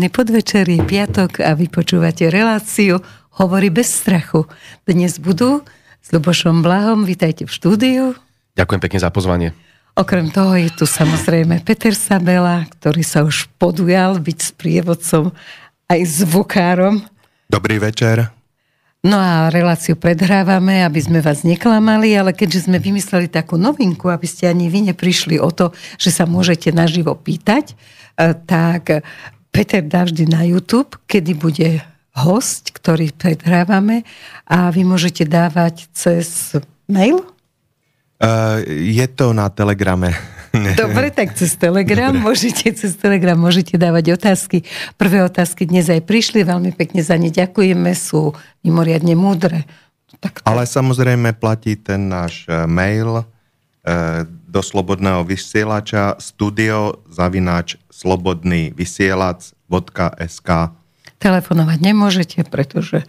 Príjemný podvečer, je piatok a vy počúvate reláciu Hovory bez strachu. Dnes budú s Lubošom Blahom, vítajte v štúdiu. Ďakujem pekne za pozvanie. Okrem toho je tu samozrejme Peter Sabela, ktorý sa už podujal byť s prievodcom aj zvukárom. Dobrý večer. No a reláciu predhrávame, aby sme vás neklamali, ale keďže sme vymysleli takú novinku, aby ste ani vy neprišli o to, že sa môžete naživo pýtať, eh, tak Peter dá vždy na YouTube, kedy bude host, ktorý predhrávame a vy môžete dávať cez mail? Uh, je to na telegrame. Dobre, tak cez Telegram Dobre. môžete, cez Telegram môžete dávať otázky. Prvé otázky dnes aj prišli, veľmi pekne za ne ďakujeme, sú mimoriadne múdre. Tak to... Ale samozrejme platí ten náš eh, mail, eh, do slobodného vysielača studio zavináč slobodný vysielač.sk Telefonovať nemôžete, pretože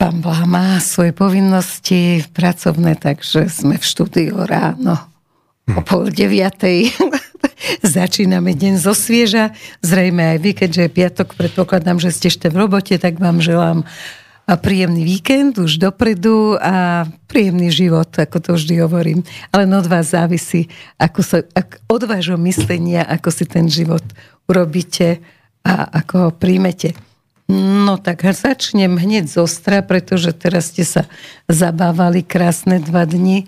pán Blá má svoje povinnosti pracovné, takže sme v štúdiu ráno o pol deviatej. Začíname deň zo svieža. Zrejme aj vy, keďže je piatok, predpokladám, že ste ešte v robote, tak vám želám príjemný víkend už dopredu a príjemný život, ako to vždy hovorím. Ale od vás závisí, ako sa, ak, od vášho myslenia, ako si ten život urobíte a ako ho príjmete. No tak začnem hneď z ostra, pretože teraz ste sa zabávali krásne dva dni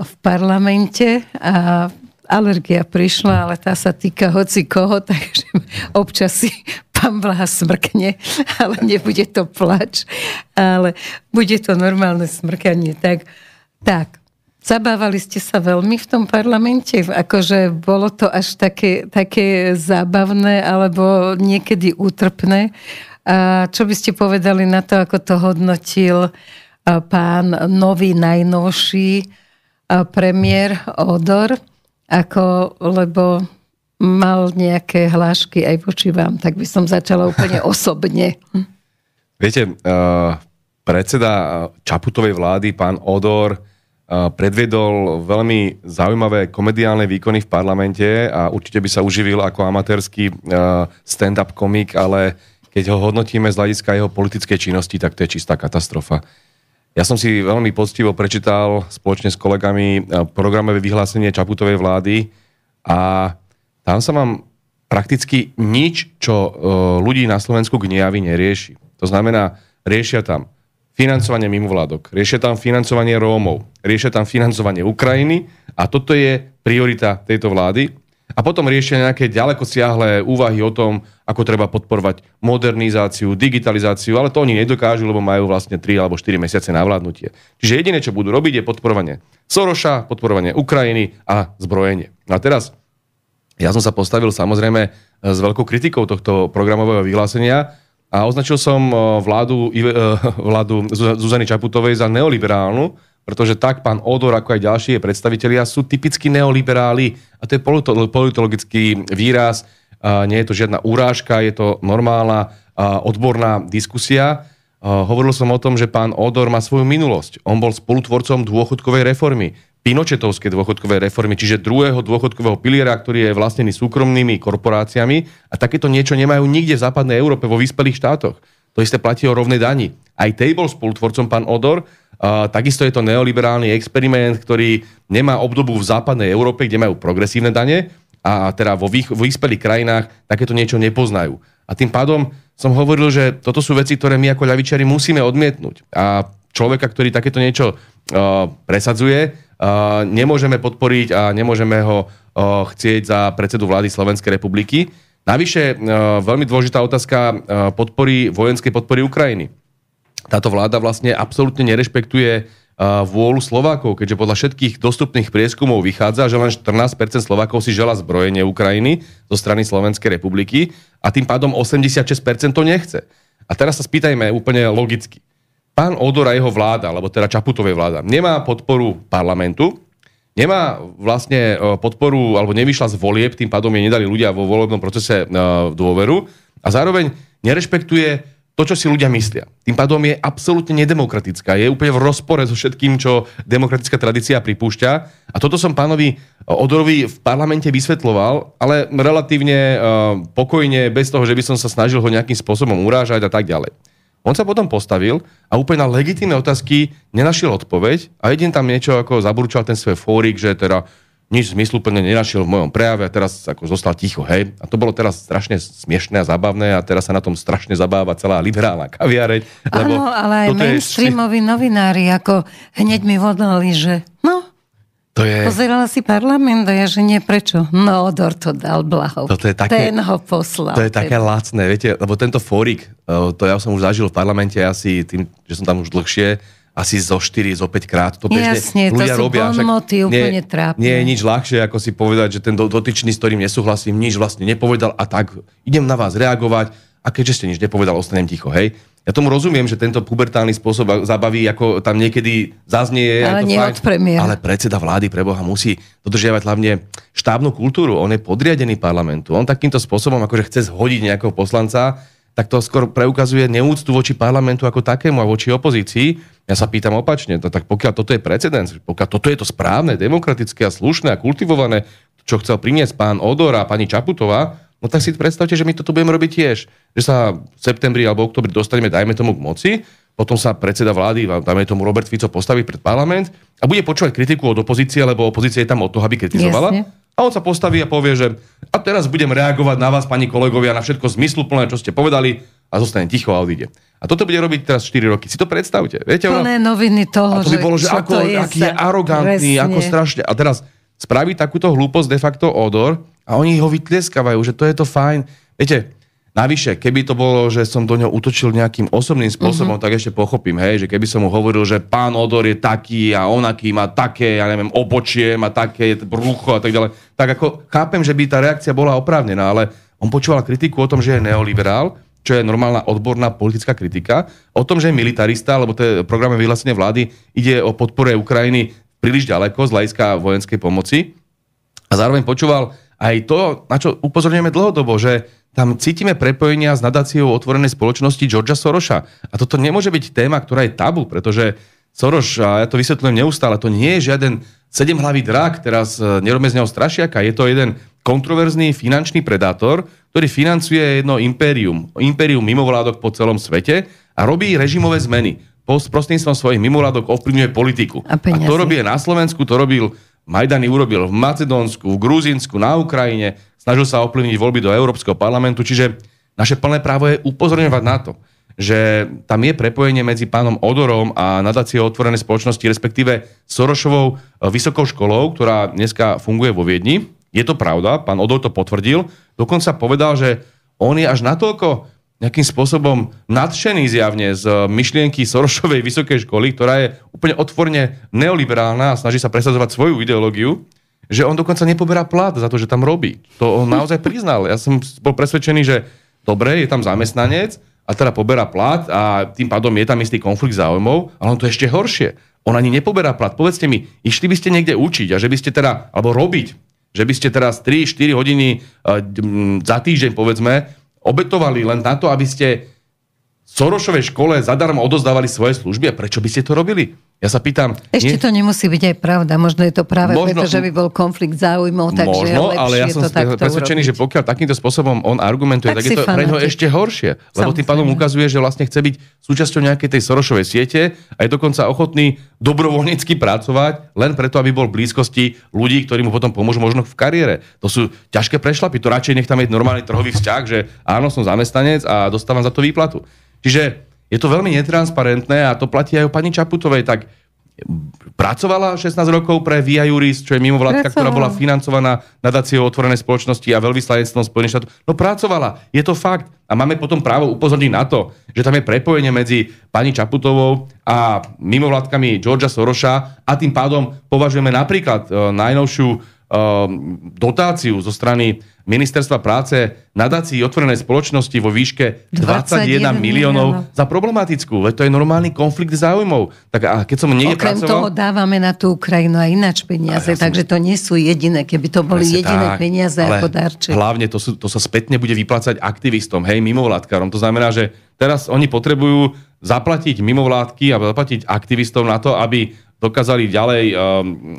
v parlamente a alergia prišla, ale tá sa týka hoci koho, takže občas si pán Blaha smrkne, ale nebude to plač, ale bude to normálne smrkanie. Tak, tak. Zabávali ste sa veľmi v tom parlamente? Akože bolo to až také, také zábavné alebo niekedy útrpné? A čo by ste povedali na to, ako to hodnotil pán nový, najnovší premiér Odor? Ako, lebo mal nejaké hlášky aj voči vám, tak by som začala úplne osobne. Viete, eh, predseda eh, Čaputovej vlády, pán Odor, eh, predvedol veľmi zaujímavé komediálne výkony v parlamente a určite by sa uživil ako amatérsky stand-up komik, ale keď ho hodnotíme z hľadiska jeho politickej činnosti, tak to je čistá katastrofa. Ja som si veľmi poctivo prečítal spoločne s kolegami programové vyhlásenie Čaputovej vlády a tam sa vám prakticky nič, čo e, ľudí na Slovensku gniavy nerieši. To znamená, riešia tam financovanie mimovládok, riešia tam financovanie Rómov, riešia tam financovanie Ukrajiny a toto je priorita tejto vlády. A potom riešia nejaké ďaleko siahlé úvahy o tom, ako treba podporovať modernizáciu, digitalizáciu, ale to oni nedokážu, lebo majú vlastne 3 alebo 4 mesiace na vládnutie. Čiže jediné, čo budú robiť, je podporovanie Soroša, podporovanie Ukrajiny a zbrojenie. No a teraz ja som sa postavil samozrejme e, s veľkou kritikou tohto programového vyhlásenia a označil som e, vládu, e, vládu Zuzany Čaputovej za neoliberálnu, pretože tak pán Odor, ako aj ďalší predstavitelia sú typicky neoliberáli a to je politologický výraz, nie je to žiadna urážka, je to normálna odborná diskusia. Hovoril som o tom, že pán Odor má svoju minulosť. On bol spolutvorcom dôchodkovej reformy. Pinochetovské dôchodkové reformy, čiže druhého dôchodkového piliera, ktorý je vlastnený súkromnými korporáciami a takéto niečo nemajú nikde v západnej Európe, vo vyspelých štátoch. To isté platí o rovnej dani. Aj tej bol spolutvorcom pán Odor, Uh, takisto je to neoliberálny experiment, ktorý nemá obdobu v západnej Európe, kde majú progresívne dane a teda vo, vých, vo vyspelých krajinách takéto niečo nepoznajú. A tým pádom som hovoril, že toto sú veci, ktoré my ako ľavičari musíme odmietnúť. A človeka, ktorý takéto niečo uh, presadzuje, nemôžeme podporiť a nemôžeme ho chcieť za predsedu vlády Slovenskej republiky. Navyše, e, veľmi dôležitá otázka e, podpory, vojenskej podpory Ukrajiny. Táto vláda vlastne absolútne nerešpektuje e, vôľu Slovákov, keďže podľa všetkých dostupných prieskumov vychádza, že len 14% Slovákov si žela zbrojenie Ukrajiny zo strany Slovenskej republiky a tým pádom 86% to nechce. A teraz sa spýtajme úplne logicky pán Odor a jeho vláda, alebo teda Čaputovej vláda, nemá podporu parlamentu, nemá vlastne e, podporu, alebo nevyšla z volieb, tým pádom jej nedali ľudia vo volebnom procese e, dôveru a zároveň nerešpektuje to, čo si ľudia myslia. Tým pádom je absolútne nedemokratická. Je úplne v rozpore so všetkým, čo demokratická tradícia pripúšťa. A toto som pánovi e, Odorovi v parlamente vysvetloval, ale relatívne pokojne, bez toho, že by som sa snažil ho nejakým spôsobom urážať a tak ďalej. On sa potom postavil a úplne na legitímne otázky nenašiel odpoveď a jeden tam niečo ako zaburčal ten svoj fórik, že teda nič zmysluplne nenašiel v mojom prejave a teraz ako zostal ticho, hej. A to bolo teraz strašne smiešné a zabavné a teraz sa na tom strašne zabáva celá liberálna kaviareň. Áno, ale aj mainstreamoví je... novinári ako hneď mi vodali, že no, to je... Pozerala si parlament a ja, že nie, prečo? No, Odor to dal Blahov. Toto je také, Ten ho poslal. To je také teda. lacné, viete, lebo tento fórik, e, to ja som už zažil v parlamente asi tým, že som tam už dlhšie, asi zo 4, zo 5 krát. To bežne Jasne, ľudia to sú robia. bonmoty, úplne nie, trápne. nie je nič ľahšie, ako si povedať, že ten dotyčný, s ktorým nesúhlasím, nič vlastne nepovedal a tak idem na vás reagovať a keďže ste nič nepovedal, ostanem ticho, hej. Ja tomu rozumiem, že tento pubertálny spôsob zabaví, ako tam niekedy zaznie. Ale nie fajn, od premiéra. Ale predseda vlády pre Boha musí dodržiavať hlavne štábnu kultúru. On je podriadený parlamentu. On takýmto spôsobom akože chce zhodiť nejakého poslanca, tak to skôr preukazuje neúctu voči parlamentu ako takému a voči opozícii. Ja sa pýtam opačne, to, tak pokiaľ toto je precedens, pokiaľ toto je to správne, demokratické a slušné a kultivované, čo chcel priniesť pán Odor a pani Čaputová, No tak si predstavte, že my to tu budeme robiť tiež. Že sa v septembri alebo oktobri dostaneme, dajme tomu k moci, potom sa predseda vlády, dajme tomu Robert Fico, postaví pred parlament a bude počúvať kritiku od opozície, lebo opozícia je tam od toho, aby kritizovala. Jasne. A on sa postaví a povie, že a teraz budem reagovať na vás, pani kolegovia, na všetko zmysluplné, čo ste povedali a zostane ticho a odíde. A toto bude robiť teraz 4 roky. Si to predstavte. Viete, Plné noviny toho, a to by bolo, že, že ako, je aký je arogantný, Presne. ako strašne. A teraz spraví takúto hlúposť de facto odor a oni ho vytlieskavajú, že to je to fajn. Viete, Navyše, keby to bolo, že som do ňoho utočil nejakým osobným spôsobom, mm-hmm. tak ešte pochopím, hej, že keby som mu hovoril, že pán Odor je taký a onaký má také, ja neviem, obočie, má také brucho a tak ďalej, tak ako chápem, že by tá reakcia bola oprávnená, ale on počúval kritiku o tom, že je neoliberál, čo je normálna odborná politická kritika, o tom, že je militarista, lebo to je programe vyhlásenie vlády, ide o podpore Ukrajiny príliš ďaleko z hľadiska vojenskej pomoci. A zároveň počúval aj to, na čo upozorňujeme dlhodobo, že tam cítime prepojenia s nadáciou otvorenej spoločnosti Georgia Soroša. A toto nemôže byť téma, ktorá je tabu, pretože Soros, a ja to vysvetľujem neustále, to nie je žiaden sedemhlavý drak, teraz e, nerobme z neho strašiaka, je to jeden kontroverzný finančný predátor, ktorý financuje jedno impérium, impérium mimovládok po celom svete a robí režimové zmeny prostredníctvom svojich mimoládok ovplyvňuje politiku. A, a to robí na Slovensku, to robil Majdany urobil v Macedónsku, v Gruzínsku, na Ukrajine, snažil sa ovplyvniť voľby do Európskeho parlamentu, čiže naše plné právo je upozorňovať na to, že tam je prepojenie medzi pánom Odorom a nadáciou otvorené spoločnosti, respektíve Sorošovou e, vysokou školou, ktorá dneska funguje vo Viedni. Je to pravda, pán Odor to potvrdil, dokonca povedal, že on je až natoľko nejakým spôsobom nadšený zjavne z eh, myšlienky Sorošovej vysokej školy, ktorá je úplne otvorne neoliberálna a snaží sa presadzovať svoju ideológiu, že on dokonca nepoberá plat za to, že tam robí. To on naozaj priznal. Ja som bol presvedčený, že dobre, je tam zamestnanec a teda poberá plat a tým pádom je tam istý konflikt záujmov, ale on to je ešte horšie. On ani nepoberá plat. Povedzte mi, išli by ste niekde učiť a že by ste teda, alebo robiť, že by ste teraz 3-4 hodiny eh, za týždeň, povedzme, obetovali len na to, aby ste Sorošovej škole zadarmo odozdávali svoje služby. A prečo by ste to robili? Ja sa pýtam... Ešte nie... to nemusí byť aj pravda. Možno je to práve možno, preto, že by bol konflikt záujmov, takže možno, je ale ja som to takto presvedčený, urobiť. že pokiaľ takýmto spôsobom on argumentuje, tak, tak je to pre ešte horšie. Lebo tým pádom ukazuje, že vlastne chce byť súčasťou nejakej tej Sorošovej siete a je dokonca ochotný dobrovoľnícky pracovať len preto, aby bol v blízkosti ľudí, ktorí mu potom pomôžu možno v kariére. To sú ťažké prešlapy, to radšej nech tam je normálny trhový vzťah, že áno, som zamestnanec a dostávam za to výplatu. Čiže je to veľmi netransparentné a to platí aj o pani Čaputovej, tak pracovala 16 rokov pre Via Juris, čo je mimovládka, ktorá bola financovaná nadáciou otvorenej spoločnosti a veľvyslanectvom Spojených štátov. No pracovala, je to fakt. A máme potom právo upozorniť na to, že tam je prepojenie medzi pani Čaputovou a mimovládkami Georgia Soroša a tým pádom považujeme napríklad e, najnovšiu Ehm, dotáciu zo strany Ministerstva práce nadácii otvorenej spoločnosti vo výške 21, 21 miliónov za problematickú, veď to je normálny konflikt záujmov. Tak a keď som niekde Okrem pracoval... toho dávame na tú Ukrajinu aj ináč peniaze, ja takže som... to nie sú jediné, keby to boli Presne jediné tak, peniaze ako darček. Hlavne to, sú, to sa spätne bude vyplácať aktivistom, hej, mimovládkarom. To znamená, že teraz oni potrebujú zaplatiť mimovládky a zaplatiť aktivistov na to, aby dokázali ďalej um,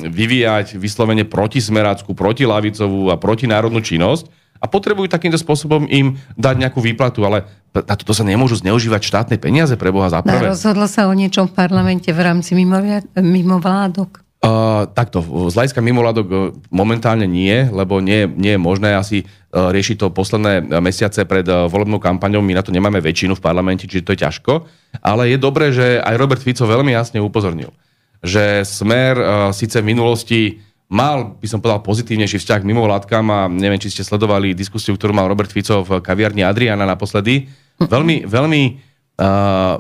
vyvíjať vyslovene protismeráckú, protilavicovú a protinárodnú činnosť a potrebujú takýmto spôsobom im dať nejakú výplatu, ale na toto sa nemôžu zneužívať štátne peniaze pre Boha za no, prvé. Rozhodlo sa o niečom v parlamente v rámci mimovládok? Uh, takto, z hľadiska mimovládok uh, momentálne nie, lebo nie, nie je možné asi uh, riešiť to posledné mesiace pred uh, volebnou kampaňou. My na to nemáme väčšinu v parlamente, čiže to je ťažko. Ale je dobré, že aj Robert Fico veľmi jasne upozornil že Smer uh, síce v minulosti mal, by som povedal, pozitívnejší vzťah k mimovládkam a neviem, či ste sledovali diskusiu, ktorú mal Robert Fico v kaviarni Adriana naposledy. Veľmi, veľmi uh,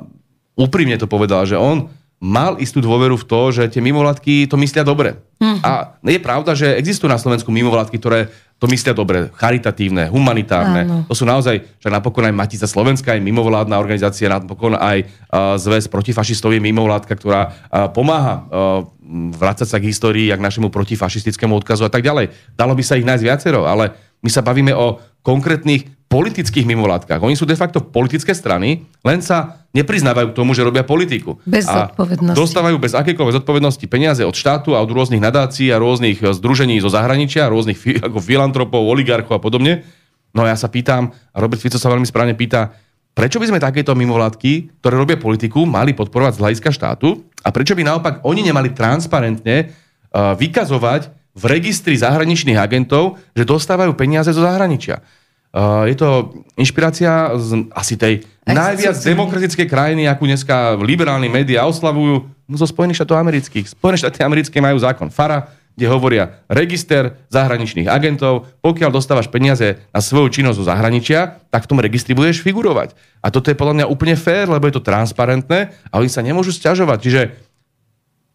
úprimne to povedal, že on mal istú dôveru v to, že tie mimovládky to myslia dobre. Mm-hmm. A je pravda, že existujú na Slovensku mimovládky, ktoré to myslia dobre, charitatívne, humanitárne. Áno. To sú naozaj, že napokon aj Matica Slovenska je mimovládna organizácia, napokon aj uh, zväz protifašistov je mimovládka, ktorá uh, pomáha uh, vrácať sa k histórii a k našemu protifašistickému odkazu a tak ďalej. Dalo by sa ich nájsť viacero, ale my sa bavíme o konkrétnych politických mimovládkach. Oni sú de facto politické strany, len sa nepriznávajú k tomu, že robia politiku. Bez a zodpovednosti. Dostávajú bez akékoľvek zodpovednosti peniaze od štátu a od rôznych nadácií a rôznych e, združení zo zahraničia, rôznych ako filantropov, oligarchov a podobne. No a ja sa pýtam, a Robert Fico sa veľmi správne pýta, prečo by sme takéto mimovládky, ktoré robia politiku, mali podporovať z hľadiska štátu a prečo by naopak oni nemali transparentne e, vykazovať v registri zahraničných agentov, že dostávajú peniaze zo zahraničia. Eh, je to inšpirácia z asi tej najviac demokratickej krajiny, akú dneska liberálni médiá oslavujú, no zo Spojených štátov amerických. Spojené štáty americké majú zákon FARA, kde hovoria register zahraničných agentov, pokiaľ dostávaš peniaze na svoju činnosť zo zahraničia, tak v tom registri budeš figurovať. A toto je podľa mňa úplne fér, lebo je to transparentné a oni sa nemôžu sťažovať. Čiže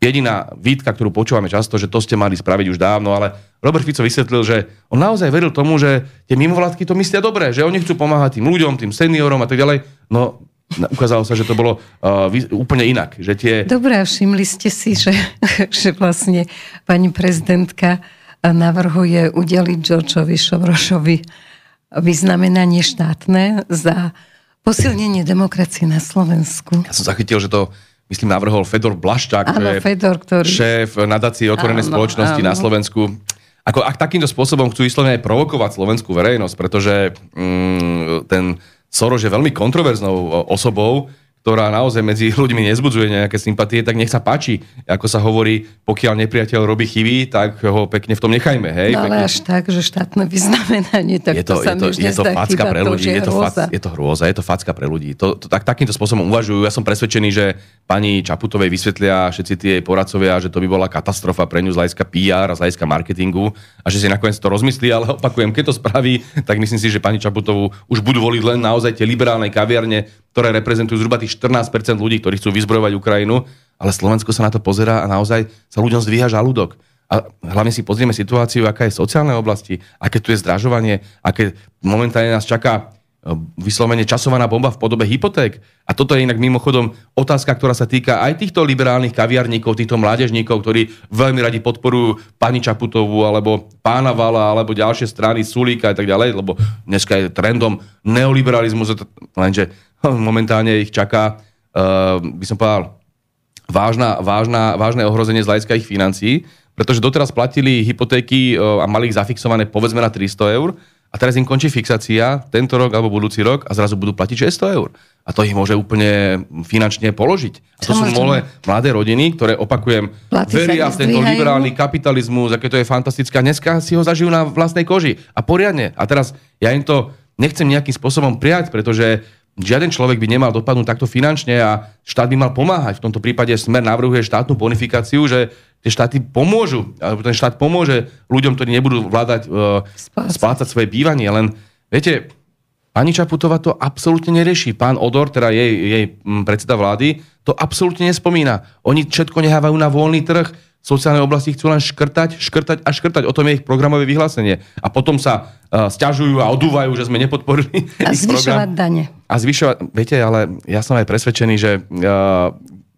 jediná výtka, ktorú počúvame často, že to ste mali spraviť už dávno, ale Robert Fico vysvetlil, že on naozaj veril tomu, že tie mimovládky to myslia dobre, že oni chcú pomáhať tým ľuďom, tým seniorom a tak ďalej. No ukázalo sa, že to bolo uh, úplne inak. Že tie... Dobre, a všimli ste si, že, že vlastne pani prezidentka navrhuje udeliť Georgeovi Šovrošovi vyznamenanie štátne za posilnenie demokracie na Slovensku. Ja som zachytil, že to myslím, navrhol Fedor Blašťák, Áno, Fedor, ktorý... šéf nadácie otvorenej Áno, spoločnosti Áno. na Slovensku. Ako, ak takýmto spôsobom chcú vyslovene aj provokovať slovenskú verejnosť, pretože mm, ten Soros je veľmi kontroverznou osobou, ktorá naozaj medzi ľuďmi nezbudzuje nejaké sympatie, tak nech sa páči. Ako sa hovorí, pokiaľ nepriateľ robí chyby, tak ho pekne v tom nechajme. Hej? No, ale pekne... až tak, že štátne vyznamenanie, tak je to, to sa je to, je to facka pre ľudí, je, je, to fac, je to hrôza, je to facka pre ľudí. To, to, tak, takýmto spôsobom uvažujú. Ja som presvedčený, že pani Čaputovej vysvetlia všetci tie poradcovia, že to by bola katastrofa pre ňu z hľadiska PR a z hľadiska marketingu a že si nakoniec to rozmyslí, ale opakujem, keď to spraví, tak myslím si, že pani Čaputovú už budú voliť len naozaj tie liberálne kaviarne, ktoré reprezentujú zhruba tých 14 ľudí, ktorí chcú vyzbrojovať Ukrajinu, ale Slovensko sa na to pozerá a naozaj sa ľuďom zdvíha žalúdok. A hlavne si pozrieme situáciu, aká je v sociálnej oblasti, aké tu je zdražovanie, aké momentálne nás čaká e, vyslovene časovaná bomba v podobe hypoték. A toto je inak mimochodom otázka, ktorá sa týka aj týchto liberálnych kaviarníkov, týchto mládežníkov, ktorí veľmi radi podporujú pani Čaputovú alebo pána Vala alebo ďalšie strany Sulíka a tak ďalej, lebo dneska je trendom neoliberalizmu. lenže momentálne ich čaká, uh, by som povedal, vážna, vážna, vážne ohrozenie z hľadiska ich financií, pretože doteraz platili hypotéky uh, a mali ich zafixované povedzme na 300 eur a teraz im končí fixácia tento rok alebo budúci rok a zrazu budú platiť 600 eur. A to ich môže úplne finančne položiť. A to Samozrejme. sú mole, mladé rodiny, ktoré, opakujem, Platy veria v tento liberálny kapitalizmus, aké to je fantastické. A dneska si ho zažijú na vlastnej koži. A poriadne. A teraz ja im to nechcem nejakým spôsobom prijať, pretože žiaden človek by nemal dopadnúť takto finančne a štát by mal pomáhať. V tomto prípade smer navrhuje štátnu bonifikáciu, že tie štáty pomôžu, alebo ten štát pomôže ľuďom, ktorí nebudú vládať, uh, splácať svoje bývanie. Len, viete, Pani Čaputová to absolútne nerieši. Pán Odor, teda jej, jej predseda vlády, to absolútne nespomína. Oni všetko nehávajú na voľný trh, v sociálnej oblasti chcú len škrtať, škrtať a škrtať. O tom je ich programové vyhlásenie. A potom sa uh, e, stiažujú a odúvajú, že sme nepodporili a ich program. dane a zvyšovať, viete, ale ja som aj presvedčený, že eh,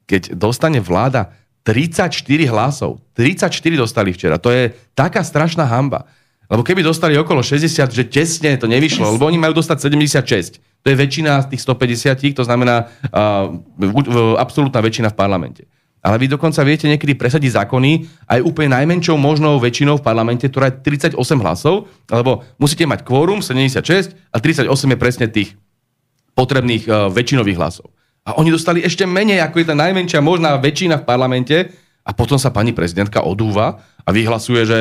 keď dostane vláda 34 hlasov, 34 dostali včera, to je taká strašná hamba. Lebo keby dostali okolo 60, že tesne to nevyšlo, lebo oni majú dostať 76. To je väčšina z tých 150, to znamená uh, absolútna väčšina v parlamente. Ale vy dokonca viete niekedy presadiť zákony aj úplne najmenšou možnou väčšinou v parlamente, ktorá je 38 hlasov, lebo musíte mať kvórum 76 a 38 je presne tých potrebných uh, väčšinových hlasov. A oni dostali ešte menej, ako je tá najmenšia možná väčšina v parlamente a potom sa pani prezidentka odúva a vyhlasuje, že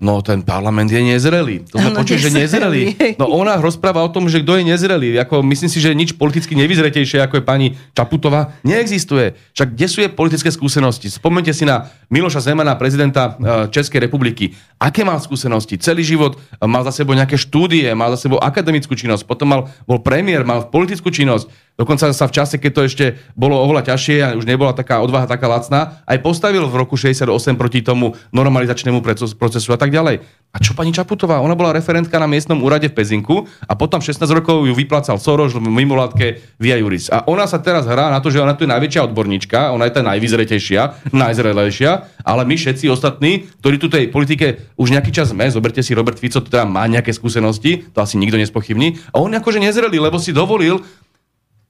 No ten parlament je nezrelý. To sme počuli, že nezrelý. No ona rozpráva o tom, že kto je nezrelý. Ako, myslím si, že nič politicky nevyzretejšie, ako je pani Čaputová, neexistuje. Však kde sú je politické skúsenosti? Spomnite si na Miloša Zemana, prezidenta e, Českej republiky. Aké mal skúsenosti? Celý život e, mal za sebou nejaké štúdie, mal za sebou akademickú činnosť, potom mal, bol premiér, mal politickú činnosť Dokonca sa v čase, keď to ešte bolo oveľa ťažšie a už nebola taká odvaha taká lacná, aj postavil v roku 68 proti tomu normalizačnému procesu a tak ďalej. A čo pani Čaputová? Ona bola referentka na miestnom úrade v Pezinku a potom 16 rokov ju vyplácal Soroš v mimovládke Via Juris. A ona sa teraz hrá na to, že ona tu je najväčšia odborníčka, ona je tá najvyzretejšia, najzrelejšia, ale my všetci ostatní, ktorí tu tej politike už nejaký čas sme, zoberte si Robert Fico, to teda má nejaké skúsenosti, to asi nikto nespochybní, a on akože nezrelý, lebo si dovolil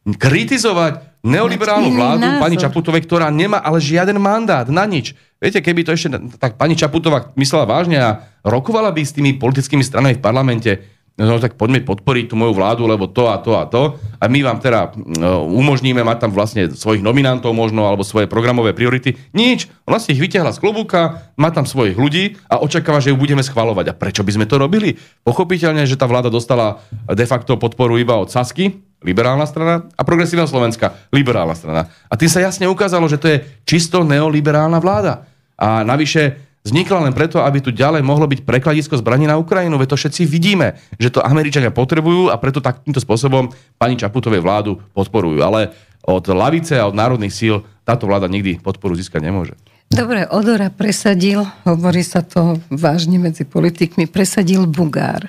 kritizovať neoliberálnu vládu názor. pani Čaputovej, ktorá nemá ale žiaden mandát na nič. Viete, keby to ešte... Tak pani Čaputová myslela vážne a rokovala by s tými politickými stranami v parlamente No, no tak poďme podporiť tú moju vládu, lebo to a to a to. A my vám teda mm, e, umožníme mať tam vlastne svojich nominantov možno, alebo svoje programové priority. Nič, vlastne ich vyťahla z klobúka, má tam svojich ľudí a očakáva, že ju budeme schvalovať. A prečo by sme to robili? Pochopiteľne, že tá vláda dostala de facto podporu iba od Sasky, liberálna strana a progresívna Slovenska, liberálna strana. A tým sa jasne ukázalo, že to je čisto neoliberálna vláda. A navyše vznikla len preto, aby tu ďalej mohlo byť prekladisko zbraní na Ukrajinu. Veď to všetci vidíme, že to Američania potrebujú a preto takýmto spôsobom pani Čaputovej vládu podporujú. Ale od lavice a od národných síl táto vláda nikdy podporu získať nemôže. Dobre, Odora presadil, hovorí sa to vážne medzi politikmi, presadil Bugár.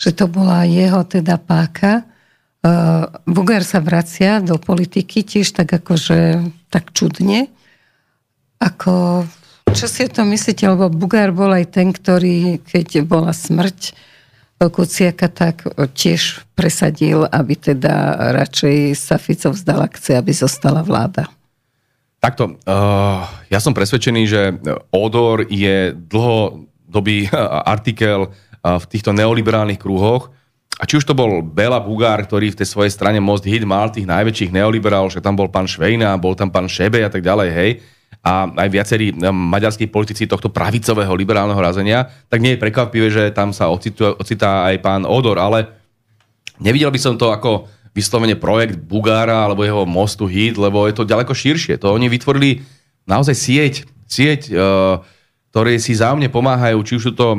Že to bola jeho teda páka. E, Bugár sa vracia do politiky tiež tak akože tak čudne, ako čo si o tom myslíte? Lebo Bugár bol aj ten, ktorý, keď bola smrť Kuciaka, tak tiež presadil, aby teda radšej sa Fico vzdala akcie, aby zostala vláda. Takto, uh, ja som presvedčený, že Odor je dlhodobý artikel eh, v týchto neoliberálnych krúhoch, a či už to bol Bela Bugár, ktorý v tej svojej strane Most Hit mal tých najväčších neoliberálov, že tam bol pán Švejna, bol tam pán Šebe a tak ďalej, hej, a aj viacerí e, maďarskí politici tohto pravicového liberálneho razenia, tak nie je prekvapivé, že tam sa ocituje, ocitá aj pán Odor, ale nevidel by som to ako vyslovene projekt Bugára alebo jeho mostu hit, lebo je to ďaleko širšie. To oni vytvorili naozaj sieť, sieť e, ktoré si zájomne pomáhajú, či už sú to e,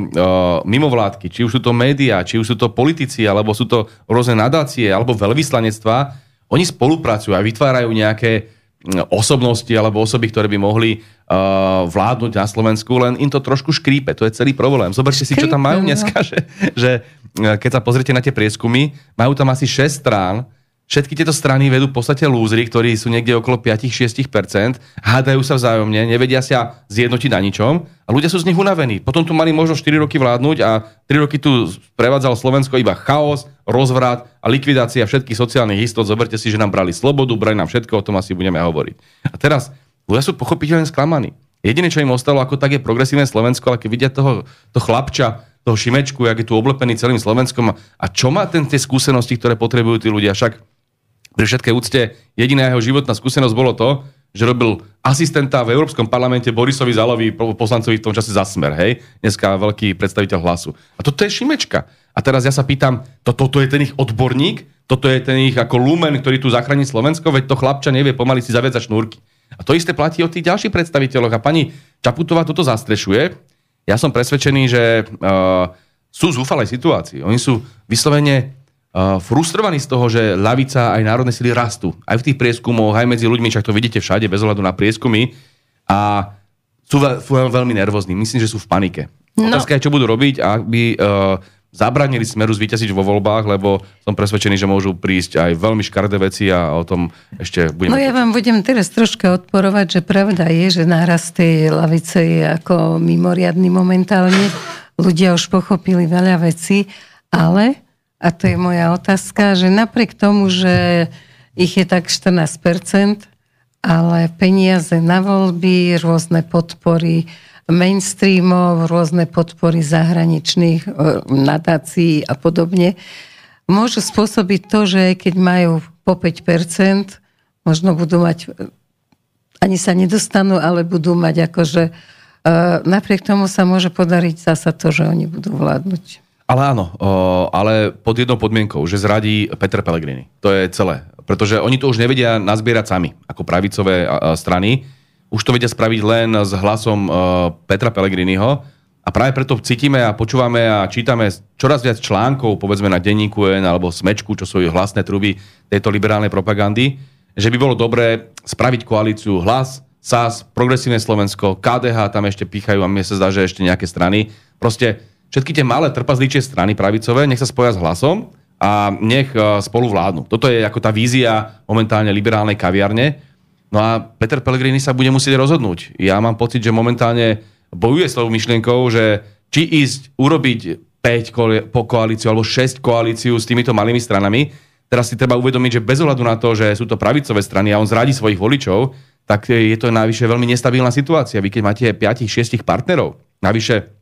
mimovládky, či už sú to médiá, či už sú to politici, alebo sú to rôzne nadácie, alebo veľvyslanectvá. Oni spolupracujú a vytvárajú nejaké osobnosti alebo osoby, ktoré by mohli uh, vládnuť na Slovensku, len im to trošku škrípe. To je celý problém. Zoberte si, čo tam majú dneska, no. že, že eh, keď sa pozriete na tie prieskumy, majú tam asi 6 strán, Všetky tieto strany vedú v podstate lúzry, ktorí sú niekde okolo 5-6%, hádajú sa vzájomne, nevedia sa zjednotiť na ničom a ľudia sú z nich unavení. Potom tu mali možno 4 roky vládnuť a 3 roky tu prevádzal Slovensko iba chaos, rozvrat a likvidácia všetkých sociálnych istot. Zoberte si, že nám brali slobodu, brali nám všetko, o tom asi budeme hovoriť. A teraz ľudia sú pochopiteľne sklamaní. Jediné, čo im ostalo ako tak je progresívne Slovensko, ale keď vidia toho, to chlapča, toho Šimečku, jak je tu oblepený celým Slovenskom a, a čo má ten tie skúsenosti, ktoré potrebujú tí ľudia? Však pri všetkej úcte, jediná jeho životná skúsenosť bolo to, že robil asistenta v Európskom parlamente Borisovi Zalovi, poslancovi v tom čase za smer, hej? Dneska veľký predstaviteľ hlasu. A toto je Šimečka. A teraz ja sa pýtam, to, toto je ten ich odborník? Toto je ten ich ako lumen, ktorý tu zachráni Slovensko? Veď to chlapča nevie pomaly si zaviať za šnúrky. A to isté platí o tých ďalších predstaviteľoch. A pani Čaputová toto zastrešuje. Ja som presvedčený, že uh, sú zúfalej situácii. Oni sú vyslovene frustrovaní z toho, že lavica aj národné sily rastú. Aj v tých prieskumoch, aj medzi ľuďmi, však to vidíte všade, bez ohľadu na prieskumy. A sú, veľ, sú veľmi nervózni. Myslím, že sú v panike. No. Otázka je, čo budú robiť, aby uh, e, zabranili smeru zvýťaziť vo voľbách, lebo som presvedčený, že môžu prísť aj veľmi škardé veci a o tom ešte budeme... No ja vám budem teraz troška odporovať, že pravda je, že náraz tej lavice je ako mimoriadný momentálne. Ľudia už pochopili veľa vecí, ale a to je moja otázka, že napriek tomu, že ich je tak 14%, ale peniaze na voľby, rôzne podpory mainstreamov, rôzne podpory zahraničných e, nadácií a podobne, môžu spôsobiť to, že keď majú po 5%, možno budú mať, e, ani sa nedostanú, ale budú mať akože, e, napriek tomu sa môže podariť zasa to, že oni budú vládnuť. Ale áno, ale pod jednou podmienkou, že zradí Peter Pellegrini. To je celé. Pretože oni to už nevedia nazbierať sami, ako pravicové strany. Už to vedia spraviť len s hlasom Petra Pellegriniho. A práve preto cítime a počúvame a čítame čoraz viac článkov, povedzme na denníku N alebo Smečku, čo sú hlasné truby tejto liberálnej propagandy, že by bolo dobré spraviť koalíciu hlas, SAS, Progresívne Slovensko, KDH tam ešte pýchajú a mne sa zdá, že ešte nejaké strany. Proste všetky tie malé trpazličie strany pravicové, nech sa spoja s hlasom a nech e, spolu vládnu. Toto je ako tá vízia momentálne liberálnej kaviarne. No a Peter Pellegrini sa bude musieť rozhodnúť. Ja mám pocit, že momentálne bojuje s tou myšlienkou, že či ísť urobiť 5 po koalíciu alebo 6 koalíciu s týmito malými stranami. Teraz si treba uvedomiť, že bez ohľadu na to, že sú to pravicové strany a on zradí svojich voličov, tak je to navyše veľmi nestabilná situácia. Vy keď máte 5-6 partnerov, navyše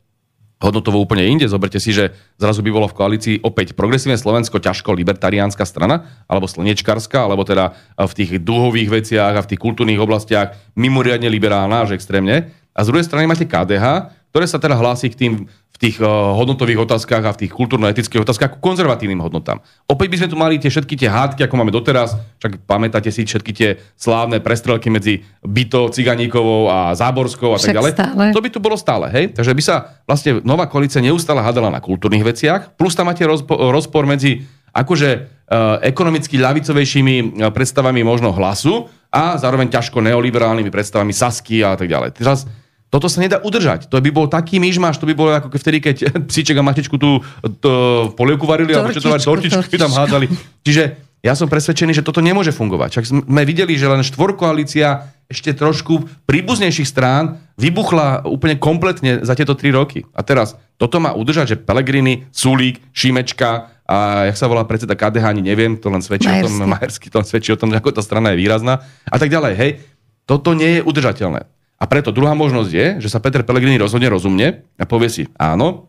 hodnotovo úplne inde. Zoberte si, že zrazu by bolo v koalícii opäť progresívne Slovensko, ťažko libertariánska strana, alebo slnečkarská, alebo teda e, v tých duhových veciach a v tých kultúrnych oblastiach mimoriadne liberálna až extrémne. A z druhej strany máte KDH, ktoré sa teda hlási k tým v tých uh, hodnotových otázkach a v tých kultúrno-etických otázkach k konzervatívnym hodnotám. Opäť by sme tu mali tie všetky tie hádky, ako máme doteraz, však pamätáte si všetky tie slávne prestrelky medzi Byto, Ciganíkovou a Záborskou a však tak ďalej. Stále. To by tu bolo stále, hej? Takže by sa vlastne nová koalícia neustále hádala na kultúrnych veciach, plus tam máte rozpo- rozpor medzi akože uh, ekonomicky ľavicovejšími eh, predstavami možno hlasu a zároveň ťažko neoliberálnymi predstavami Sasky a tak ďalej. Teraz toto sa nedá udržať. To by bol taký myšmaš, to by bolo ako vtedy, keď psíček a matičku tú to, polievku varili a čo to varili, tortičku, tam hádzali. Čiže ja som presvedčený, že toto nemôže fungovať. Však sme videli, že len štvorkoalícia ešte trošku príbuznejších strán vybuchla úplne kompletne za tieto tri roky. A teraz toto má udržať, že Pelegrini, Sulík, Šimečka a jak sa volá predseda KDH, ani neviem, to len svedčí Majersky. o tom, Majersky, to len svedčí o tom, ako tá strana je výrazná a tak ďalej. Hej, toto nie je udržateľné. A preto druhá možnosť je, že sa Peter Pellegrini rozhodne rozumne a povie si áno,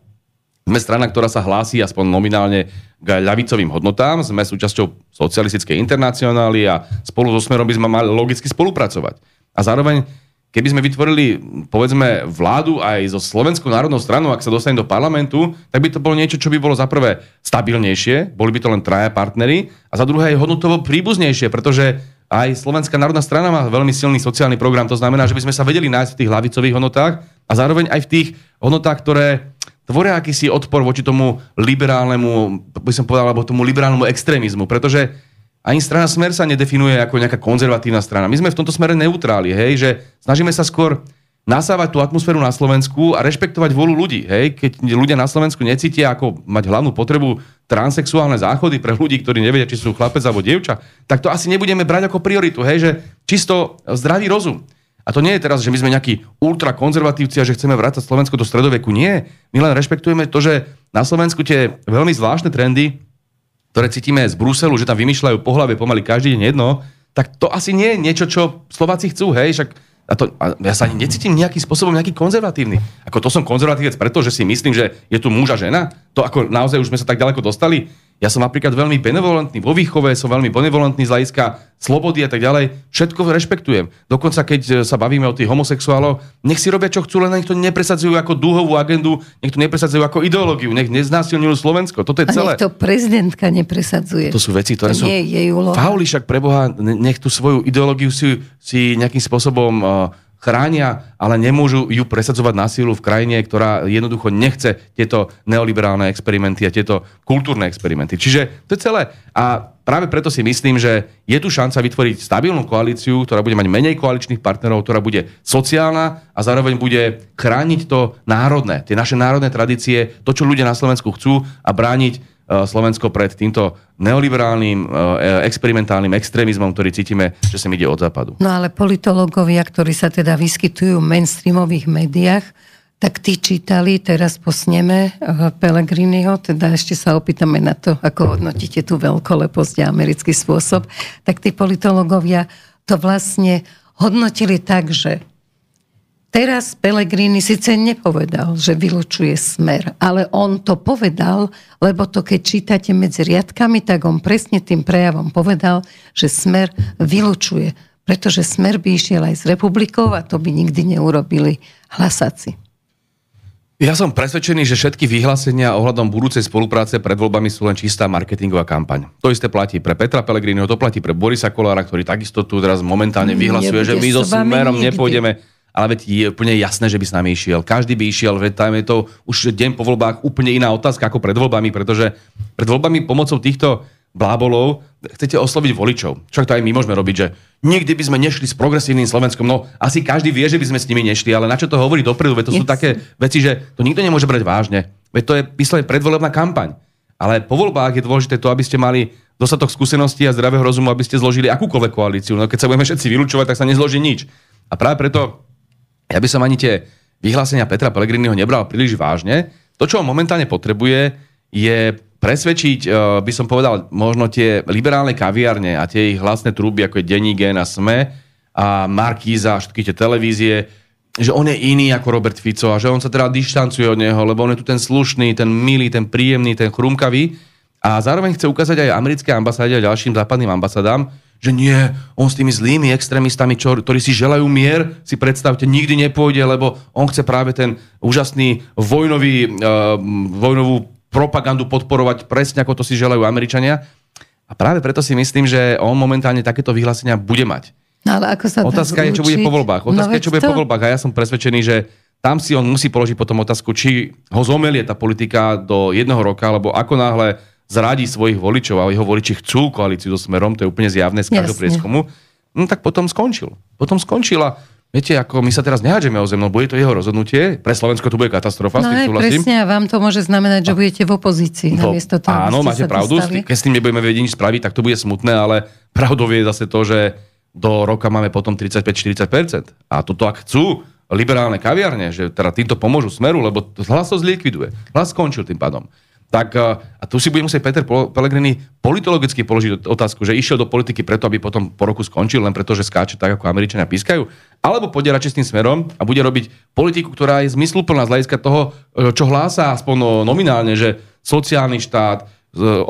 sme strana, ktorá sa hlási aspoň nominálne k ľavicovým hodnotám, sme súčasťou socialistickej internacionály a spolu so Smerom by sme mali logicky spolupracovať. A zároveň, keby sme vytvorili, povedzme, vládu aj zo Slovenskou národnou stranou, ak sa dostane do parlamentu, tak by to bolo niečo, čo by bolo za prvé stabilnejšie, boli by to len traja partnery a za druhé aj hodnotovo príbuznejšie, pretože aj Slovenská národná strana má veľmi silný sociálny program, to znamená, že by sme sa vedeli nájsť v tých hlavicových hodnotách a zároveň aj v tých hodnotách, ktoré tvoria akýsi odpor voči tomu liberálnemu, by som povedal, alebo tomu liberálnemu extrémizmu, pretože ani strana Smer sa nedefinuje ako nejaká konzervatívna strana. My sme v tomto smere neutráli, hej, že snažíme sa skôr nasávať tú atmosféru na Slovensku a rešpektovať vôľu ľudí. Hej? Keď ľudia na Slovensku necítia ako mať hlavnú potrebu transexuálne záchody pre ľudí, ktorí nevedia, či sú chlapec alebo dievča, tak to asi nebudeme brať ako prioritu. Hej? Že čisto zdravý rozum. A to nie je teraz, že my sme nejakí ultrakonzervatívci a že chceme vrácať Slovensko do stredoveku. Nie. My len rešpektujeme to, že na Slovensku tie veľmi zvláštne trendy, ktoré cítime z Bruselu, že tam vymýšľajú pohľavy pomaly každý deň jedno, tak to asi nie je niečo, čo Slováci chcú, hej, však a to, a ja sa ani mhm. necítim nejakým spôsobom nejaký konzervatívny. Ako to som konzervatívec preto, že si myslím, že je tu muž a žena. To ako naozaj už sme sa tak ďaleko dostali ja som napríklad veľmi benevolentný vo výchove, som veľmi benevolentný z hľadiska slobody a tak ďalej. Všetko rešpektujem. Dokonca keď e, sa bavíme o tých homosexuálov, nech si robia čo chcú, len nech to nepresadzujú ako dúhovú agendu, nech to nepresadzujú ako ideológiu, nech neznásilňujú Slovensko. Toto je celé. nech to prezidentka nepresadzuje. To sú veci, ktoré to sú... Nie jej úloha. Fauli však preboha, nech tú svoju ideológiu si, si nejakým spôsobom uh, chránia, ale nemôžu ju presadzovať na sílu v krajine, ktorá jednoducho nechce tieto neoliberálne experimenty a tieto kultúrne experimenty. Čiže to je celé. A práve preto si myslím, že je tu šanca vytvoriť stabilnú koalíciu, ktorá bude mať menej koaličných partnerov, ktorá bude sociálna a zároveň bude chrániť to národné, tie naše národné tradície, to, čo ľudia na Slovensku chcú a brániť E, Slovensko pred týmto neoliberálnym, e, e, experimentálnym extrémizmom, ktorý cítime, že sem ide od západu. No ale politológovia, ktorí sa teda vyskytujú v mainstreamových médiách, tak tí čítali teraz po sneme Pelegriniho, teda ešte sa opýtame na to, ako hodnotíte tú veľkoleposť a americký spôsob, tak tí politológovia to vlastne hodnotili tak, že Teraz Pelegrini síce nepovedal, že vylučuje smer, ale on to povedal, lebo to keď čítate medzi riadkami, tak on presne tým prejavom povedal, že smer vylučuje, pretože smer by išiel aj s republikou a to by nikdy neurobili hlasáci. Ja som presvedčený, že všetky vyhlásenia ohľadom budúcej spolupráce pred voľbami sú len čistá marketingová kampaň. To isté platí pre Petra Pellegriniho, to platí pre Borisa Kolára, ktorý takisto tu teraz momentálne vyhlasuje, Nebude že my so smerom nikdy. nepôjdeme ale veď je úplne jasné, že by s nami išiel. Každý by išiel, veď tam je to už deň po voľbách úplne iná otázka ako pred voľbami, pretože pred voľbami pomocou týchto blábolov chcete osloviť voličov. Čo to aj my môžeme robiť, že nikdy by sme nešli s progresívnym Slovenskom. No asi každý vie, že by sme s nimi nešli, ale na čo to hovorí dopredu? Veď to yes. sú také veci, že to nikto nemôže brať vážne. Veď to je vyslovene predvolebná kampaň. Ale po voľbách je dôležité to, aby ste mali dostatok skúseností a zdravého rozumu, aby ste zložili akúkoľvek koalíciu. No keď sa budeme všetci vylúčovať, tak sa nezloží nič. A práve preto ja by som ani tie vyhlásenia Petra Pellegriniho nebral príliš vážne. To, čo on momentálne potrebuje, je presvedčiť, e, by som povedal, možno tie liberálne kaviarne a tie ich hlasné trúby, ako je Denigen a SME a Markíza a všetky tie televízie, že on je iný ako Robert Fico a že on sa teda dištancuje od neho, lebo on je tu ten slušný, ten milý, ten príjemný, ten chrumkavý a zároveň chce ukázať aj americké ambasáde a ďalším západným ambasadám, že nie, on s tými zlými extrémistami, čo, ktorí si želajú mier, si predstavte, nikdy nepôjde, lebo on chce práve ten úžasný vojnový, uh, vojnovú propagandu podporovať presne, ako to si želajú Američania. A práve preto si myslím, že on momentálne takéto vyhlásenia bude mať. No, ale ako sa Otázka je, čo bude po voľbách. No, Otázka no, je, čo bude to... po voľbách. A ja som presvedčený, že tam si on musí položiť potom otázku, či ho zomelie tá politika do jedného roka, alebo ako náhle zrádi svojich voličov a jeho voliči chcú koalíciu so Smerom, to je úplne zjavné z každého prieskumu, no tak potom skončil. Potom skončila. Viete, ako my sa teraz nehádžeme o zemno, bude to jeho rozhodnutie, pre Slovensko to bude katastrofa, no aj presne, a vám to môže znamenať, že budete v opozícii, no, namiesto toho, Áno, máte pravdu, dostali. keď s tým nebudeme vedieť nič spraviť, tak to bude smutné, ale pravdou je zase to, že do roka máme potom 35-40%. A toto ak chcú liberálne kaviarne, že teda týmto pomôžu smeru, lebo hlas to zlikviduje. Hlas skončil tým pádom tak eh, a tu si bude musieť Peter Pellegrini politologicky položiť otázku, že išiel do politiky preto, aby potom po roku skončil, len preto, že skáče tak, ako Američania pískajú, alebo pôjde radšej s tým smerom a bude robiť politiku, ktorá je zmysluplná z hľadiska toho, eh, čo hlása aspoň no, nominálne, že sociálny štát,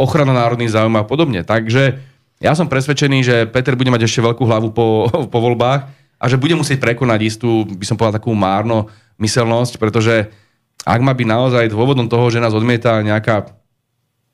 ochrana národných záujmov a podobne. Takže ja som presvedčený, že Peter bude mať ešte veľkú hlavu po, po voľbách a že bude musieť prekonať istú, by som povedal, takú márno myselnosť, pretože ak má byť naozaj dôvodom toho, že nás odmieta nejaká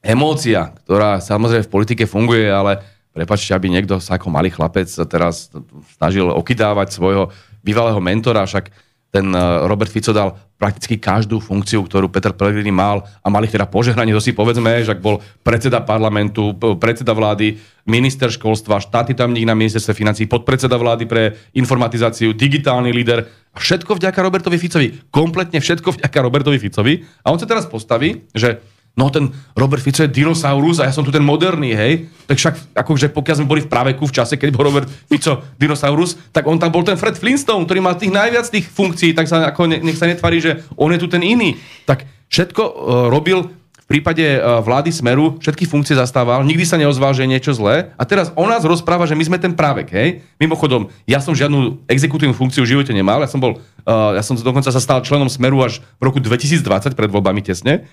emócia, ktorá samozrejme v politike funguje, ale prepačte, aby niekto sa ako malý chlapec teraz snažil okydávať svojho bývalého mentora, však ten eh, Robert Fico dal prakticky každú funkciu, ktorú Peter Pellegrini mal a mali teda požehnanie, to si povedzme, že ak bol predseda parlamentu, predseda vlády, minister školstva, štáty tamník na ministerstve financí, podpredseda vlády pre informatizáciu, digitálny líder a všetko vďaka Robertovi Ficovi. Kompletne všetko vďaka Robertovi Ficovi. A on sa teraz postaví, že no ten Robert Fico je dinosaurus a ja som tu ten moderný, hej. Tak však, akože pokiaľ sme boli v praveku, v čase, keď bol Robert Fico dinosaurus, tak on tam bol ten Fred Flintstone, ktorý mal tých najviac tých funkcií, tak sa ako ne, nech sa netvarí, že on je tu ten iný. Tak všetko uh, robil v prípade uh, vlády Smeru, všetky funkcie zastával, nikdy sa neozval, že je niečo zlé. A teraz o nás rozpráva, že my sme ten právek, hej. Mimochodom, ja som žiadnu exekutívnu funkciu v živote nemal, ja som bol, uh, ja som dokonca sa stal členom Smeru až v roku 2020 pred voľbami tesne.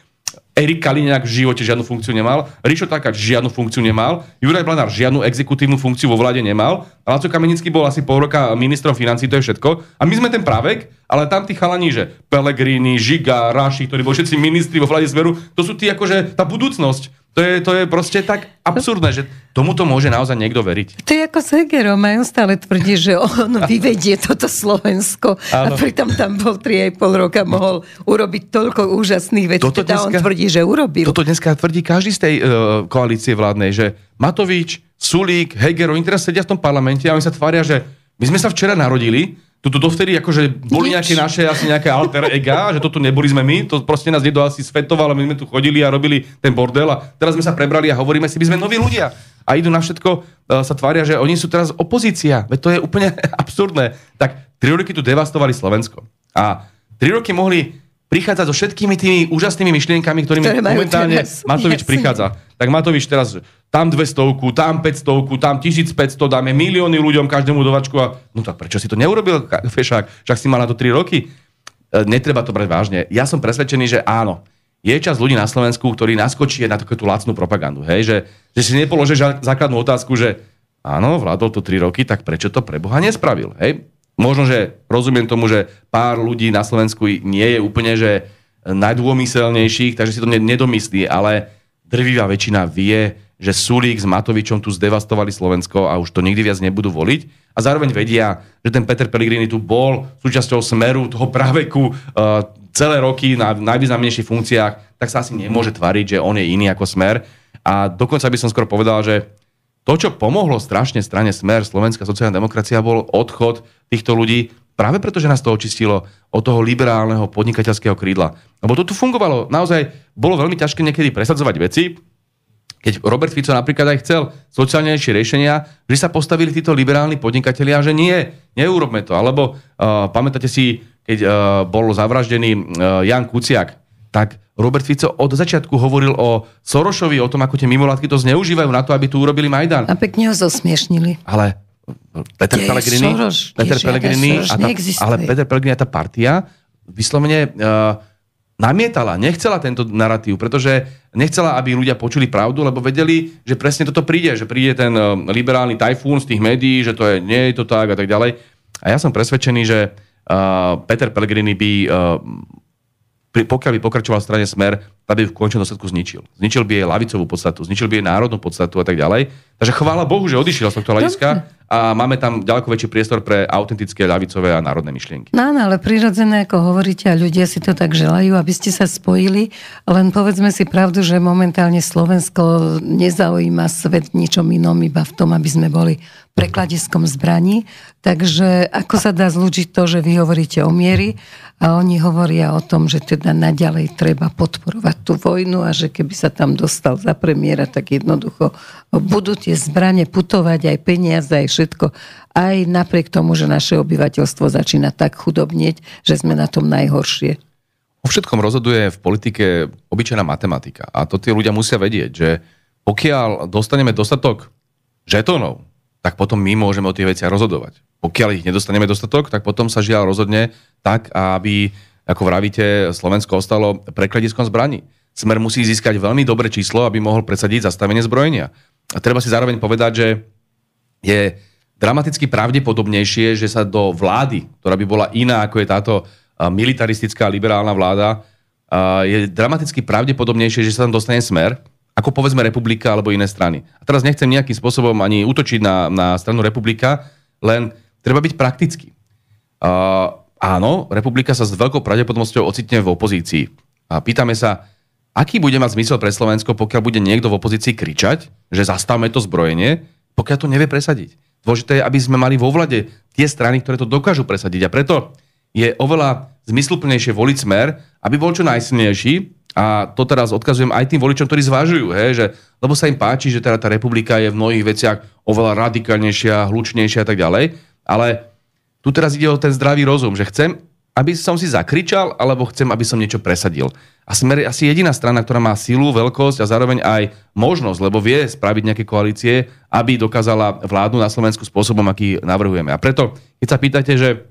Erik Kaliňák v živote žiadnu funkciu nemal, Rišo Takáč žiadnu funkciu nemal, Juraj Blanár žiadnu exekutívnu funkciu vo vláde nemal, Laco Kamenický bol asi pol roka ministrom financí, to je všetko. A my sme ten právek, ale tam tí chalani, že Pelegrini, Žiga, Raši, ktorí boli všetci ministri vo vláde Zveru, to sú tí akože tá budúcnosť. To je, to je proste tak absurdné, že tomuto môže naozaj niekto veriť. To je ako s Hegerom, aj on stále tvrdí, že on vyvedie toto Slovensko ano. a pritom tam bol 3,5 roka, mohol urobiť toľko úžasných vecí, toto teda dneska, on tvrdí, že urobil. Toto dneska tvrdí každý z tej uh, koalície vládnej, že Matovič, Sulík, Heger, oni teraz sedia v tom parlamente a oni sa tvária, že my sme sa včera narodili, tu to dovtedy akože boli nejaké naše asi nejaké alter ega, že toto neboli sme my, to proste nás niekto asi svetoval, my sme tu chodili a robili ten bordel a teraz sme sa prebrali a hovoríme si, my sme noví ľudia a idú na všetko, e, sa tvária, že oni sú teraz opozícia, veď to je úplne absurdné. Tak tri roky tu devastovali Slovensko a tri roky mohli prichádza so všetkými tými úžasnými myšlienkami, ktorými Ktoré momentálne teraz. Matovič yes. prichádza. Tak Matovič teraz tam 200, tam 500, tam 1500, dáme milióny ľuďom každému dovačku a no tak prečo si to neurobil, Fešák? Však si mal na to 3 roky. E, netreba to brať vážne. Ja som presvedčený, že áno, je čas ľudí na Slovensku, ktorí naskočí na takúto lacnú propagandu. Hej? Že, že si nepoložíš základnú otázku, že áno, vládol to 3 roky, tak prečo to pre Boha nespravil? Hej? Možno, že rozumiem tomu, že pár ľudí na Slovensku nie je úplne, že najdômyselnejších, takže si to nedomyslí, ale drvivá väčšina vie, že Sulík s Matovičom tu zdevastovali Slovensko a už to nikdy viac nebudú voliť. A zároveň vedia, že ten Peter Pellegrini tu bol súčasťou smeru toho práveku uh, e, celé roky na najvýznamnejších funkciách, tak sa asi nemôže tvariť, že on je iný ako smer. A dokonca by som skoro povedal, že to, čo pomohlo strašne strane Smer, Slovenská sociálna demokracia, bol odchod týchto ľudí práve preto, že nás to očistilo od toho liberálneho podnikateľského krídla. Lebo to tu fungovalo. Naozaj bolo veľmi ťažké niekedy presadzovať veci, keď Robert Fico napríklad aj chcel sociálnejšie riešenia, že sa postavili títo liberálni podnikatelia, že nie, neurobme to. Alebo uh, pamätáte si, keď uh, bol zavraždený uh, Jan Kuciak, tak Robert Fico od začiatku hovoril o Sorošovi, o tom, ako tie mimoládky to zneužívajú na to, aby tu urobili Majdan. A pekne ho zosmiešnili. Ale e, Peter Kde Pellegrini, Soros, Peter Pellegrini a tá, ale Peter Pellegrini a tá partia vyslovene uh, namietala, nechcela tento narratív, pretože nechcela, aby ľudia počuli pravdu, lebo vedeli, že presne toto príde, že príde ten uh, liberálny tajfún z tých médií, že to je, nie je to tak a tak ďalej. A ja som presvedčený, že uh, Peter Pellegrini by uh, pokiaľ by pokračoval v strane Smer, tak by v končnom dôsledku zničil. Zničil by jej lavicovú podstatu, zničil by jej národnú podstatu a tak ďalej. Takže chvála Bohu, že odišiel z tohto hľadiska a máme tam ďaleko väčší priestor pre autentické ľavicové a národné myšlienky. No, no ale prirodzené, ako hovoríte, a ľudia si to tak želajú, aby ste sa spojili. Len povedzme si pravdu, že momentálne Slovensko nezaujíma svet ničom inom, iba v tom, aby sme boli prekladiskom zbraní. Takže ako sa dá zlúčiť to, že vy hovoríte o miery a oni hovoria o tom, že teda naďalej treba podporovať tú vojnu a že keby sa tam dostal za premiéra, tak jednoducho budú tie zbranie putovať aj peniaze, aj všetko. Aj napriek tomu, že naše obyvateľstvo začína tak chudobnieť, že sme na tom najhoršie. O všetkom rozhoduje v politike obyčajná matematika. A to tí ľudia musia vedieť, že pokiaľ dostaneme dostatok žetónov, tak potom my môžeme o tie veci rozhodovať. Pokiaľ ich nedostaneme dostatok, tak potom sa žiaľ rozhodne tak, aby, ako vravíte, Slovensko ostalo prekladiskom zbraní. Smer musí získať veľmi dobré číslo, aby mohol presadiť zastavenie zbrojenia. A treba si zároveň povedať, že je dramaticky pravdepodobnejšie, že sa do vlády, ktorá by bola iná ako je táto militaristická liberálna vláda, je dramaticky pravdepodobnejšie, že sa tam dostane smer, ako povedzme republika alebo iné strany. A teraz nechcem nejakým spôsobom ani útočiť na, na stranu republika, len treba byť praktický. Uh, áno, republika sa s veľkou pravdepodobnosťou ocitne v opozícii. A pýtame sa, aký bude mať zmysel pre Slovensko, pokiaľ bude niekto v opozícii kričať, že zastavme to zbrojenie, pokiaľ to nevie presadiť. Dôležité je, aby sme mali vo vlade tie strany, ktoré to dokážu presadiť. A preto je oveľa zmysluplnejšie voliť smer, aby bol čo najsilnejší, a to teraz odkazujem aj tým voličom, ktorí zvažujú, hej, že, lebo sa im páči, že teda tá republika je v mnohých veciach oveľa radikálnejšia, hlučnejšia a tak ďalej. Ale tu teraz ide o ten zdravý rozum, že chcem, aby som si zakričal, alebo chcem, aby som niečo presadil. A Smer je asi jediná strana, ktorá má silu, veľkosť a zároveň aj možnosť, lebo vie spraviť nejaké koalície, aby dokázala vládnu na Slovensku spôsobom, aký navrhujeme. A preto, keď sa pýtate, že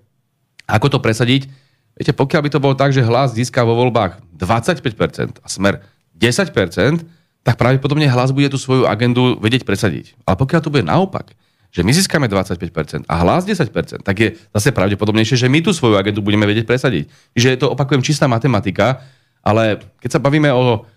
ako to presadiť, Viete, pokiaľ by to bolo tak, že hlas získa vo voľbách 25% a smer 10%, tak pravdepodobne hlas bude tú svoju agendu vedieť presadiť. Ale pokiaľ to bude naopak, že my získame 25% a hlas 10%, tak je zase pravdepodobnejšie, že my tú svoju agendu budeme vedieť presadiť. Čiže je to, opakujem, čistá matematika, ale keď sa bavíme o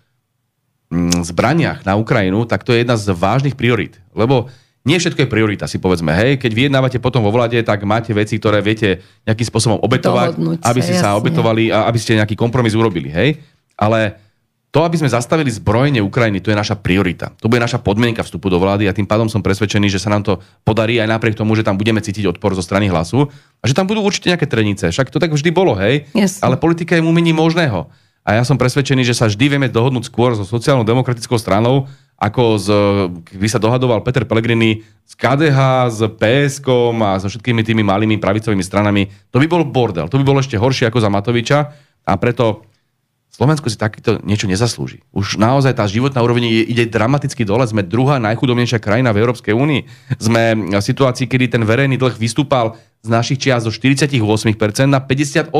mm, zbraniach na Ukrajinu, tak to je jedna z vážnych priorit. Lebo nie všetko je priorita, si povedzme. Hej, keď vyjednávate potom vo vláde, tak máte veci, ktoré viete nejakým spôsobom obetovať, Dohodnúť aby ste sa, sa obetovali a aby ste nejaký kompromis urobili. Hej, ale to, aby sme zastavili zbrojenie Ukrajiny, to je naša priorita. To bude naša podmienka vstupu do vlády a tým pádom som presvedčený, že sa nám to podarí aj napriek tomu, že tam budeme cítiť odpor zo strany hlasu a že tam budú určite nejaké trenice. Však to tak vždy bolo, hej? Yes. Ale politika je umení možného. A ja som presvedčený, že sa vždy vieme dohodnúť skôr so sociálnou demokratickou stranou, ako z, by sa dohadoval Peter Pellegrini s KDH, s PSK a so všetkými tými malými pravicovými stranami. To by bol bordel, to by bolo ešte horšie ako za Matoviča a preto Slovensko si takýto niečo nezaslúži. Už naozaj tá životná úroveň ide dramaticky dole. Sme druhá najchudobnejšia krajina v Európskej únii. Sme v situácii, kedy ten verejný dlh vystúpal z našich čias zo 48% na 58%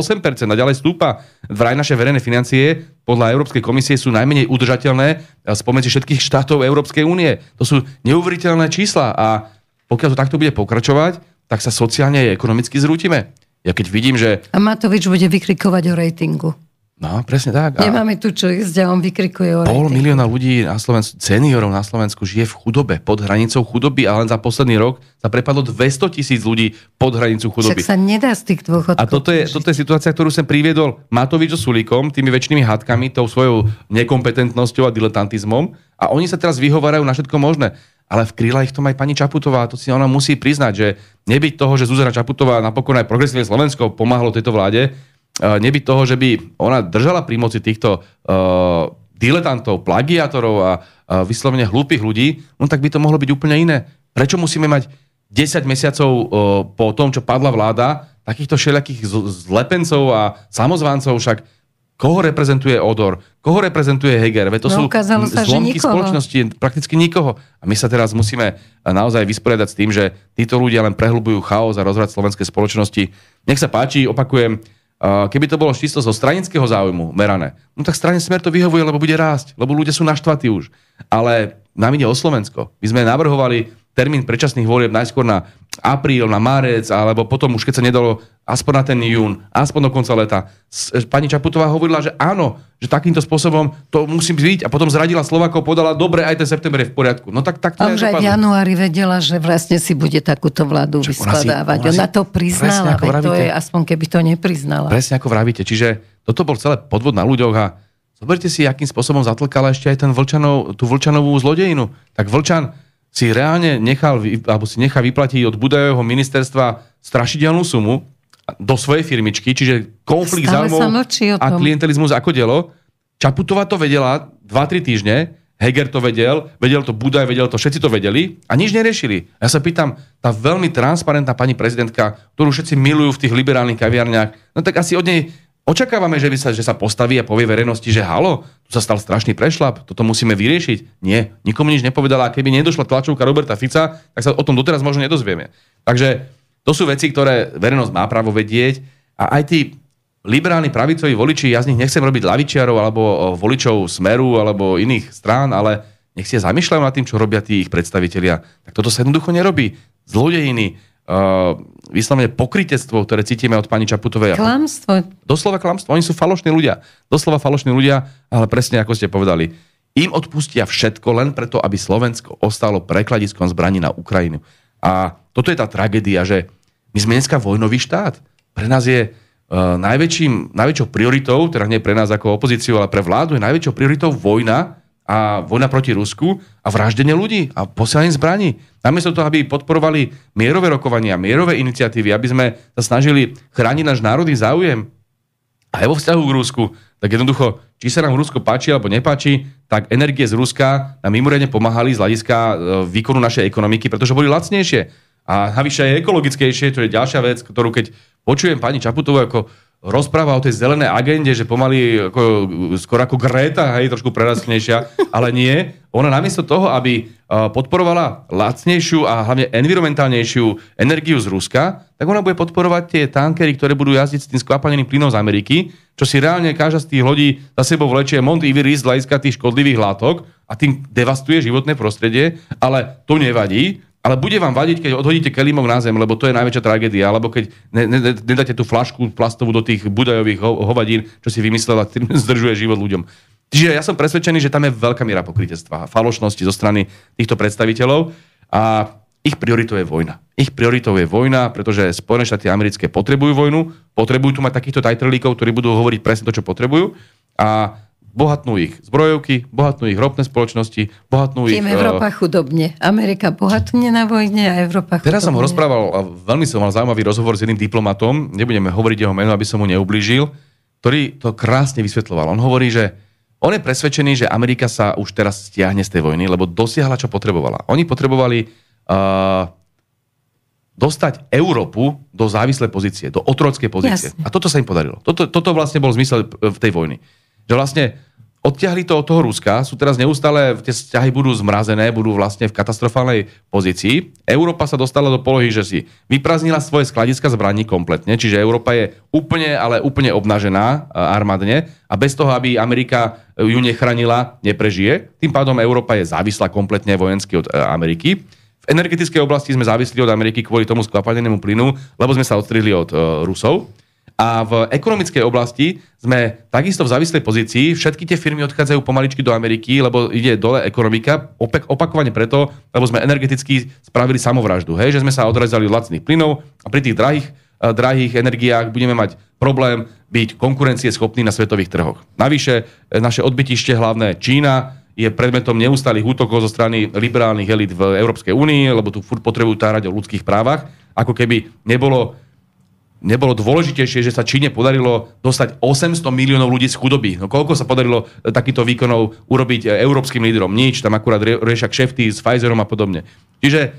a ďalej stúpa. Vraj naše verejné financie podľa Európskej komisie sú najmenej udržateľné spomedzi všetkých štátov Európskej únie. To sú neuveriteľné čísla a pokiaľ to takto bude pokračovať, tak sa sociálne a ekonomicky zrútime. Ja keď vidím, že... A Matovič bude vykrikovať o rejtingu. No, presne tak. A Nemáme tu čo ísť a on vykrikuje o Pol milióna ľudí na Slovensku, seniorov na Slovensku žije v chudobe, pod hranicou chudoby a len za posledný rok sa prepadlo 200 tisíc ľudí pod hranicu chudoby. Však sa nedá z tých dôchodkov. A toto je, toto je situácia, ktorú som priviedol Matovič so Sulikom, tými väčšnými hádkami, tou svojou nekompetentnosťou a diletantizmom. A oni sa teraz vyhovárajú na všetko možné ale v kríla ich to aj pani Čaputová, to si ona musí priznať, že nebyť toho, že Zuzana Čaputová napokon aj progresívne Slovensko pomáhalo tejto vláde, Eh, nebyť toho, že by ona držala pri moci týchto uh, diletantov, plagiátorov a uh, vyslovene hlúpych ľudí, no tak by to mohlo byť úplne iné. Prečo musíme mať 10 mesiacov uh, po tom, čo padla vláda, takýchto všelijakých zlepencov a samozváncov však koho reprezentuje Odor, koho reprezentuje Heger. Veď to no, sú sa, zlomky spoločnosti, prakticky nikoho. A my sa teraz musíme naozaj vysporiadať s tým, že títo ľudia len prehlbujú chaos a rozhľad slovenskej spoločnosti. Nech sa páči, opakujem, keby to bolo čisto zo stranického záujmu merané, no tak strane smer to vyhovuje, lebo bude rásť, lebo ľudia sú naštvatí už. Ale nám ide o Slovensko. My sme navrhovali termín predčasných volieb najskôr na apríl, na marec, alebo potom už keď sa nedalo aspoň na ten jún, aspoň do konca leta. E, pani Čaputová hovorila, že áno, že takýmto spôsobom to musí byť a potom zradila Slovakov, podala dobre, aj ten september je v poriadku. No tak, tak to A už aj v januári vedela, že vlastne si bude takúto vládu Čo, vyskladávať. Ona, si, ona, ona si, to priznala, ako vravíte, to je aspoň keby to nepriznala. Presne ako vravíte, čiže toto bol celé podvod na ľuďoch a zoberte si, akým spôsobom zatlkala ešte aj ten vlčanov, tú vlčanovú zlodejinu. Tak vlčan, si reálne nechal, alebo si nechá vyplatiť od budajového ministerstva strašidelnú sumu do svojej firmičky, čiže konflikt záujmov a klientelizmus ako delo. Čaputová to vedela 2-3 týždne, Heger to vedel, vedel to Budaj, vedel to, všetci to vedeli a nič neriešili. Ja sa pýtam, tá veľmi transparentná pani prezidentka, ktorú všetci milujú v tých liberálnych kaviarniach, no tak asi od nej Očakávame, že, sa, že sa postaví a povie verejnosti, že halo, tu sa stal strašný prešlap, toto musíme vyriešiť. Nie, nikomu nič nepovedala a keby nedošla tlačovka Roberta Fica, tak sa o tom doteraz možno nedozvieme. Takže to sú veci, ktoré verejnosť má právo vedieť a aj tí liberálni pravicoví voliči, ja z nich nechcem robiť lavičiarov alebo voličov Smeru alebo iných strán, ale nech si zamýšľajú nad tým, čo robia tí ich predstavitelia. Tak toto sa jednoducho nerobí. Zlodejiny, Uh, vyslovene pokritectvo, ktoré cítime od pani Čaputovej. Klamstvo. Doslova klamstvo. Oni sú falošní ľudia. Doslova falošní ľudia, ale presne ako ste povedali. Im odpustia všetko len preto, aby Slovensko ostalo prekladiskom zbraní na Ukrajinu. A toto je tá tragédia, že my sme dneska vojnový štát. Pre nás je uh, najväčším, najväčšou prioritou, teda nie pre nás ako opozíciu, ale pre vládu, je najväčšou prioritou vojna a vojna proti Rusku a vraždenie ľudí a posielanie zbraní. Namiesto toho, aby podporovali mierové rokovania, mierové iniciatívy, aby sme sa snažili chrániť náš národný záujem aj vo vzťahu k Rusku, tak jednoducho, či sa nám Rusko páči alebo nepáči, tak energie z Ruska nám mimoriadne pomáhali z hľadiska e, výkonu našej ekonomiky, pretože boli lacnejšie. A navyše je ekologickejšie, to je ďalšia vec, ktorú keď počujem pani Čaputovú ako rozpráva o tej zelenej agende, že pomaly ako, skoro ako Greta, hej, trošku prerastnejšia, ale nie. Ona namiesto toho, aby e, podporovala lacnejšiu a hlavne environmentálnejšiu energiu z Ruska, tak ona bude podporovať tie tankery, ktoré budú jazdiť s tým skvapaneným plynom z Ameriky, čo si reálne každá z tých lodí za sebou vlečie Mont Iveris z hľadiska tých škodlivých látok a tým devastuje životné prostredie, ale to nevadí, ale bude vám vadiť, keď odhodíte kelímok na zem, lebo to je najväčšia tragédia, alebo keď ne, ne, nedáte tú flašku plastovú do tých budajových ho, hovadín, čo si vymyslela, tým zdržuje život ľuďom. Čiže ja som presvedčený, že tam je veľká miera a falošnosti zo strany týchto predstaviteľov a ich prioritou je vojna. Ich prioritou je vojna, pretože Spojené štáty americké potrebujú vojnu, potrebujú tu mať takýchto tajtrlíkov, ktorí budú hovoriť presne to, čo potrebujú. A bohatnú ich zbrojovky, bohatnú ich ropné spoločnosti, bohatnú Tým ich... Tým e, Európa chudobne. Amerika bohatne na vojne a Európa chudobne. Teraz som ho rozprával, a veľmi som mal zaujímavý rozhovor s jedným diplomatom, nebudeme hovoriť jeho meno, aby som mu neublížil, ktorý to krásne vysvetloval. On hovorí, že on je presvedčený, že Amerika sa už teraz stiahne z tej vojny, lebo dosiahla, čo potrebovala. Oni potrebovali uh, dostať Európu do závislej pozície, do otrockej pozície. Jasne. A toto sa im podarilo. Toto, toto vlastne bol zmysel e, v tej vojny. Že vlastne odťahli to od toho Ruska, sú teraz neustále, tie vzťahy budú zmrazené, budú vlastne v katastrofálnej pozícii. Európa sa dostala do polohy, že si vypraznila svoje skladiska zbraní kompletne, čiže Európa je úplne, ale úplne obnažená e, armádne a bez toho, aby Amerika ju nechránila, neprežije. Tým pádom Európa je závislá kompletne vojensky od e, Ameriky. V energetickej oblasti sme závisli od Ameriky kvôli tomu skvapalnenému plynu, lebo sme sa odstrihli od e, Rusov. A v ekonomickej oblasti sme takisto v závislej pozícii. Všetky tie firmy odchádzajú pomaličky do Ameriky, lebo ide dole ekonomika. Opak, opakovane preto, lebo sme energeticky spravili samovraždu. Hej? Že sme sa odrazali od lacných plynov a pri tých drahých, eh, drahých energiách budeme mať problém byť konkurencieschopný na svetových trhoch. Navyše, eh, naše odbytište hlavné Čína, je predmetom neustálých útokov zo strany liberálnych elit v Európskej únii, lebo tu furt potrebujú tárať o ľudských právach, ako keby nebolo nebolo dôležitejšie, že sa Číne podarilo dostať 800 miliónov ľudí z chudoby. No koľko sa podarilo e, takýchto výkonov urobiť e, európskym líderom, Nič, tam akurát riešia kšefty s Pfizerom a podobne. Čiže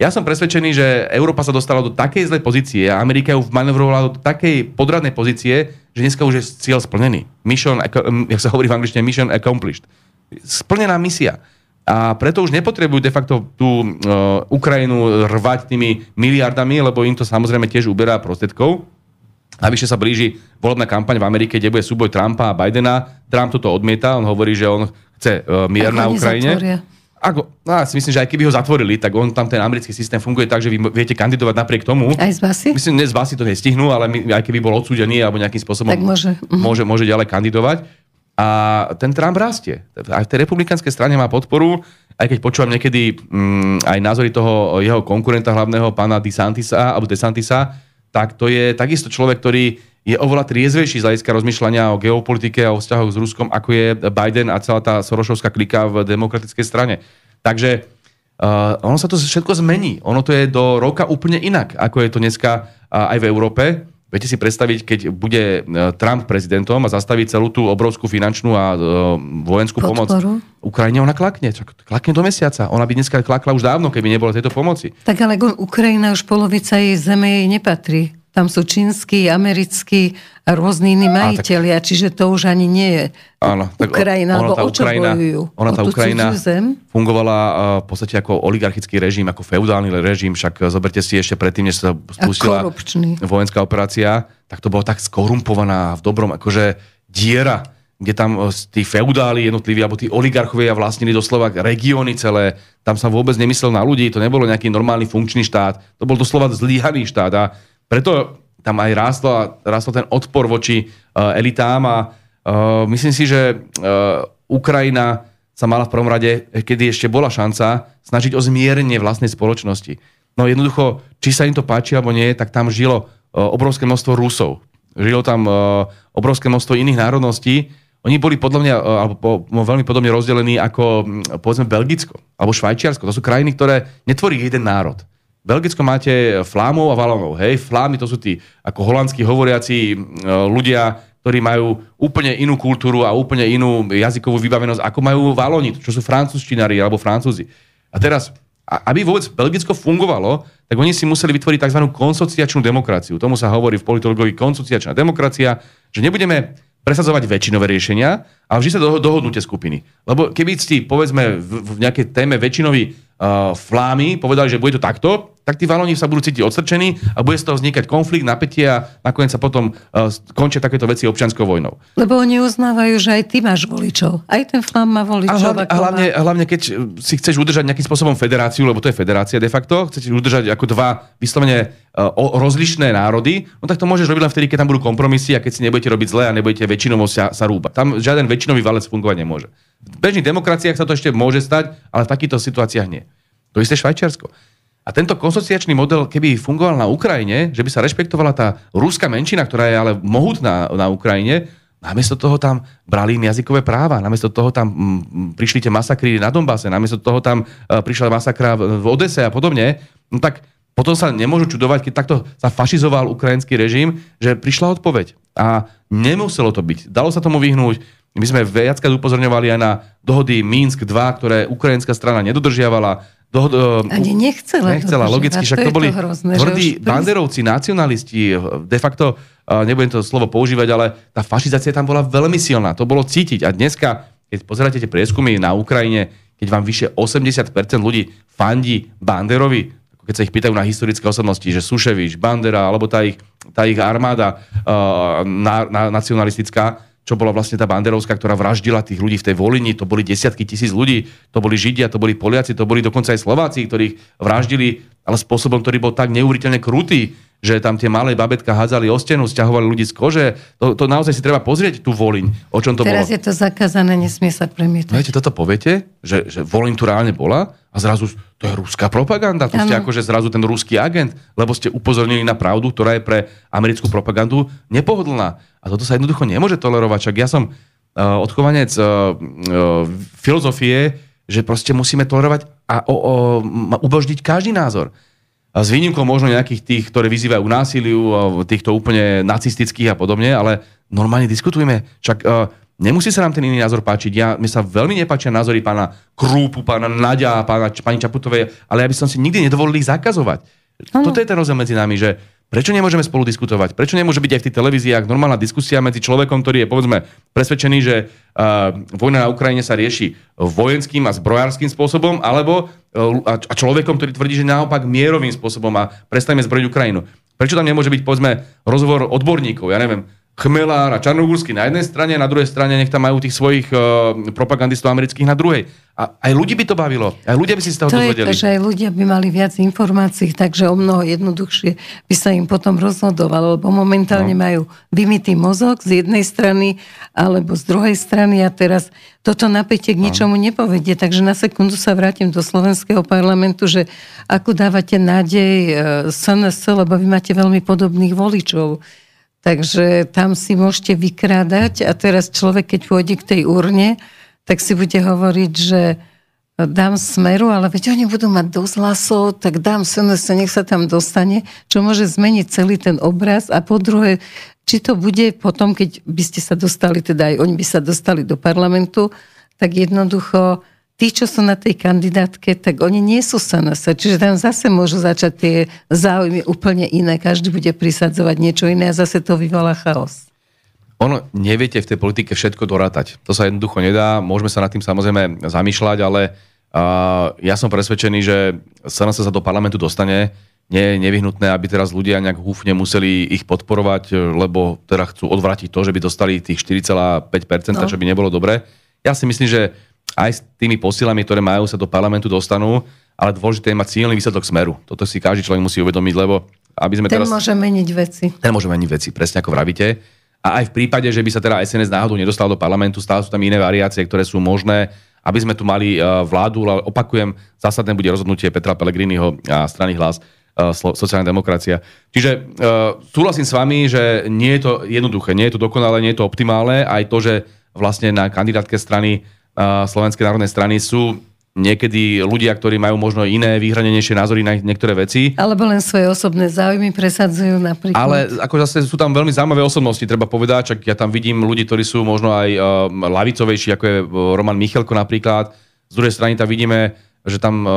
ja som presvedčený, že Európa sa dostala do takej zlej pozície a Amerika ju manevrovala do takej podradnej pozície, že dneska už je cieľ splnený. Mission, jak sa hovorí v angličtine, mission accomplished. Splnená misia a preto už nepotrebujú de facto tú e, Ukrajinu rvať tými miliardami, lebo im to samozrejme tiež uberá prostriedkov. A vyše sa blíži volebná kampaň v Amerike, kde bude súboj Trumpa a Bidena. Trump toto odmieta, on hovorí, že on chce e, mier na Ukrajine. Ako, no ja si myslím, že aj keby ho zatvorili, tak on tam ten americký systém funguje tak, že vy viete kandidovať napriek tomu. Aj z basy? Myslím, že z basy to nestihnú, ale my, aj keby bol odsúdený alebo nejakým spôsobom tak môže. Mhm. môže, môže ďalej kandidovať. A ten Trump rastie. Aj v tej republikánskej strane má podporu, aj keď počúvam niekedy mm, aj názory toho jeho konkurenta hlavného, pána DeSantisa, alebo DeSantisa, tak to je takisto človek, ktorý je oveľa triezvejší z hľadiska rozmýšľania o geopolitike a o vzťahoch s Ruskom, ako je Biden a celá tá Sorošovská klika v demokratickej strane. Takže uh, ono sa to všetko zmení. Ono to je do roka úplne inak, ako je to dneska uh, aj v Európe. Viete si predstaviť, keď bude e, Trump prezidentom a zastaví celú tú obrovskú finančnú a e, vojenskú Podporu. pomoc Ukrajine, ona klakne. Klakne do mesiaca. Ona by dneska klakla už dávno, keby nebolo tejto pomoci. Tak ale Ukrajina už polovica jej zeme jej nepatrí tam sú čínsky, americkí a rôzni iní majiteľia, tak... čiže to už ani nie je Áno, tak Ukrajina, alebo o čo Ukrajina, bojujú? Ona tá Ukrajina zem? fungovala uh, v podstate ako oligarchický režim, ako feudálny režim, však e, zoberte si ešte predtým, než sa spustila vojenská operácia, tak to bola tak skorumpovaná v dobrom, akože diera, kde tam e, tí feudáli jednotliví, alebo tí oligarchovia vlastnili doslova regióny celé, tam sa vôbec nemyslel na ľudí, to nebolo nejaký normálny funkčný štát, to bol doslova zlíhaný štát a preto tam aj rástla, rástol ten odpor voči uh, elitám a uh, myslím si, že uh, Ukrajina sa mala v prvom rade, kedy ešte bola šanca, snažiť o zmierenie vlastnej spoločnosti. No jednoducho, či sa im to páči alebo nie, tak tam žilo uh, obrovské množstvo Rusov. Žilo tam uh, obrovské množstvo iných národností. Oni boli podľa mňa, uh, alebo po, no, veľmi podobne rozdelení ako, hm, povedzme, Belgicko alebo Švajčiarsko. To sú krajiny, ktoré netvorí jeden národ. Belgicko máte flámov a valonov. Hej, flámy to sú tí ako holandskí hovoriaci ľudia, ktorí majú úplne inú kultúru a úplne inú jazykovú vybavenosť, ako majú valoni, čo sú francúzštinári alebo francúzi. A teraz, aby vôbec Belgicko fungovalo, tak oni si museli vytvoriť tzv. konsociačnú demokraciu. Tomu sa hovorí v politologii konsociačná demokracia, že nebudeme presadzovať väčšinové riešenia a vždy sa dohodnutie skupiny. Lebo keby si, povedzme, v, v nejakej téme väčšinovi uh, flámy povedali, že bude to takto, tak tí valoni sa budú cítiť odstrčení a bude z toho vznikať konflikt, napätie a nakoniec sa potom uh, končia takéto veci občianskou vojnou. Lebo oni uznávajú, že aj ty máš voličov. Aj ten flam má voličov. A hlavne, a hlavne, hlavne, keď si chceš udržať nejakým spôsobom federáciu, lebo to je federácia de facto, chceš udržať ako dva vyslovene uh, rozlišné národy, no tak to môžeš robiť len vtedy, keď tam budú kompromisy a keď si nebudete robiť zle a nebudete väčšinovo sa, sa rúbať. Tam žiaden väčšinový valec fungovať nemôže. V bežných demokraciách sa to ešte môže stať, ale v takýchto situáciách nie. To isté Švajčiarsko. A tento konsociačný model, keby fungoval na Ukrajine, že by sa rešpektovala tá ruská menšina, ktorá je ale mohutná na Ukrajine, namiesto toho tam brali im jazykové práva, namiesto toho tam m, mm, mm, prišli tie masakry na Dombase, namiesto toho tam e, prišla masakra v Odese a podobne, no tak potom sa nemôžu čudovať, keď takto sa fašizoval ukrajinský režim, že prišla odpoveď. A nemuselo to byť. Dalo sa tomu vyhnúť. My sme viackrát upozorňovali aj na dohody Minsk 2, ktoré ukrajinská strana nedodržiavala do, do, e, Ani nechcela. Nechcela, to, logicky, však to, to boli hrozné, tvrdí už... banderovci, nacionalisti, e, de facto, e, nebudem to slovo používať, ale tá fašizácia tam bola veľmi silná, to bolo cítiť. A dneska, keď pozeráte tie prieskumy na Ukrajine, keď vám vyše 80% ľudí fandí Banderovi, keď sa ich pýtajú na historické osobnosti, že Suševič, Bandera, alebo tá ich, tá ich armáda uh, na, na, nacionalistická, čo bola vlastne tá banderovská, ktorá vraždila tých ľudí v tej Volini, to boli desiatky tisíc ľudí, to boli Židia, to boli Poliaci, to boli dokonca aj Slováci, ktorých vraždili, ale spôsobom, ktorý bol tak neuveriteľne krutý, že tam tie malé babetka hádzali o stenu, stiahovali ľudí z kože. To, to naozaj si treba pozrieť tú voliň, o čom to Teraz bolo. Teraz je to zakázané, nesmie sa premietať. Viete, toto poviete, že, že voliň tu reálne bola a zrazu to je ruská propaganda, to ano. ste akože zrazu ten ruský agent, lebo ste upozornili na pravdu, ktorá je pre americkú propagandu nepohodlná. A toto sa jednoducho nemôže tolerovať. Čak ja som uh, odchovanec uh, uh, filozofie, že proste musíme tolerovať a o, o, ubožniť každý názor s výnimkou možno nejakých tých, ktorí vyzývajú k násiliu, týchto úplne nacistických a podobne, ale normálne diskutujme. Čak uh, e, nemusí sa nám ten iný názor páčiť. Ja, mne sa veľmi nepáčia názory pána Krúpu, pána Nadia, pána, pani Čaputovej, ale ja by som si nikdy nedovolil ich zakazovať. Ano. Toto je ten rozdiel medzi nami, že Prečo nemôžeme spolu diskutovať? Prečo nemôže byť aj v tých televíziách normálna diskusia medzi človekom, ktorý je povedzme presvedčený, že uh, vojna na Ukrajine sa rieši vojenským a zbrojárským spôsobom, alebo uh, a človekom, ktorý tvrdí, že naopak mierovým spôsobom a prestajme zbrojiť Ukrajinu. Prečo tam nemôže byť, povedzme, rozhovor odborníkov, ja neviem, Chmelár a Čarnogórsky na jednej strane, na druhej strane nech tam majú tých svojich uh, propagandistov amerických na druhej. A aj ľudí by to bavilo. Aj ľudia by si z toho to dozvedeli. Je to, že aj ľudia by mali viac informácií, takže o mnoho jednoduchšie by sa im potom rozhodovalo, lebo momentálne no. majú vymitý mozog z jednej strany alebo z druhej strany a teraz toto napätie k no. ničomu no. nepovedie. Takže na sekundu sa vrátim do slovenského parlamentu, že ako dávate nádej SNS, e, lebo vy máte veľmi podobných voličov. Takže tam si môžete vykrádať a teraz človek, keď pôjde k tej urne, tak si bude hovoriť, že dám smeru, ale veď oni budú mať dosť hlasov, tak dám SNS, nech sa tam dostane, čo môže zmeniť celý ten obraz. A po druhé, či to bude potom, keď by ste sa dostali, teda aj oni by sa dostali do parlamentu, tak jednoducho tí, čo sú na tej kandidátke, tak oni nie sú SNS, čiže tam zase môžu začať tie záujmy úplne iné, každý bude prisadzovať niečo iné a zase to vyvolá chaos. Ono, neviete v tej politike všetko dorátať. To sa jednoducho nedá, môžeme sa nad tým samozrejme zamýšľať, ale uh, ja som presvedčený, že SNS sa do parlamentu dostane, nie je nevyhnutné, aby teraz ľudia nejak húfne museli ich podporovať, lebo teda chcú odvratiť to, že by dostali tých 4,5%, no. čo by nebolo dobre. Ja si myslím, že aj s tými posilami, ktoré majú, sa do parlamentu dostanú, ale dôležité je mať silný výsledok smeru. Toto si každý človek musí uvedomiť, lebo aby sme ten teraz... môže meniť veci. Ten môže meniť veci, presne ako vravíte. A aj v prípade, že by sa teda SNS náhodou nedostal do parlamentu, stále sú tam iné variácie, ktoré sú možné, aby sme tu mali e, vládu, ale opakujem, zásadné bude rozhodnutie Petra Pellegriniho a strany hlas e, sociálna demokracia. Čiže uh, súhlasím s vami, že nie je to jednoduché, nie je to dokonalé, nie je to optimálne, aj to, že vlastne na kandidátke strany Slovenskej národnej strany sú niekedy ľudia, ktorí majú možno iné vyhranenejšie názory na niektoré veci. Alebo len svoje osobné záujmy presadzujú napríklad. Ale ako zase sú tam veľmi zaujímavé osobnosti, treba povedať, čak ja tam vidím ľudí, ktorí sú možno aj uh, lavicovejší, ako je ehm, Roman Michelko napríklad. Z druhej strany tam vidíme, že tam uh,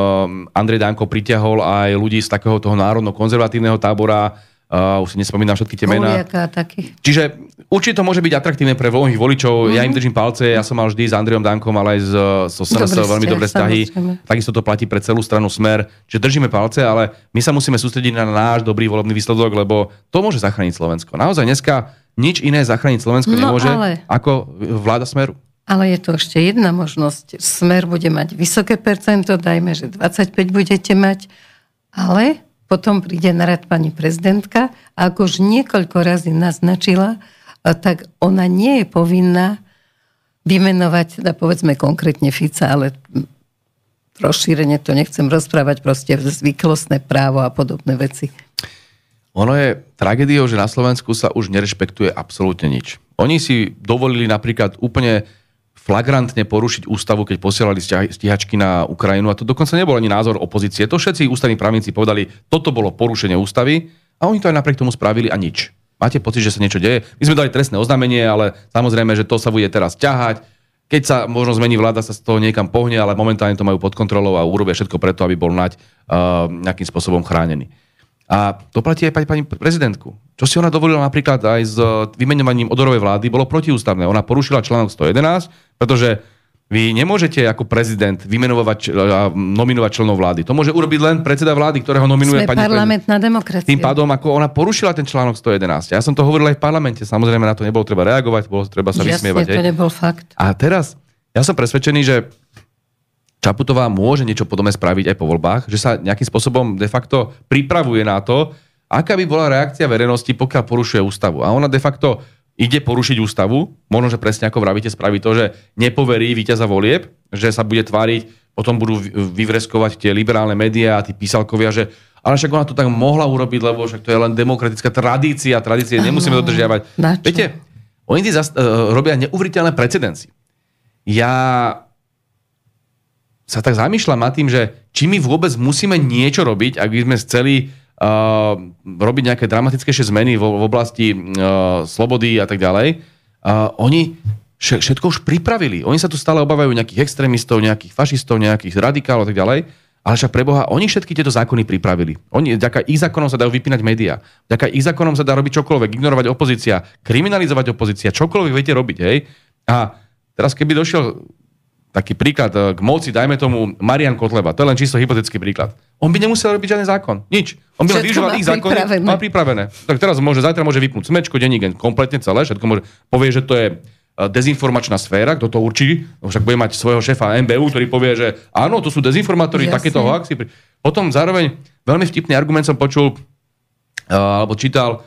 Andrej Danko pritiahol aj ľudí z takého toho národno-konzervatívneho tábora, Uh, už si nespomínam všetky tie mená. Čiže určite to môže byť atraktívne pre voľných voličov. Mm-hmm. Ja im mhm. držím palce, ja som mal vždy s Andrejom Dankom, ale aj s, so SNS veľmi dobré vzťahy. Takisto to platí pre celú stranu Smer. Čiže držíme palce, ale my sa musíme sústrediť na náš dobrý volebný výsledok, lebo to môže zachrániť Slovensko. Naozaj dneska nič iné zachrániť Slovensko no, nemôže ale... ako vláda Smeru. Ale je to ešte jedna možnosť. Smer bude mať vysoké percento, dajme, že 25 budete mať, ale potom príde na rad pani prezidentka a ako už niekoľko razy naznačila, tak ona nie je povinná vymenovať, teda povedzme konkrétne Fica, ale rozšírenie to nechcem rozprávať, proste zvyklostné právo a podobné veci. Ono je tragédiou, že na Slovensku sa už nerešpektuje absolútne nič. Oni si dovolili napríklad úplne flagrantne porušiť ústavu, keď posielali stíhačky na Ukrajinu. A to dokonca nebol ani názor opozície. To všetci ústavní právnici povedali, toto bolo porušenie ústavy a oni to aj napriek tomu spravili a nič. Máte pocit, že sa niečo deje? My sme dali trestné oznámenie, ale samozrejme, že to sa bude teraz ťahať. Keď sa možno zmení vláda, sa z toho niekam pohne, ale momentálne to majú pod kontrolou a urobia všetko preto, aby bol nať uh, eh, nejakým spôsobom chránený. A to platí aj pani, pani prezidentku. Čo si ona dovolila napríklad aj s e, vymenovaním odorovej vlády, bolo protiústavné. Ona porušila článok 111, pretože vy nemôžete ako prezident vymenovať e, a nominovať členov vlády. To môže urobiť len predseda vlády, ktorého nominuje Sme pani parlamentná demokracia. Tým pádom, ako ona porušila ten článok 111. Ja som to hovoril aj v parlamente. Samozrejme, na to nebolo treba reagovať, bolo treba sa Jasne, vysmievať. to nebol fakt. A teraz, ja som presvedčený, že Čaputová môže niečo podobné spraviť aj po voľbách, že sa nejakým spôsobom de facto pripravuje na to, aká by bola reakcia verejnosti, pokiaľ porušuje ústavu. A ona de facto ide porušiť ústavu, možno, že presne ako vravíte, spraví to, že nepoverí víťaza volieb, že sa bude tváriť, potom budú vyvreskovať tie liberálne médiá a tí písalkovia, že ale však ona to tak mohla urobiť, lebo však to je len demokratická tradícia, tradície ano, nemusíme dodržiavať. Viete, oni zas, uh, robia neuveriteľné precedenci. Ja sa tak zamýšľam nad tým, že či my vôbec musíme niečo robiť, ak by sme chceli uh, robiť nejaké dramatickejšie zmeny v, v oblasti uh, slobody a tak ďalej. Uh, oni všetko už pripravili. Oni sa tu stále obávajú nejakých extrémistov, nejakých fašistov, nejakých radikálov a tak ďalej. Ale však preboha, oni všetky tieto zákony pripravili. Oni, vďaka ich zákonom sa dajú vypínať médiá. Vďaka ich zákonom sa dá robiť čokoľvek, ignorovať opozícia, kriminalizovať opozícia, čokoľvek viete robiť, hej. A teraz keby došiel taký príklad e, k moci, dajme tomu Marian Kotleba, to je len čisto hypotetický príklad. On by nemusel robiť žiadny zákon, nič. On by len využíval ich zákon, má pripravené. Tak teraz môže, zajtra môže vypnúť smečko, denní kompletne celé, všetko môže, povie, že to je e, dezinformačná sféra, kto to určí, no však bude mať svojho šéfa MBU, ktorý povie, že áno, to sú dezinformátori, takéto hoaxy. Potom zároveň veľmi vtipný argument som počul, e, alebo čítal,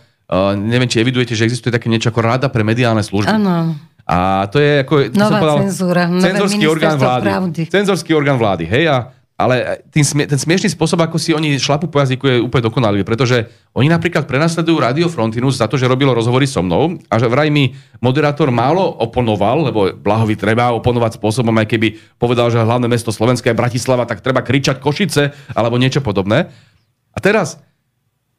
neviem, či evidujete, že existuje také niečo ako rada pre mediálne služby. Áno. A to je ako... To Nová povedal, cenzúra. Cenzorský orgán vlády. Pravdy. Cenzorský orgán vlády, hej, a ale e, tým, ten smiešný spôsob, ako si oni šlapu po jazyku, je úplne dokonalý, pretože oni napríklad prenasledujú Radio Frontinus za to, že robilo rozhovory so mnou a že vraj mi moderátor málo oponoval, lebo Blahovi treba oponovať spôsobom, aj keby povedal, že hlavné mesto Slovenska je Bratislava, tak treba kričať Košice alebo niečo podobné. A teraz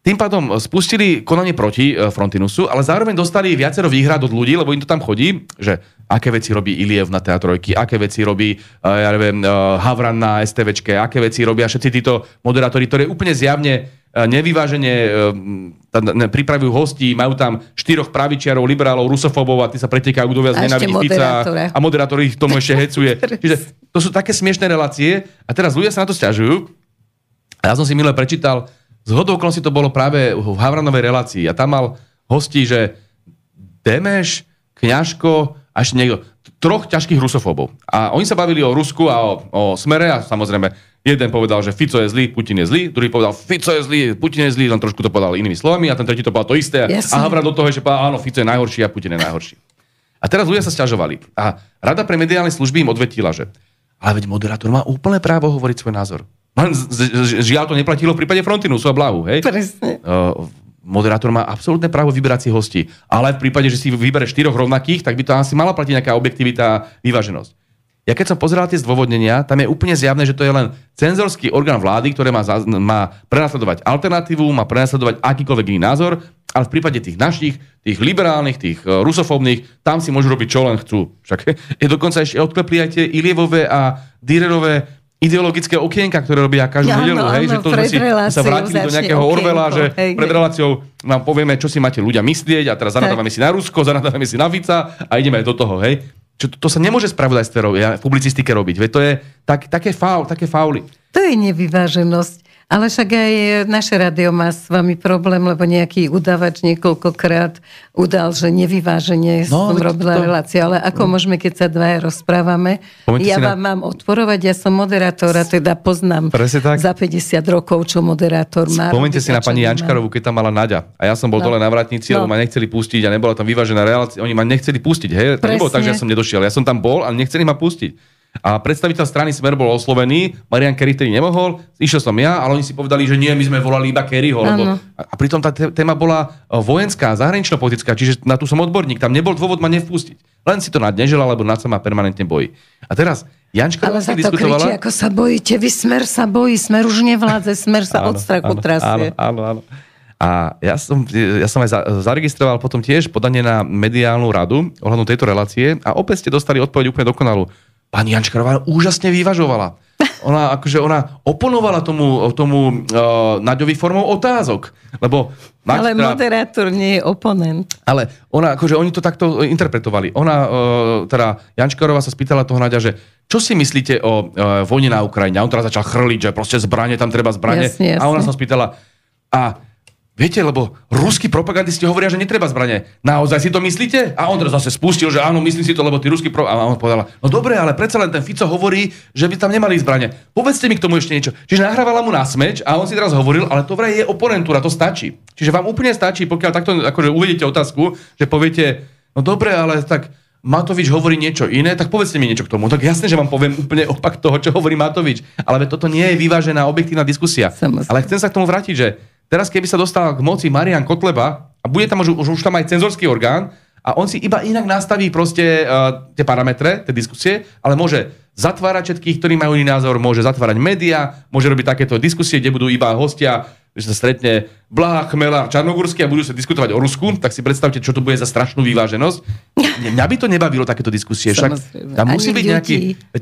tým pádom e, spustili konanie proti e, Frontinusu, ale zároveň dostali viacero výhrad od ľudí, lebo im to tam chodí, že aké veci robí Iliev na teatrojky, aké veci robí e, ja neviem, Havran na STVčke, aké veci robia všetci títo moderátori, ktorí úplne zjavne nevyvážene pripravujú hosti, majú tam štyroch pravičiarov, liberálov, rusofobov a tí sa pretekajú do viac nenávidí pizza, a moderátor ich tomu ešte hecuje. Čiže to sú také smiešné relácie a teraz ľudia sa na to stiažujú. A ja som si milé prečítal z si to bolo práve v Havranovej relácii a tam mal hostí, že Demeš, Kňažko, ešte niekto, troch ťažkých rusofóbov. A oni sa bavili o Rusku a o, o smere a samozrejme jeden povedal, že Fico je zlý, Putin je zlý, druhý povedal Fico je zlý, Putin je zlý, len trošku to povedal inými slovami a ten tretí to povedal to isté. Yes. A Havran do toho ešte povedal, áno, Fico je najhorší a Putin je najhorší. A teraz ľudia sa sťažovali. A Rada pre mediálne služby im odvetila, že ale veď moderátor má úplné právo hovoriť svoj názor. Len žiaľ to neplatilo v prípade Frontinusu a Blavu, hej? Presne. Uh, moderátor má absolútne právo vyberať si hosti. Ale v prípade, že si vybere štyroch rovnakých, tak by to asi mala platiť nejaká objektivita, vyváženosť. Ja keď som pozeral tie zdôvodnenia, tam je úplne zjavné, že to je len cenzorský orgán vlády, ktoré má, má prenasledovať alternatívu, má prenasledovať akýkoľvek iný názor, ale v prípade tých našich, tých liberálnych, tých e, rusofóbnych, tam si môžu robiť čo len chcú. Však je dokonca ešte odklepli aj tie Ilievové a Dírerové ideologické okienka, ktoré robia každú ja, nedelu, no, hej, no, že to že si sa vrátili do nejakého okienko, Orvela, že hej, pred reláciou vám povieme, čo si máte ľudia myslieť a teraz zanadávame si na Rusko, zanadávame si na Vica a ideme aj do toho, hej. Čo, to, to sa nemôže spravodajstve robiť, v publicistike robiť, veď to je tak, také, faul, také fauly. To je nevyváženosť. Ale však aj e, naše rádio má s vami problém, lebo nejaký udavač niekoľkokrát udal, že nevyváženie no, som robila to... reláciu. Ale ako no. môžeme, keď sa dvaja rozprávame? Pomeňte ja vám na... mám odporovať, ja som moderátora, teda poznám za 50 rokov, čo moderátor má. Pomente si na pani Jančkarovu, keď tam mala Naďa. A ja som bol no. dole na vratnici, no. lebo ma nechceli pustiť a nebola tam vyvážená relácia. Oni ma nechceli pustiť. Hej? To nebolo tak, že ja som nedošiel. Ja som tam bol a nechceli ma pustiť. A predstaviteľ strany Smer bol oslovený, Marian Kerry vtedy nemohol, išiel som ja, ale oni si povedali, že nie, my sme volali iba Kerryho. Lebo... A pritom tá téma bola e, vojenská, zahranično-politická, čiže na tú som odborník, tam nebol dôvod ma nevpustiť. Len si to nadnežila, lebo nad sa ma permanentne bojí. A teraz Jančka ale za to diskutovala... kričí, ako sa bojíte, vy Smer sa bojí, Smer už nevládze, Smer sa od strachu trasie. Áno, áno, áno. A ja som, ja som aj za, zaregistroval potom tiež podanie na mediálnu radu ohľadom tejto relácie a opäť ste dostali odpoveď úplne dokonalú. Pani Jančkarová úžasne vyvažovala. Ona, akože ona oponovala tomu, tomu uh, Naďovi formou otázok. Lebo Max, ale teda... moderátor nie je oponent. Ale ona, akože oni to takto interpretovali. Ona, uh, teda Jančkarová sa spýtala toho Naďa, že čo si myslíte o uh, vojne na Ukrajine? A on teraz začal chrliť, že proste zbranie, tam treba zbranie. Jasne, jasne. A ona sa spýtala, a Viete, lebo ruskí propagandisti hovoria, že netreba zbranie. Naozaj si to myslíte? A on teraz zase spustil, že áno, myslím si to, lebo tí ruskí pro... A on povedala, no dobre, ale predsa len ten Fico hovorí, že by tam nemali zbranie. Povedzte mi k tomu ešte niečo. Čiže nahrávala mu násmeč a on si teraz hovoril, ale to vraj je oponentúra, to stačí. Čiže vám úplne stačí, pokiaľ takto akože uvedete otázku, že poviete, no dobre, ale tak Matovič hovorí niečo iné, tak povedzte mi niečo k tomu. Tak jasne, že vám poviem úplne opak toho, čo hovorí Matovič. Ale toto nie je vyvážená objektívna diskusia. Samozrejme. Ale chcem sa k tomu vrátiť, že Teraz keby sa dostal k moci Marian Kotleba, a bude tam už, už tam aj cenzorský orgán, a on si iba inak nastaví proste uh, tie parametre, tie diskusie, ale môže zatvárať všetkých, ktorí majú iný názor, môže zatvárať médiá, môže robiť takéto diskusie, kde budú iba hostia, že sa stretne Blaha, Chmela, Čarnogórsky a budú sa diskutovať o Rusku, tak si predstavte, čo to bude za strašnú vyváženosť. Mňa by to nebavilo takéto diskusie, však tam musí byť nejaký...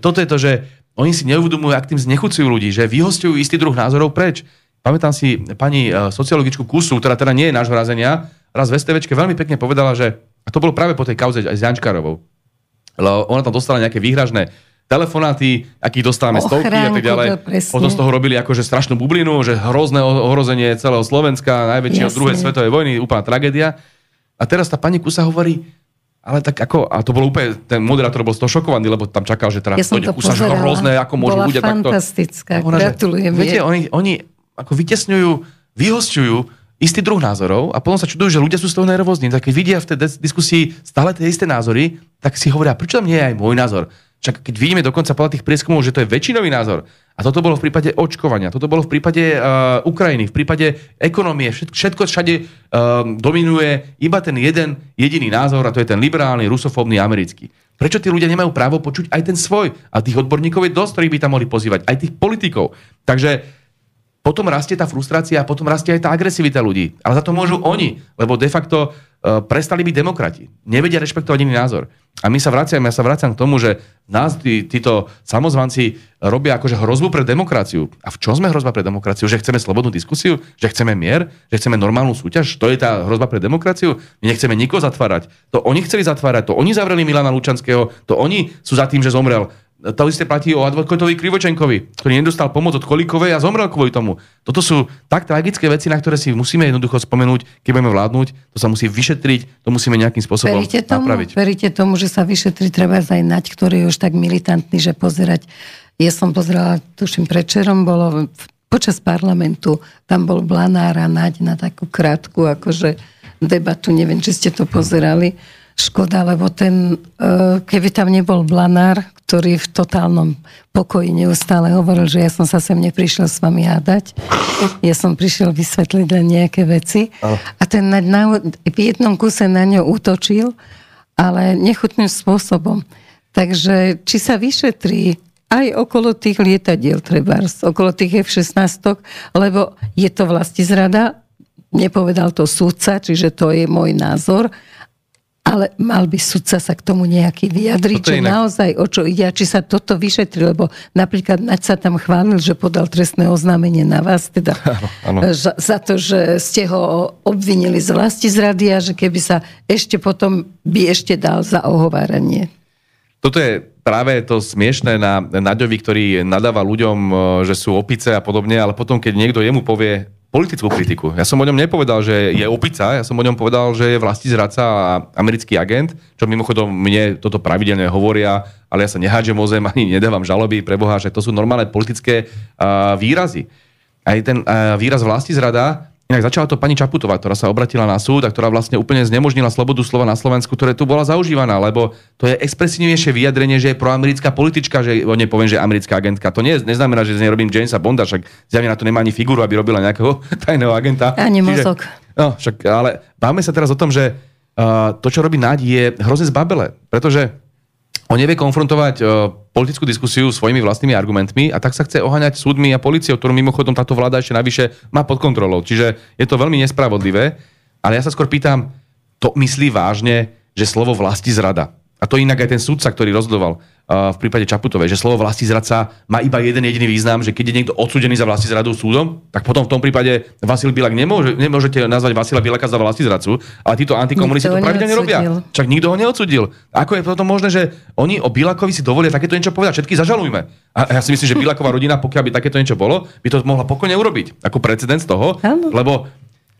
Toto je to, že oni si neuvedomujú, ak tým znechucujú ľudí, že vyhostujú istý druh názorov preč pamätám si pani e, sociologičku Kusu, ktorá teda nie je nášho razenia, raz v STVčke veľmi pekne povedala, že a to bolo práve po tej kauze aj s Jančkárovou. Lebo ona tam dostala nejaké výhražné telefonáty, aký dostávame Ochránku, stovky a tak ďalej. Potom z toho robili akože strašnú bublinu, že hrozné ohrozenie celého Slovenska, najväčšie od druhej svetovej vojny, úplná tragédia. A teraz tá pani Kusa hovorí, ale tak ako, a to bolo úplne, ten moderátor bol z toho šokovaný, lebo tam čakal, že teraz ja to, to hrozné, ako môžu ľudia takto. fantastická, gratulujem. Viete, oni, oni ako vytesňujú, vyhostujú istý druh názorov a potom sa čudujú, že ľudia sú z toho nervózni. Tak keď vidia v tej diskusii stále tie isté názory, tak si hovoria, prečo tam nie je aj môj názor? Čak keď vidíme dokonca podľa tých prieskumov, že to je väčšinový názor, a toto bolo v prípade očkovania, toto bolo v prípade uh, Ukrajiny, v prípade ekonomie, všetko, všetko všade um, dominuje iba ten jeden jediný názor a to je ten liberálny, rusofóbny, americký. Prečo tí ľudia nemajú právo počuť aj ten svoj? A tých odborníkov je dosť, ktorých by tam mohli pozývať, aj tých politikov. Takže potom rastie tá frustrácia a potom rastie aj tá agresivita ľudí. Ale za to môžu oni, lebo de facto uh, prestali byť demokrati. Nevedia rešpektovať iný názor. A my sa vraciame, ja sa vraciam k tomu, že nás tí, títo samozvanci robia akože hrozbu pre demokraciu. A v čom sme hrozba pre demokraciu? Že chceme slobodnú diskusiu? Že chceme mier? Že chceme normálnu súťaž? To je tá hrozba pre demokraciu? My nechceme nikoho zatvárať. To oni chceli zatvárať, to oni zavreli Milana Lučanského, to oni sú za tým, že zomrel to isté platí o advokátovi Krivočenkovi, ktorý nedostal pomoc od Kolikovej a zomrel kvôli tomu. Toto sú tak tragické veci, na ktoré si musíme jednoducho spomenúť, keď budeme vládnuť. To sa musí vyšetriť, to musíme nejakým spôsobom veríte tomu, napraviť. Veríte tomu, že sa vyšetri treba aj nať, ktorý je už tak militantný, že pozerať. Ja som pozerala, tuším, predčerom bolo počas parlamentu, tam bol Blanára nať na takú krátku akože debatu, neviem, či ste to pozerali. Hm škoda, lebo ten, e, keby tam nebol Blanár, ktorý v totálnom pokoji neustále hovoril, že ja som sa sem neprišiel s vami hádať, ja som prišiel vysvetliť len nejaké veci. A ten na, na, v jednom kuse na ňo útočil, ale nechutným spôsobom. Takže či sa vyšetrí aj okolo tých lietadiel trebárs, okolo tých F-16, lebo je to vlastizrada, nepovedal to súdca, čiže to je môj názor, ale mal by sudca sa k tomu nejaký vyjadriť, že inak. naozaj o čo ide a či sa toto vyšetri, lebo napríklad Naď sa tam chválil, že podal trestné oznámenie na vás, teda ano, ano. za to, že ste ho obvinili z vlasti rady a že keby sa ešte potom by ešte dal za ohováranie. Toto je práve to smiešné na Naďovi, ktorý nadáva ľuďom, e, že sú opice a podobne, ale potom, keď niekto jemu povie, politickú kritiku. Ja som o ňom nepovedal, že je opica, ja som o ňom povedal, že je vlastní zradca a americký agent, čo mimochodom mne toto pravidelne hovoria, ale ja sa nehádžem o zem, ani nedávam žaloby pre Boha, že to sú normálne politické uh, výrazy. Aj ten uh, výraz vlastní zrada Inak začala to pani Čaputová, ktorá sa obratila na súd a ktorá vlastne úplne znemožnila slobodu slova na Slovensku, ktoré tu bola zaužívaná, lebo to je expresívnejšie vyjadrenie, že je proamerická politička, že o nej poviem, že je americká agentka. To nie, neznamená, že z nej robím Jamesa Bonda, však zjavne na to nemá ani figuru, aby robila nejakého tajného agenta. Ani mozog. Čiže, no, však, ale bavme sa teraz o tom, že uh, to, čo robí Náď, je hrozne zbabele, pretože on nevie konfrontovať e, politickú diskusiu svojimi vlastnými argumentmi a tak sa chce oháňať súdmi a policiou, ktorú mimochodom táto vláda ešte navyše má pod kontrolou. Čiže je to veľmi nespravodlivé, ale ja sa skôr pýtam, to myslí vážne, že slovo vlasti zrada a to inak aj ten sudca, ktorý rozhodoval uh, v prípade Čaputovej, že slovo zradca má iba jeden jediný význam, že keď je niekto odsudený za zradu súdom, tak potom v tom prípade Vasil Bilak nemôže, nemôžete nazvať Vasila Bilaka za zradcu, ale títo antikomunisti to pravidelne robia. Čak nikto ho neodsudil. Ako je potom možné, že oni o Bilakovi si dovolia takéto niečo povedať? Všetky zažalujme. A ja si myslím, že Bilaková rodina, pokiaľ by takéto niečo bolo, by to mohla pokojne urobiť ako precedens toho, lebo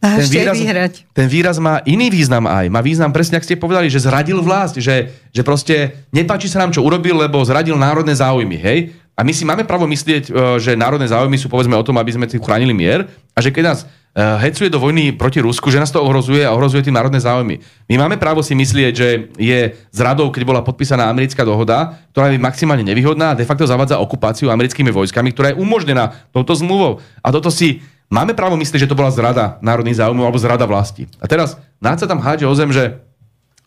a ten výraz, vyhrať. ten výraz má iný význam aj. Má význam presne, ak ste povedali, že zradil vlast, že, že proste nepáči sa nám, čo urobil, lebo zradil národné záujmy, hej? A my si máme právo myslieť, e, že národné záujmy sú povedzme o tom, aby sme si chránili mier a že keď nás e, hecuje do vojny proti Rusku, že nás to ohrozuje a ohrozuje tým národné záujmy. My máme právo si myslieť, že je zradou, keď bola podpísaná americká dohoda, ktorá je maximálne nevýhodná a de facto zavádza okupáciu americkými vojskami, ktorá je umožnená touto zmluvou. A toto si Máme právo myslieť, že to bola zrada národných záujmov alebo zrada vlasti. A teraz Náď sa tam hádže o zem, že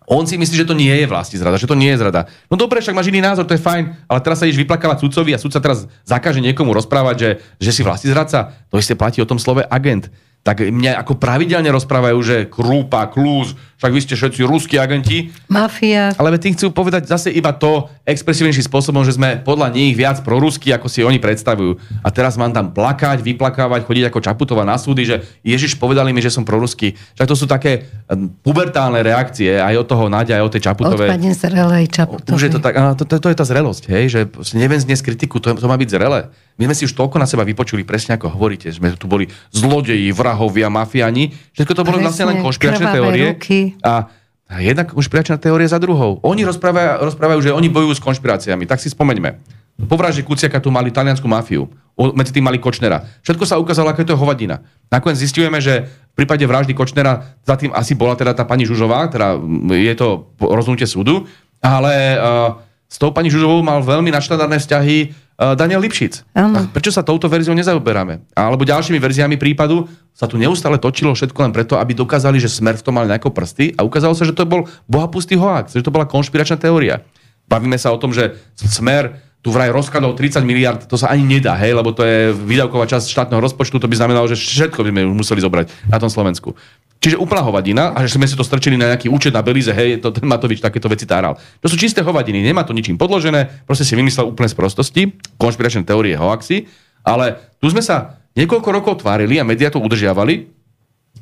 on si myslí, že to nie je vlasti zrada, že to nie je zrada. No dobre, však máš iný názor, to je fajn, ale teraz sa ideš vyplakávať sudcovi a sudca teraz zakáže niekomu rozprávať, že, že si vlasti zradca. To isté platí o tom slove agent tak mňa ako pravidelne rozprávajú, že Krúpa, Klúz, však vy ste všetci ruskí agenti. Mafia. Ale tým chcú povedať zase iba to expresívnejším spôsobom, že sme podľa nich viac proruskí, ako si oni predstavujú. A teraz mám tam plakať, vyplakávať, chodiť ako Čaputová na súdy, že Ježiš povedali mi, že som proruský. Však to sú také hm, pubertálne reakcie aj od toho Nadia, aj od tej Čaputovej. Odpadne zrelej Čaputovej. Už je to, tak, to, to, to, je tá zrelosť, hej? že neviem zniesť kritiku, to, to má byť zrelé. My sme si už toľko na seba vypočuli, presne ako hovoríte, sme tu boli zlodeji, vrahovia, mafiani, všetko to bolo vlastne len konšpiračné teórie. Ruky. A a jednak konšpiračná teória za druhou. Oni rozprávajú, rozprávajú, že oni bojujú s konšpiráciami. Tak si spomeňme. Po vražde Kuciaka tu mali taliansku mafiu. Medzi tým mali Kočnera. Všetko sa ukázalo, ako je to hovadina. Nakoniec zistujeme, že v prípade vraždy Kočnera za tým asi bola teda tá pani Žužová, teda je to rozhodnutie súdu, ale uh, s tou pani Žužovou mal veľmi naštandardné vzťahy Eh, Daniel Lipšic. Ano. Prečo sa touto verziou nezaoberáme? Alebo ďalšími verziami prípadu sa tu neustále točilo všetko len preto, aby dokázali, že smer v tom mal nejaké prsty a ukázalo sa, že to bol bohapustý hoax, že to bola konšpiračná teória. Bavíme sa o tom, že smer tu vraj rozkladov 30 miliard, to sa ani nedá, hej, lebo to je výdavková časť štátneho rozpočtu, to by znamenalo, že všetko by sme museli zobrať na tom Slovensku. Čiže úplná hovadina a že sme si to strčili na nejaký účet na Belize, hej, to ten Matovič takéto veci táral. To sú čisté hovadiny, nemá to ničím podložené, proste si vymyslel úplne z prostosti, konšpiračné teórie hoaxy, ale tu sme sa niekoľko rokov tvárili a médiá to udržiavali,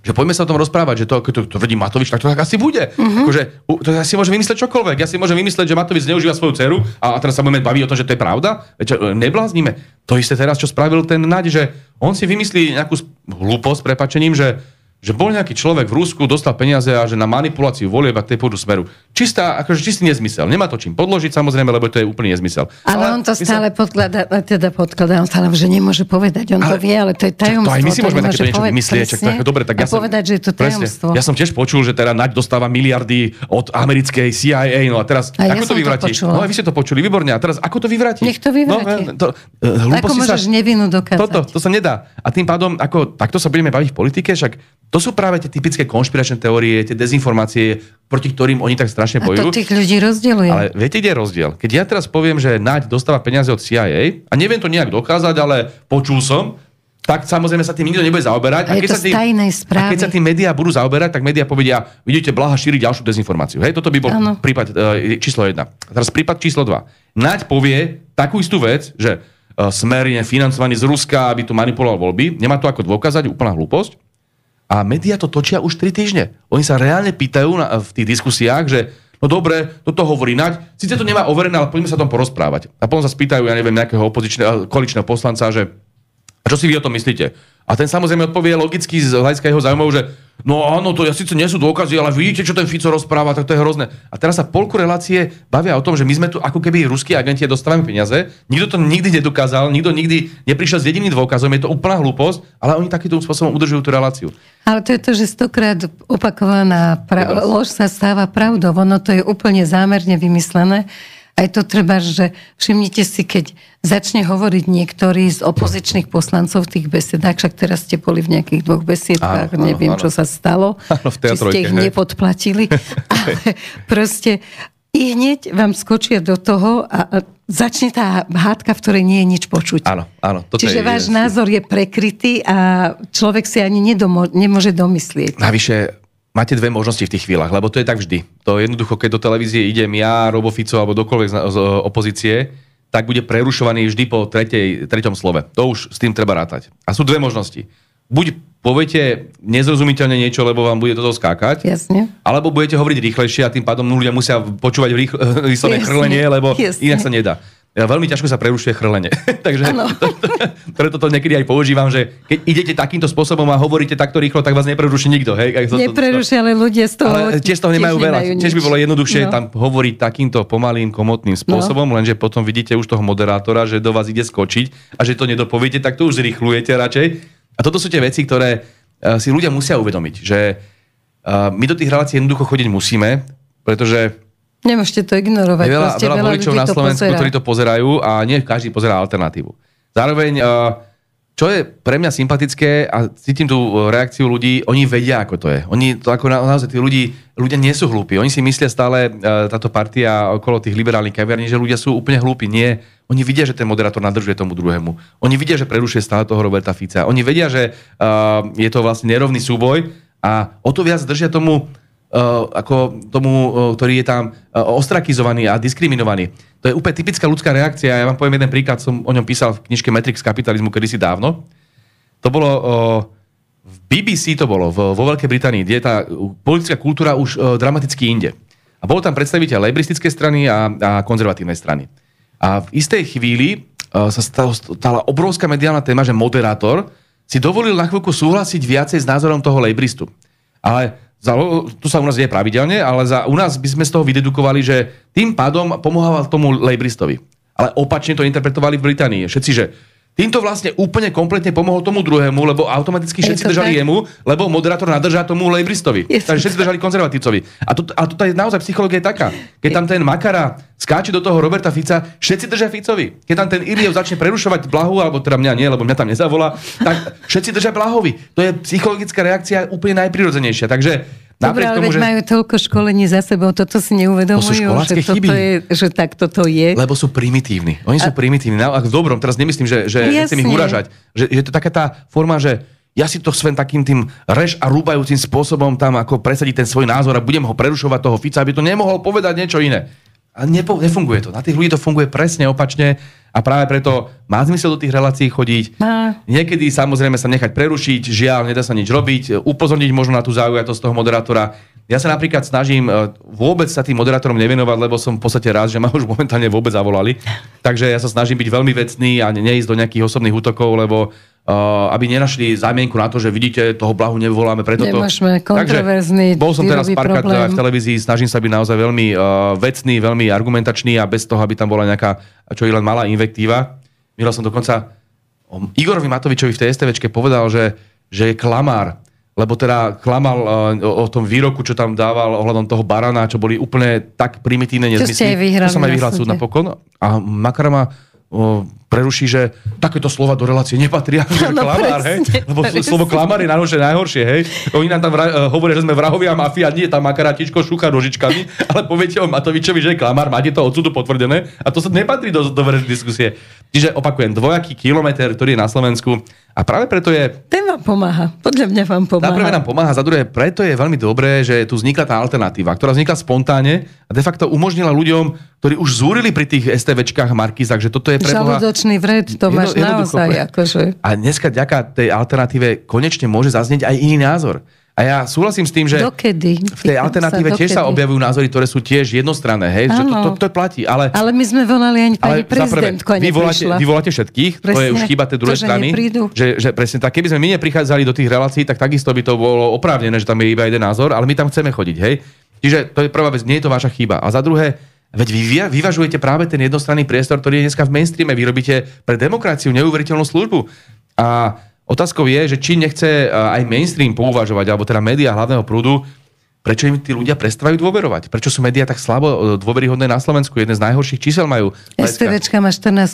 že poďme sa o tom rozprávať, že to, keď to vedí Matovič, tak to tak asi bude. Mm-hmm. Akože, to ja si môžem vymyslieť čokoľvek. Ja si môžem vymyslieť, že Matovič zneužíva svoju dceru a, a teraz sa budeme baviť o tom, že to je pravda. Veď, e, nebláznime. To isté teraz, čo spravil ten Naď, že on si vymyslí nejakú hlúposť s prepačením, že že bol nejaký človek v Rusku, dostal peniaze a že na manipuláciu volieba a tej pôdu smeru. Čistá, akože čistý nezmysel. Nemá to čím podložiť samozrejme, lebo to je úplný nezmysel. Ale, ale on to mysel... stále podkladá, teda podkladá, on stále že nemôže povedať, on ale, to vie, ale to je tajomstvo. To aj my si môžeme takéto niečo vymyslieť. Čak, tak, dobre, tak ja som, povedať, že je to tajomstvo. Presne, ja som tiež počul, že teda Naď dostáva miliardy od americkej CIA, no a teraz a ako ja to vyvratí? To no a vy ste to počuli, výborne, a teraz ako to vyvratí? Nech to vyvratí. No, to, uh, ako môžeš sa, nevinu dokázať? Toto, to sa nedá. A tým pádom, ako takto sa budeme baviť v politike, však to sú práve tie typické konšpiračné teórie, tie dezinformácie, proti ktorým oni tak strašne bojujú. A to tých ľudí rozdieluje. Ale viete, kde je rozdiel? Keď ja teraz poviem, že Naď dostáva peniaze od CIA, a neviem to nejak dokázať, ale počul som, tak samozrejme sa tým nikto nebude zaoberať. A, a, keď, sa tým, a keď sa tým médiá budú zaoberať, tak médiá povedia, vidíte, Blaha šíri ďalšiu dezinformáciu. Hej, toto by bol ano. prípad e, číslo 1. Teraz prípad číslo 2. Naď povie takú istú vec, že e, Smer je financovaný z Ruska, aby tu manipuloval voľby. Nemá to ako dôkazať, úplná hlúposť. A médiá to točia už 3 týždne. Oni sa reálne pýtajú na, v tých diskusiách, že no dobre, toto hovorí Naď, síce to nemá overené, ale poďme sa tom porozprávať. A potom sa spýtajú, ja neviem, nejakého opozičného, koaličného poslanca, že a čo si vy o tom myslíte? A ten samozrejme odpovie logicky z hľadiska jeho zájmov, že no áno, to ja síce nie sú dôkazy, ale vidíte, čo ten Fico rozpráva, tak to je hrozné. A teraz sa polku relácie bavia o tom, že my sme tu ako keby ruskí agenti a dostávame peniaze. Nikto to nikdy nedokázal, nikto nikdy neprišiel s jediným dôkazom, je to úplná hlúposť, ale oni takýmto spôsobom udržujú tú reláciu. Ale to je to, že stokrát opakovaná pra- lož sa stáva pravdou. Ono to je úplne zámerne vymyslené je to treba, že všimnite si, keď začne hovoriť niektorý z opozičných poslancov v tých besedách, však teraz ste boli v nejakých dvoch besiedkách, áno, neviem, áno. čo sa stalo, áno, v či ste ich hej. nepodplatili, ale proste i hneď vám skočia do toho a, začne tá hádka, v ktorej nie je nič počuť. Áno, áno. Toto Čiže je váš je, názor je prekrytý a človek si ani nedomo, nemôže domyslieť. Navyše, máte dve možnosti v tých chvíľach, lebo to je tak vždy. To je jednoducho, keď do televízie idem ja, Robo Fico alebo dokoľvek z, z opozície, tak bude prerušovaný vždy po tretej, treťom slove. To už s tým treba rátať. A sú dve možnosti. Buď poviete nezrozumiteľne niečo, lebo vám bude toto skákať, Jasne. alebo budete hovoriť rýchlejšie a tým pádom ľudia musia počúvať rýchle, vyslovene krlenie, lebo Jasne. inak sa nedá veľmi ťažko sa prerušuje chrlenie. Takže to, to, preto to niekedy aj používam, že keď idete takýmto spôsobom a hovoríte takto rýchlo, tak vás nepreruší nikto. Hej? To, neprerušia, ale ľudia z toho ale tiež toho nemajú tiež veľa. Nemajú tiež by bolo jednoduchšie no. tam hovoriť takýmto pomalým, komotným no. spôsobom, no. lenže potom vidíte už toho moderátora, že do vás ide skočiť a že to nedopoviete, tak to už zrychlujete radšej. A toto sú tie veci, ktoré e, si ľudia musia uvedomiť, že e, my do tých relácií jednoducho chodiť musíme, pretože Nemôžete to ignorovať. Je veľa, veľa voličov na Slovensku, pozera. ktorí to pozerajú a nie každý pozerá alternatívu. Zároveň, eh, čo je pre mňa sympatické a cítim tú eh, reakciu ľudí, oni vedia, ako to je. Oni to ako na, naozaj, tí ľudí, ľudia nie sú hlúpi. Oni si myslia stále, eh, táto partia okolo tých liberálnych kaviarní, že ľudia sú úplne hlúpi. Nie. Oni vidia, že ten moderátor nadržuje tomu druhému. Oni vidia, že prerušuje stále toho Roberta Fica. Oni vedia, že je to vlastne nerovný súboj a o to viac držia tomu Eh, ako tomu, eh, ktorý je tam eh, ostrakizovaný a diskriminovaný. To je úplne typická ľudská reakcia. Ja vám poviem jeden príklad, som o ňom písal v knižke Matrix kapitalizmu kedysi dávno. To bolo v BBC to bolo, vo Veľkej Británii, kde je tá politická kultúra už dramaticky inde. A bol tam predstaviteľ lejbristickej strany a, a konzervatívnej strany. A v istej chvíli sa stala obrovská mediálna téma, že moderátor si dovolil na chvíľku súhlasiť viacej s názorom toho lejbristu. Ale za, to sa u nás deje pravidelne, ale za, u nás by sme z toho vydedukovali, že tým pádom pomohával tomu Lejbristovi. Ale opačne to interpretovali v Británii. Všetci, že Týmto vlastne úplne kompletne pomohol tomu druhému, lebo automaticky všetci držali tak? jemu, lebo moderátor nadržá tomu Lejbristovi. Takže všetci tak? držali konzervatívcovi. A to, a to je naozaj psychológia je taká. Keď tam ten Makara skáče do toho Roberta Fica, všetci držia Ficovi. Keď tam ten Iliev začne prerušovať Blahu, alebo teda mňa nie, lebo mňa tam nezavola, tak všetci držia Blahovi. To je psychologická reakcia úplne najprirodzenejšia. Takže Dobre, ale tomu, že... majú toľko školení za sebou, toto si neuvedomujú, to že, toto je, že tak toto je. Lebo sú primitívni. Oni a... sú primitívni. Na, v dobrom, teraz nemyslím, že, že nechcem ich uražať. Že, že to je taká tá forma, že ja si to svem takým tým reš a rúbajúcim spôsobom tam ako presadiť ten svoj názor a budem ho prerušovať toho Fica, aby to nemohol povedať niečo iné. A nepo, nefunguje to. Na tých ľudí to funguje presne opačne a práve preto má zmysel do tých relácií chodiť. Má. Niekedy samozrejme sa nechať prerušiť, žiaľ, nedá sa nič robiť, e, upozorniť možno na tú zaujatosť toho moderátora. Ja sa napríklad snažím e, vôbec sa tým moderátorom nevenovať, lebo som v podstate rád, že ma už momentálne vôbec zavolali. Takže ja sa snažím byť veľmi vecný a neísť do nejakých osobných útokov, lebo Eh, aby nenašli zámienku na to, že vidíte, toho blahu nevoláme preto to. kontroverzný Takže, bol som teraz párkrát eh, v televízii, snažím sa byť naozaj veľmi uh, vecný, veľmi argumentačný a bez toho, aby tam bola nejaká, čo i len malá invektíva. Milo som dokonca o Igorovi Matovičovi v tej STVčke povedal, že, že je klamár, lebo teda klamal uh, o, o tom výroku, čo tam dával ohľadom toho barana, čo boli úplne tak primitívne nezmysly. Čo ste aj vyhrali. som aj vyhral súd napokon. A Makarama preruší, že takéto slova do relácie nepatria, no, že no, klamár, presne, hej? Lebo presne. slovo klamár je najhoršie, najhoršie, hej? Oni nám tam vra- eh, hovoria, že sme vrahovia mafia, nie je tam makaratičko, šúcha rožičkami, ale poviete o Matovičovi, že je klamár, máte to odsudu potvrdené a to sa nepatrí do, do diskusie. Čiže opakujem, dvojaký kilometr, ktorý je na Slovensku, a práve preto je... Ten vám pomáha. Podľa mňa vám pomáha. Za prvé nám pomáha, za druhé preto je veľmi dobré, že tu vznikla tá alternatíva, ktorá vznikla spontánne a de facto umožnila ľuďom, ktorí už zúrili pri tých STVčkách Markizach, že toto je pre Žalúdočný vred, to jedno, máš naozaj. Pre... Akože. A dneska ďaká tej alternatíve konečne môže zaznieť aj iný názor. A ja súhlasím s tým, že dokedy? v tej alternatíve sa, tiež sa objavujú názory, ktoré sú tiež jednostranné, hej, že to, to, to platí. Ale, ale my sme volali ani pani prezidentku, vy voláte, vy voláte všetkých, presne, to je už chyba tej druhej strany. Že, že presne tak, keby sme my neprichádzali do tých relácií, tak takisto by to bolo oprávnené, že tam je iba jeden názor, ale my tam chceme chodiť, hej. Čiže to je prvá vec, nie je to vaša chyba. A za druhé, Veď vy vyvažujete práve ten jednostranný priestor, ktorý je dneska v mainstreame. Vy pre demokraciu neuveriteľnú službu. A Otázkou je, že či nechce e, aj mainstream pouvažovať, alebo teda médiá hlavného prúdu, prečo im tí ľudia prestávajú dôverovať? Prečo sú médiá tak slabo e, dôveryhodné na Slovensku? Jedné z najhorších čísel majú. STVčka má 14%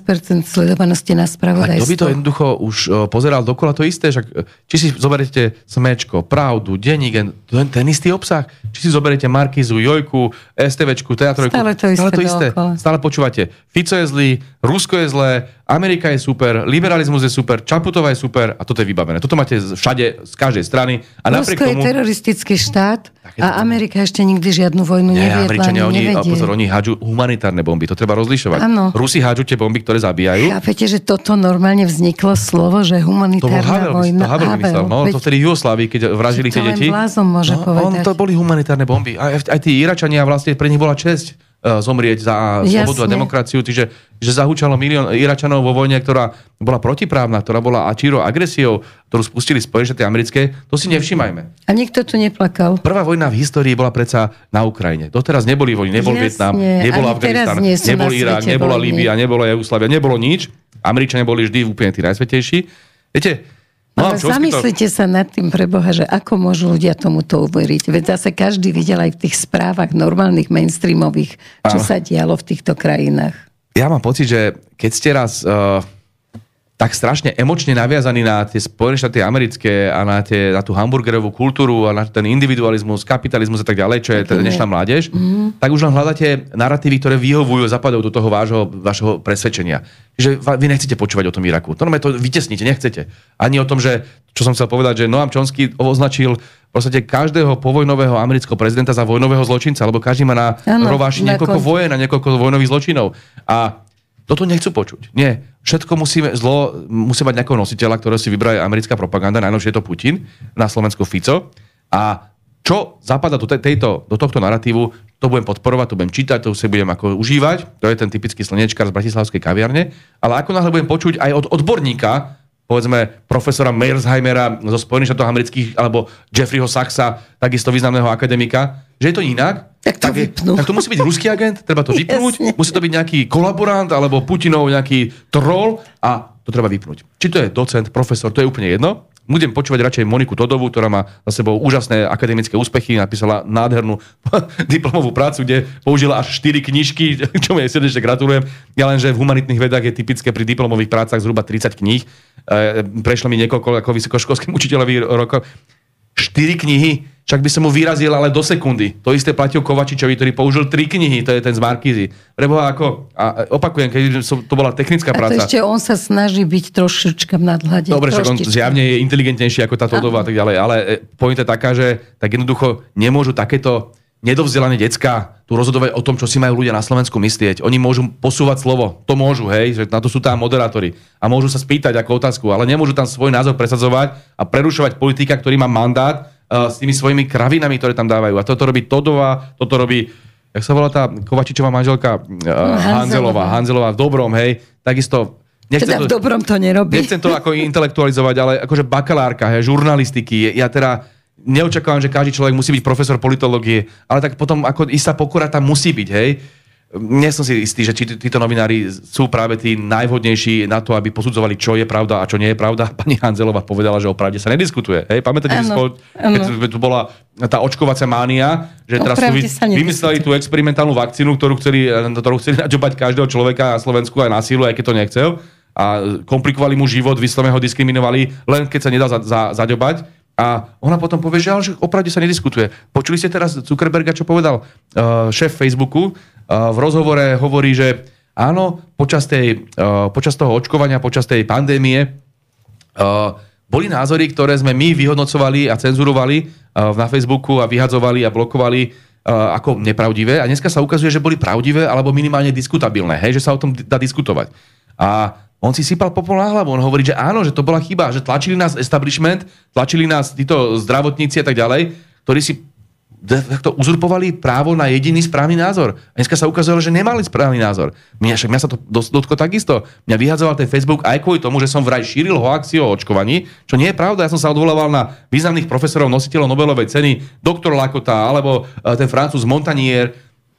sledovanosti na spravodajstvo. Ale kto by to jednoducho už e, pozeral dokola to isté? Však, či si zoberiete Smečko, Pravdu, Deník, ten, ten istý obsah. Či si zoberiete Markizu, Jojku, STVčku, Teatrojku. Stále to isté. Stále, to isté. Stále počúvate. Fico je zlý, Rusko je zlé, Amerika je super, liberalizmus je super, Čaputová je super a toto je vybavené. Toto máte všade, z každej strany. A Rusko tomu... je teroristický štát a Amerika ešte nikdy žiadnu vojnu Nie, neviedla. Američania, oni, pozor, oni hádžu humanitárne bomby, to treba rozlišovať. Ano. Rusi hádžu tie bomby, ktoré zabíjajú. viete, že toto normálne vzniklo slovo, že humanitárna to Havel, vojna. To Havel, Havel myslel, no, veď... to vtedy Jugoslávii, keď vražili tie deti. môže no, povedať. On, to boli humanitárne bomby. Aj, aj tí Iračania vlastne pre nich bola česť E, zomrieť za slobodu Jasne. a demokraciu. Čiže že zahúčalo milión Iračanov vo vojne, ktorá bola protiprávna, ktorá bola čiro agresiou, ktorú spustili Spojené štáty americké, to si nevšímajme. A nikto tu neplakal. Prvá vojna v histórii bola predsa na Ukrajine. Doteraz neboli vojny, nebol Jasne. Vietnam, nebol Afganistan, nebol Irak, nebola Líbia, nebola Jugoslavia, nebolo nič. Američania boli vždy úplne tí najsvetejší. Viete, Mám Ale zamyslite sa nad tým preboha, že ako môžu ľudia tomuto uveriť. Veď zase každý videl aj v tých správach normálnych mainstreamových, čo Áno. sa dialo v týchto krajinách. Ja mám pocit, že keď ste raz uh, tak strašne emočne naviazaní na tie Spojené štáty americké a na, tie, na tú hamburgerovú kultúru a na ten individualizmus, kapitalizmus a tak ďalej, čo je teda dnešná mládež, mm-hmm. tak už len hľadáte narratívy, ktoré vyhovujú zapadov do toho vášho, vášho presvedčenia. Čiže vy nechcete počúvať o tom Iraku. To to vytesnite, nechcete. Ani o tom, že, čo som chcel povedať, že Noam Čonsky označil v podstate každého povojnového amerického prezidenta za vojnového zločinca, lebo každý má na rováši niekoľko vojen a niekoľko vojnových zločinov. A toto nechcú počuť. Nie. Všetko musíme, zlo musí mať nejakého nositeľa, ktorého si vybraje americká propaganda, najnovšie je to Putin, na Slovensku Fico. A čo zapadá do, tejto, do tohto narratívu, to budem podporovať, to budem čítať, to si budem ako užívať. To je ten typický slnečkár z Bratislavskej kaviarne. Ale ako náhle budem počuť aj od odborníka, povedzme profesora Meyersheimera zo Spojených štátov amerických alebo Jeffreyho Sachsa, takisto významného akademika, že je to inak, tak to tak vypnú. Je, tak to musí byť ruský agent, treba to vypnúť, Jasne. musí to byť nejaký kolaborant alebo Putinov nejaký troll a to treba vypnúť. Či to je docent, profesor, to je úplne jedno. Budem počúvať radšej Moniku Todovú, ktorá má za sebou úžasné akademické úspechy, napísala nádhernú diplomovú prácu, kde použila až 4 knižky, čo jej srdečne gratulujem. Ja lenže v humanitných vedách je typické pri diplomových prácach zhruba 30 kníh. E, prešlo mi niekoľko ako vysokoškolským učiteľovi rokov. 4 knihy, však by som mu vyrazil ale do sekundy. To isté platil Kovačičovi, ktorý použil 3 knihy, to je ten z Markízy. Preboha, ako, a e, opakujem, keď som, to bola technická práca. A ešte on sa snaží byť trošička v nadhľade. Dobre, však on zjavne je inteligentnejší ako tá Todová a tak ďalej, ale e, pointa je taká, že tak jednoducho nemôžu takéto nedovzdelané decka tu rozhodovať o tom, čo si majú ľudia na Slovensku myslieť. Oni môžu posúvať slovo, to môžu, hej, že na to sú tam moderátori a môžu sa spýtať ako otázku, ale nemôžu tam svoj názor presadzovať a prerušovať politika, ktorý má mandát uh, s tými svojimi kravinami, ktoré tam dávajú. A toto robí Todová, toto robí jak sa volá tá Kovačičová manželka uh, Hanzelová. Hanzelová v dobrom, hej, takisto Nechcem teda to, v dobrom to nerobí. Nechcem to ako intelektualizovať, ale akože bakalárka, hej, žurnalistiky. Ja teda neočakávam, že každý človek musí byť profesor politológie, ale tak potom ako istá pokora tam musí byť, hej? Nie som si istý, že či títo novinári sú práve tí najvhodnejší na to, aby posudzovali, čo je pravda a čo nie je pravda. Pani Hanzelová povedala, že o pravde sa nediskutuje. Hej, pamätáte si keď tu bola tá očkovacia mánia, že teraz vy, vymysleli tú experimentálnu vakcínu, ktorú chceli, eh, ktorú chceli naďobať každého človeka na Slovensku aj na sílu, aj keď to nechcel a komplikovali mu život, vyslovene ho diskriminovali, len keď sa nedá za, za, zaďobať a ona potom povie, že, ale, že opravde sa nediskutuje. Počuli ste teraz Zuckerberga, čo povedal uh, šéf Facebooku? Uh, v rozhovore hovorí, že áno, počas, tej, uh, počas toho očkovania, počas tej pandémie uh, boli názory, ktoré sme my vyhodnocovali a cenzurovali uh, na Facebooku a vyhadzovali a blokovali uh, ako nepravdivé a dneska sa ukazuje, že boli pravdivé alebo minimálne diskutabilné, hej, že sa o tom dá diskutovať. A on si sypal popol na hlavu. On hovorí, že áno, že to bola chyba, že tlačili nás establishment, tlačili nás títo zdravotníci a tak ďalej, ktorí si takto uzurpovali právo na jediný správny názor. A dneska sa ukázalo, že nemali správny názor. Mňa, však mňa sa to dotklo takisto. Mňa vyhadzoval ten Facebook aj kvôli tomu, že som vraj šíril hoaxi o očkovaní, čo nie je pravda. Ja som sa odvolával na významných profesorov, nositeľov Nobelovej ceny, doktor Lakota alebo eh, ten francúz montanier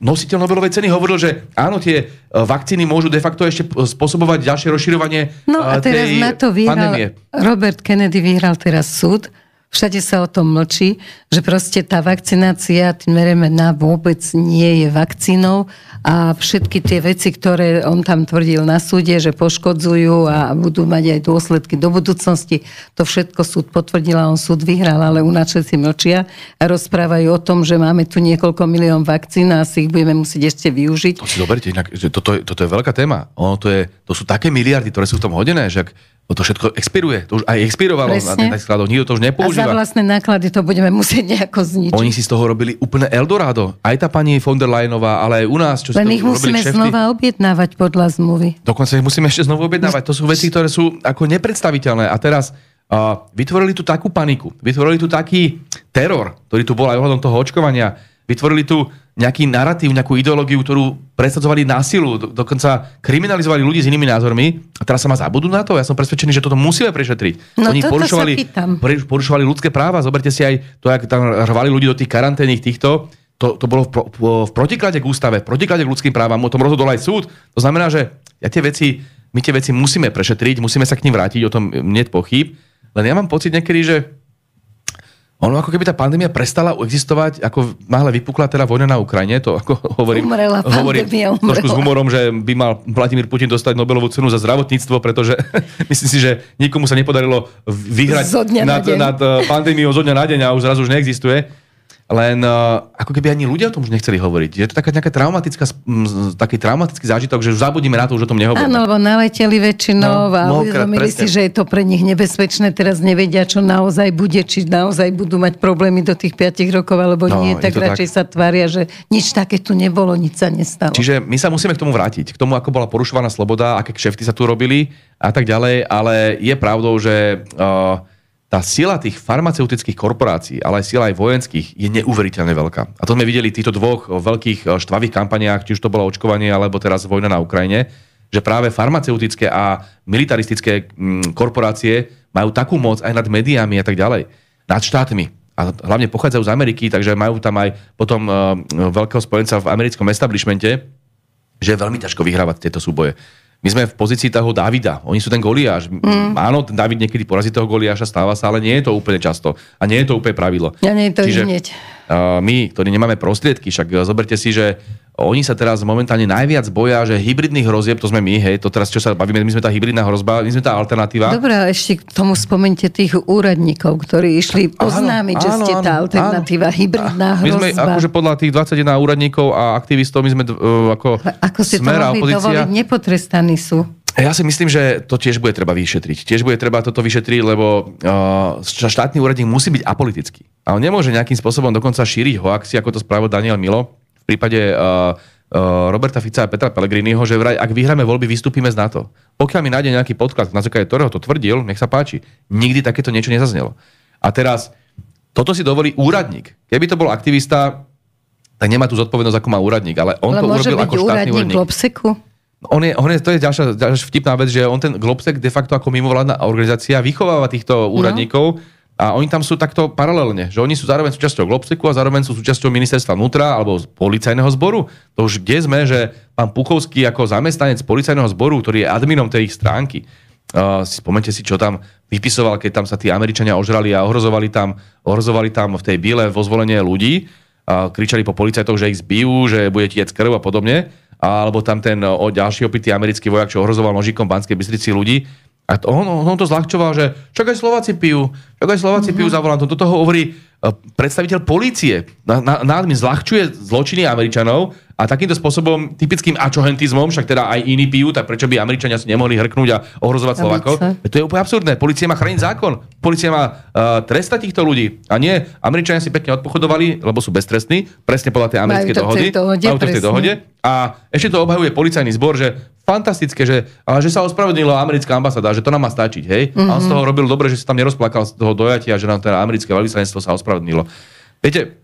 nositeľ Nobelovej ceny hovoril, že áno, tie e, vakcíny môžu de facto ešte spôsobovať ďalšie rozširovanie No a e, teraz na to vyhral, pandémie. Robert Kennedy vyhral teraz súd všade sa o tom mlčí, že proste tá vakcinácia tým na vôbec nie je vakcínou a všetky tie veci, ktoré on tam tvrdil na súde, že poškodzujú a budú mať aj dôsledky do budúcnosti, to všetko súd potvrdil a on súd vyhral, ale u nás všetci mlčia a rozprávajú o tom, že máme tu niekoľko milión vakcín a si ich budeme musieť ešte využiť. To si doberte, inak, že toto, toto je veľká téma. Ono to je, to sú také miliardy, ktoré sú v tom hodené, že ak to všetko expiruje. To už aj expirovalo Presne. na tých skladoch. Nikto to už nepoužíva. A za vlastné náklady to budeme musieť nejako zničiť. Oni si z toho robili úplne Eldorado. Aj tá pani von der Leyenová, ale aj u nás. Čo Len ich musíme kšefty. znova objednávať podľa zmluvy. Dokonca ich musíme ešte znovu objednávať. To sú veci, ktoré sú ako nepredstaviteľné. A teraz uh, vytvorili tu takú paniku. Vytvorili tu taký teror, ktorý tu bol aj ohľadom toho očkovania. Vytvorili tu nejaký narratív, nejakú ideológiu, ktorú presadzovali násilu, dokonca kriminalizovali ľudí s inými názormi a teraz sa ma zabudú na to. Ja som presvedčený, že toto musíme prešetriť. No Oni porušovali, porušovali ľudské práva. Zoberte si aj to, ako tam hrvali ľudí do tých karanténnych týchto. To, to bolo v, pro, v protiklade k ústave, v protiklade k ľudským právam. O tom rozhodol aj súd. To znamená, že ja tie veci, my tie veci musíme prešetriť, musíme sa k nim vrátiť, o tom nie pochyb. Len ja mám pocit niekedy, že ono ako keby tá pandémia prestala existovať, ako náhle vypukla teda vojna na Ukrajine, to ako hovorím, umrela, hovorím umrela. trošku s humorom, že by mal Vladimír Putin dostať Nobelovú cenu za zdravotníctvo, pretože myslím si, že nikomu sa nepodarilo vyhrať nad, nad eh, pandémiou zo dňa na deň a už zrazu už neexistuje. Len eh, ako keby ani ľudia o tom už nechceli hovoriť. Je to taká nejaká traumatická, taký traumatický zážitok, že už zabudíme na to, už o tom nehovoríme. Áno, lebo naleteli väčšinou no, a no, uvedomili si, že je to pre nich nebezpečné, teraz nevedia, čo naozaj bude, či naozaj budú mať problémy do tých 5 rokov alebo no, nie, tak radšej tak... sa tvária, že nič také tu nebolo, nič sa nestalo. Čiže my sa musíme k tomu vrátiť, k tomu, ako bola porušovaná sloboda, aké kšefty sa tu robili a tak ďalej, ale je pravdou, že uh, tá sila tých farmaceutických korporácií, ale aj sila aj vojenských je neuveriteľne veľká. A to sme videli v týchto dvoch eh, veľkých eh, štvavých kampaniách, či už to bolo očkovanie alebo teraz vojna na Ukrajine, že práve farmaceutické a militaristické mm, korporácie majú takú moc aj nad médiami a tak ďalej, nad štátmi. A hlavne pochádzajú z Ameriky, takže majú tam aj potom eh, veľkého spojenca v americkom establishmente, že je veľmi ťažko vyhrávať tieto súboje my sme v pozícii toho Davida. Oni sú ten Goliáš. Mm. Áno, ten David niekedy porazí toho Goliáša, stáva sa, ale nie je to úplne často. A nie je to úplne pravidlo. Ja nie je to Čiže, Uh, my, ktorí nemáme prostriedky, však e, zoberte si, že oni sa teraz momentálne najviac boja, že hybridných hrozieb, to sme my, hej, to teraz čo sa bavíme, my sme tá hybridná hrozba, my sme tá alternatíva. Dobre, ale ešte k tomu spomente tých úradníkov, ktorí išli poznámiť, že ste tá alternatíva, áno. hybridná hrozba. My sme, akože podľa tých 21 úradníkov a aktivistov, my sme uh, ako ale Ako ste to opozícia... dovoliť, nepotrestaní sú. Ja si myslím, že to tiež bude treba vyšetriť. Tiež bude treba toto vyšetriť, lebo uh, štátny úradník musí byť apolitický. A on nemôže nejakým spôsobom dokonca šíriť hoaxy, ako to spravil Daniel Milo v prípade uh, uh, Roberta Fica a Petra Pellegriniho, že vraj, ak vyhráme voľby, vystúpime z NATO. Pokiaľ mi nájde nejaký podklad, na základe ktorého to tvrdil, nech sa páči. Nikdy takéto niečo nezaznelo. A teraz, toto si dovolí úradník. Keby to bol aktivista, tak nemá tú zodpovednosť, ako má úradník. Ale on ale to urobil ako štátny úradník. Globseku? On je, on je, to je ďalšia, ďalšia vtipná vec, že on ten Globsek de facto ako mimovládna organizácia vychováva týchto úradníkov, no a oni tam sú takto paralelne, že oni sú zároveň súčasťou Globseku a zároveň sú súčasťou ministerstva vnútra alebo policajného zboru. To už kde sme, že pán Puchovský ako zamestnanec policajného zboru, ktorý je adminom tej ich stránky, Uh, si spomente si, čo tam vypisoval, keď tam sa tí Američania ožrali a ohrozovali tam, ohrozovali tam v tej biele vozvolenie ľudí. uh, kričali po policajtoch, že ich zbijú, že bude tiec krv a podobne. alebo tam ten o, ďalší opitý americký vojak, čo ohrozoval nožikom v Banskej Bystrici ľudí. A to, on, on to zľahčoval, že čo aj Slováci pijú, čo aj Slováci mm-hmm. pijú mhm. za volantom. Toto ho hovorí e, predstaviteľ polície. mi zľahčuje zločiny Američanov a takýmto spôsobom, typickým ačohentizmom, však teda aj iní pijú, tak prečo by Američania si nemohli hrknúť a ohrozovať Slovákov? To je úplne absurdné. Polícia má chrániť zákon. Polícia má uh, trestať týchto ľudí. A nie, Američania si pekne odpochodovali, lebo sú beztrestní, presne podľa tej americkej dohody. v tej dohode. A ešte to obhajuje policajný zbor, že fantastické, že, a že sa ospravedlnila americká ambasáda, že to nám má stačiť, hej? Mm-hmm. A on z mhm. toho robil dobre, že sa tam nerozplakal z toho dojatia, že nám teda americké veľvyslanectvo sa ospravedlnilo. Viete,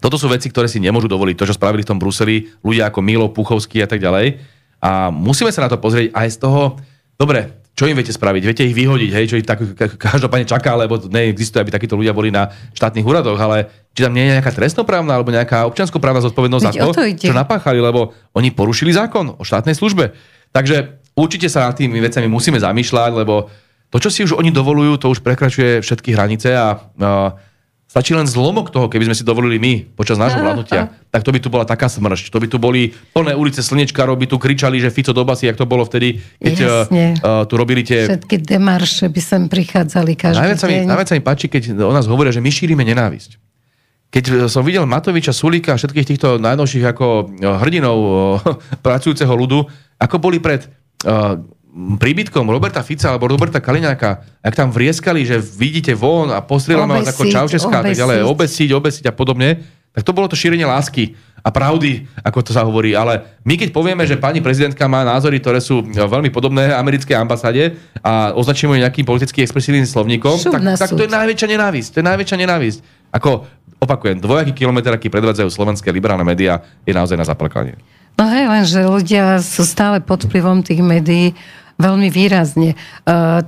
toto sú veci, ktoré si nemôžu dovoliť. To, čo spravili v tom Bruseli ľudia ako Milo, Puchovský a tak ďalej. A musíme sa na to pozrieť aj z toho, dobre, čo im viete spraviť? Viete ich vyhodiť, hej, čo ich tak každopádne čaká, lebo neexistuje, aby takíto ľudia boli na štátnych úradoch, ale či tam nie je nejaká trestnoprávna alebo nejaká občianskoprávna zodpovednosť Veď za to, to čo napáchali, lebo oni porušili zákon o štátnej službe. Takže určite sa nad tými vecami musíme zamýšľať, lebo to, čo si už oni dovolujú, to už prekračuje všetky hranice a uh, Stačí len zlomok toho, keby sme si dovolili my počas nášho vládnutia, tak to by tu bola taká smršť. To by tu boli plné ulice slnečka, by tu kričali, že Fico do basy, jak to bolo vtedy, keď uh, tu robili tie... Všetky demarše by sem prichádzali každý najviac deň. Sa mi, najviac sa mi páči, keď o nás hovoria, že my šírime nenávisť. Keď eh, som videl Matoviča, Sulika a všetkých týchto najnovších ako hrdinov pracujúceho ľudu, ako boli pred uh, príbytkom Roberta Fica alebo Roberta Kaliňáka, ak tam vrieskali, že vidíte von a postrieľame vás ako Čaušeská a tak ďalej, obesiť, obesiť a podobne, tak to bolo to šírenie lásky a pravdy, ako to sa hovorí. Ale my keď povieme, že pani prezidentka má názory, ktoré sú veľmi podobné americkej ambasáde a označíme ju nejakým politicky expresívnym slovníkom, tak, tak, to je najväčšia nenávisť. To je najväčšia nenávisť. Ako opakujem, dvojaký kilometr, aký predvádzajú slovenské liberálne médiá, je naozaj na zaplakanie. No hej, lenže ľudia sú stále pod vplyvom tých médií veľmi výrazne e,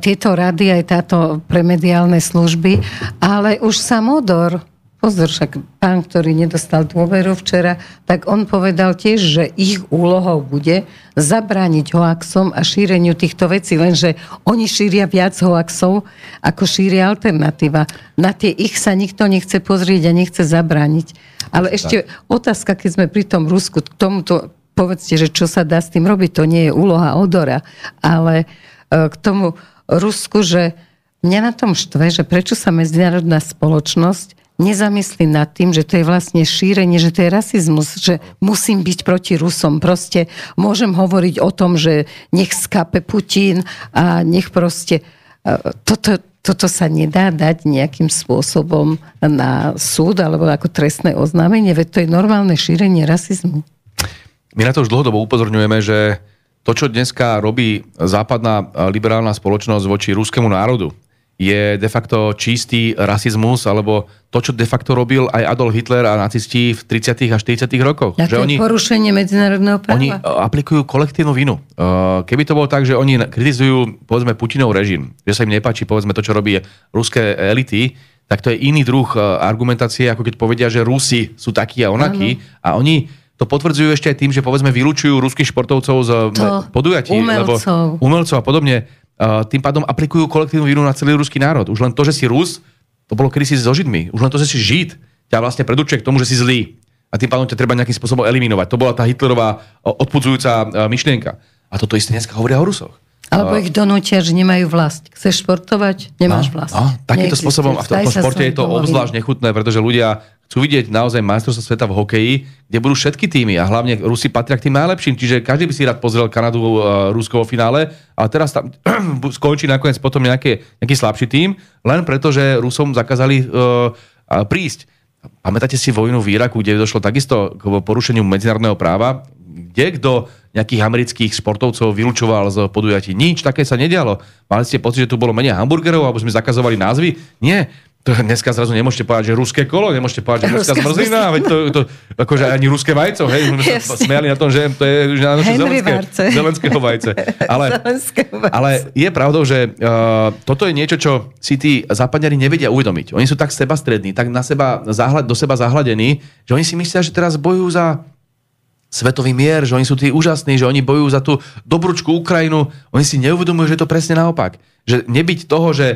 tieto rady, aj táto premediálne služby, ale už samodor Pozor, však pán, ktorý nedostal dôveru včera, tak on povedal tiež, že ich úlohou bude zabrániť hoaxom a šíreniu týchto vecí, lenže oni šíria viac hoaxov, ako šíria alternatíva. Na tie ich sa nikto nechce pozrieť a nechce zabrániť. Ale ešte otázka, keď sme pri tom Rusku, k tomuto povedzte, že čo sa dá s tým robiť, to nie je úloha odora, ale e, k tomu Rusku, že mňa na tom štve, že prečo sa medzinárodná spoločnosť nezamyslí nad tým, že to je vlastne šírenie, že to je rasizmus, že musím byť proti Rusom. Proste môžem hovoriť o tom, že nech skape Putin a nech proste... E, toto, toto sa nedá dať nejakým spôsobom na súd alebo ako trestné oznámenie, veď to je normálne šírenie rasizmu. My na to už dlhodobo upozorňujeme, že to, čo dneska robí západná liberálna spoločnosť voči ruskému národu, je de facto čistý rasizmus, alebo to, čo de facto robil aj Adolf Hitler a nacisti v 30. a 40. rokoch. A že oni, porušenie medzinárodného práva. Oni e, aplikujú kolektívnu vinu. E, keby to bolo tak, že oni kritizujú, povedzme, Putinov režim, že sa im nepáči, povedzme, to, čo robí ruské elity, tak to je iný druh e, argumentácie, ako keď povedia, že Rusi sú takí a onakí. Ano. A oni to potvrdzujú ešte aj tým, že povedzme vylúčujú ruských športovcov z to, eh, podujatí, umelcov. lebo umelcov a podobne. Eh, tým pádom aplikujú kolektívnu vinu na celý ruský národ. Už len to, že si Rus, to bolo kedysi so Židmi. Už len to, že si Žid, ťa vlastne predurčuje k tomu, že si zlý. A tým pádom ťa treba nejakým spôsobom eliminovať. To bola tá Hitlerová eh, odpudzujúca myšlienka. A toto isté dneska hovoria o Rusoch. Alebo ich donútia, že nemajú vlast. Chceš športovať? Nemáš no, vlast. No, takýmto spôsobom, a v tom športe je to obzvlášť nechutné, pretože ľudia chcú vidieť naozaj majstrovstvo sveta v hokeji, kde budú všetky týmy a hlavne Rusi patria k tým najlepším, čiže každý by si rád pozrel Kanadu uh, Rusko vo finále a teraz tam skončí nakoniec potom nejaké, nejaký slabší tým, len preto, že Rusom zakázali uh, prísť. Pamätáte si vojnu v Iraku, kde došlo takisto k porušeniu medzinárodného práva, kde kto nejakých amerických športovcov vylúčoval z podujatí. Nič také sa nedialo. Mali ste pocit, že tu bolo menej hamburgerov, alebo sme zakazovali názvy? Nie. Dneska zrazu nemôžete povedať, že ruské kolo, nemôžete povedať, že ruská, ruská zmrzlina, veď to, to, akože ani ruské vajco, hej, sme sa smiali na tom, že to je už na zelenské, zelenského vajce. Ale, ale je pravdou, že uh, toto je niečo, čo si tí západňari nevedia uvedomiť. Oni sú tak seba strední, tak na seba, zahľad, do seba zahladení, že oni si myslia, že teraz bojujú za svetový mier, že oni sú tí úžasní, že oni bojujú za tú dobručku Ukrajinu. Oni si neuvedomujú, že je to presne naopak. Že nebyť toho, že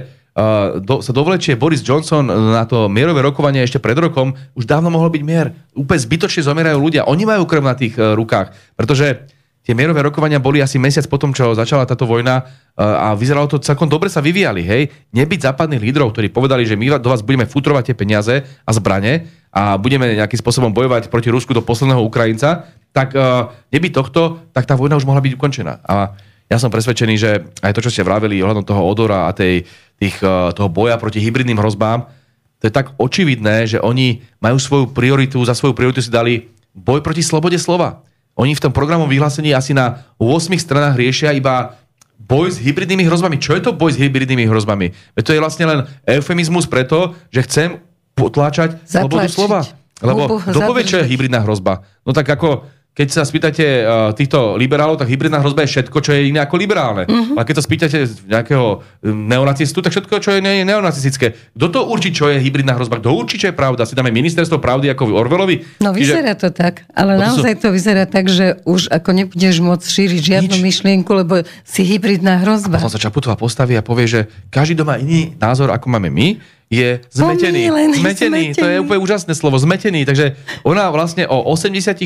do, sa dovlečie Boris Johnson na to mierové rokovanie ešte pred rokom, už dávno mohol byť mier. Úplne zbytočne zomierajú ľudia. Oni majú krv na tých uh, rukách, pretože tie mierové rokovania boli asi mesiac potom, čo začala táto vojna uh, a vyzeralo to celkom dobre sa vyvíjali. Hej? Nebyť západných lídrov, ktorí povedali, že my do vás budeme futrovať tie peniaze a zbranie a budeme nejakým spôsobom bojovať proti Rusku do posledného Ukrajinca, tak uh, e, neby tohto, tak tá vojna už mohla byť ukončená. A ja som presvedčený, že aj to, čo ste vravili ohľadom toho odora a tej, tých, eh, toho boja proti hybridným hrozbám, to je tak očividné, že oni majú svoju prioritu, za svoju prioritu si dali boj proti slobode slova. Oni v tom programom vyhlásení asi na 8 stranách riešia iba boj s hybridnými hrozbami. Čo je to boj s hybridnými hrozbami? Veď to je vlastne len eufemizmus preto, že chcem potláčať Zatlačiť. slobodu slova. Lebo kto povie, čo je hybridná hrozba? No tak ako keď sa spýtate uh, týchto liberálov, tak hybridná hrozba je všetko, čo je iné ako liberálne. Mm-hmm. Ale keď sa spýtate nejakého hm, neonacistu, tak všetko, čo je nie je neonacistické. Kto to určí, čo je hybridná hrozba? Kto určí, čo je pravda? Si dáme ministerstvo pravdy ako Orvelovi? No vyzerá Čiže... to tak, ale no, to naozaj sú... to vyzerá tak, že už ako nebudeš môcť šíriť žiadnu Nič. myšlienku, lebo si hybridná hrozba. A potom sa Čaputová postaví a povie, že každý doma iný názor, ako máme my je zmetený. Pomílený, zmetený. zmetený. To je úplne úžasné slovo, zmetený. Takže ona vlastne o 86%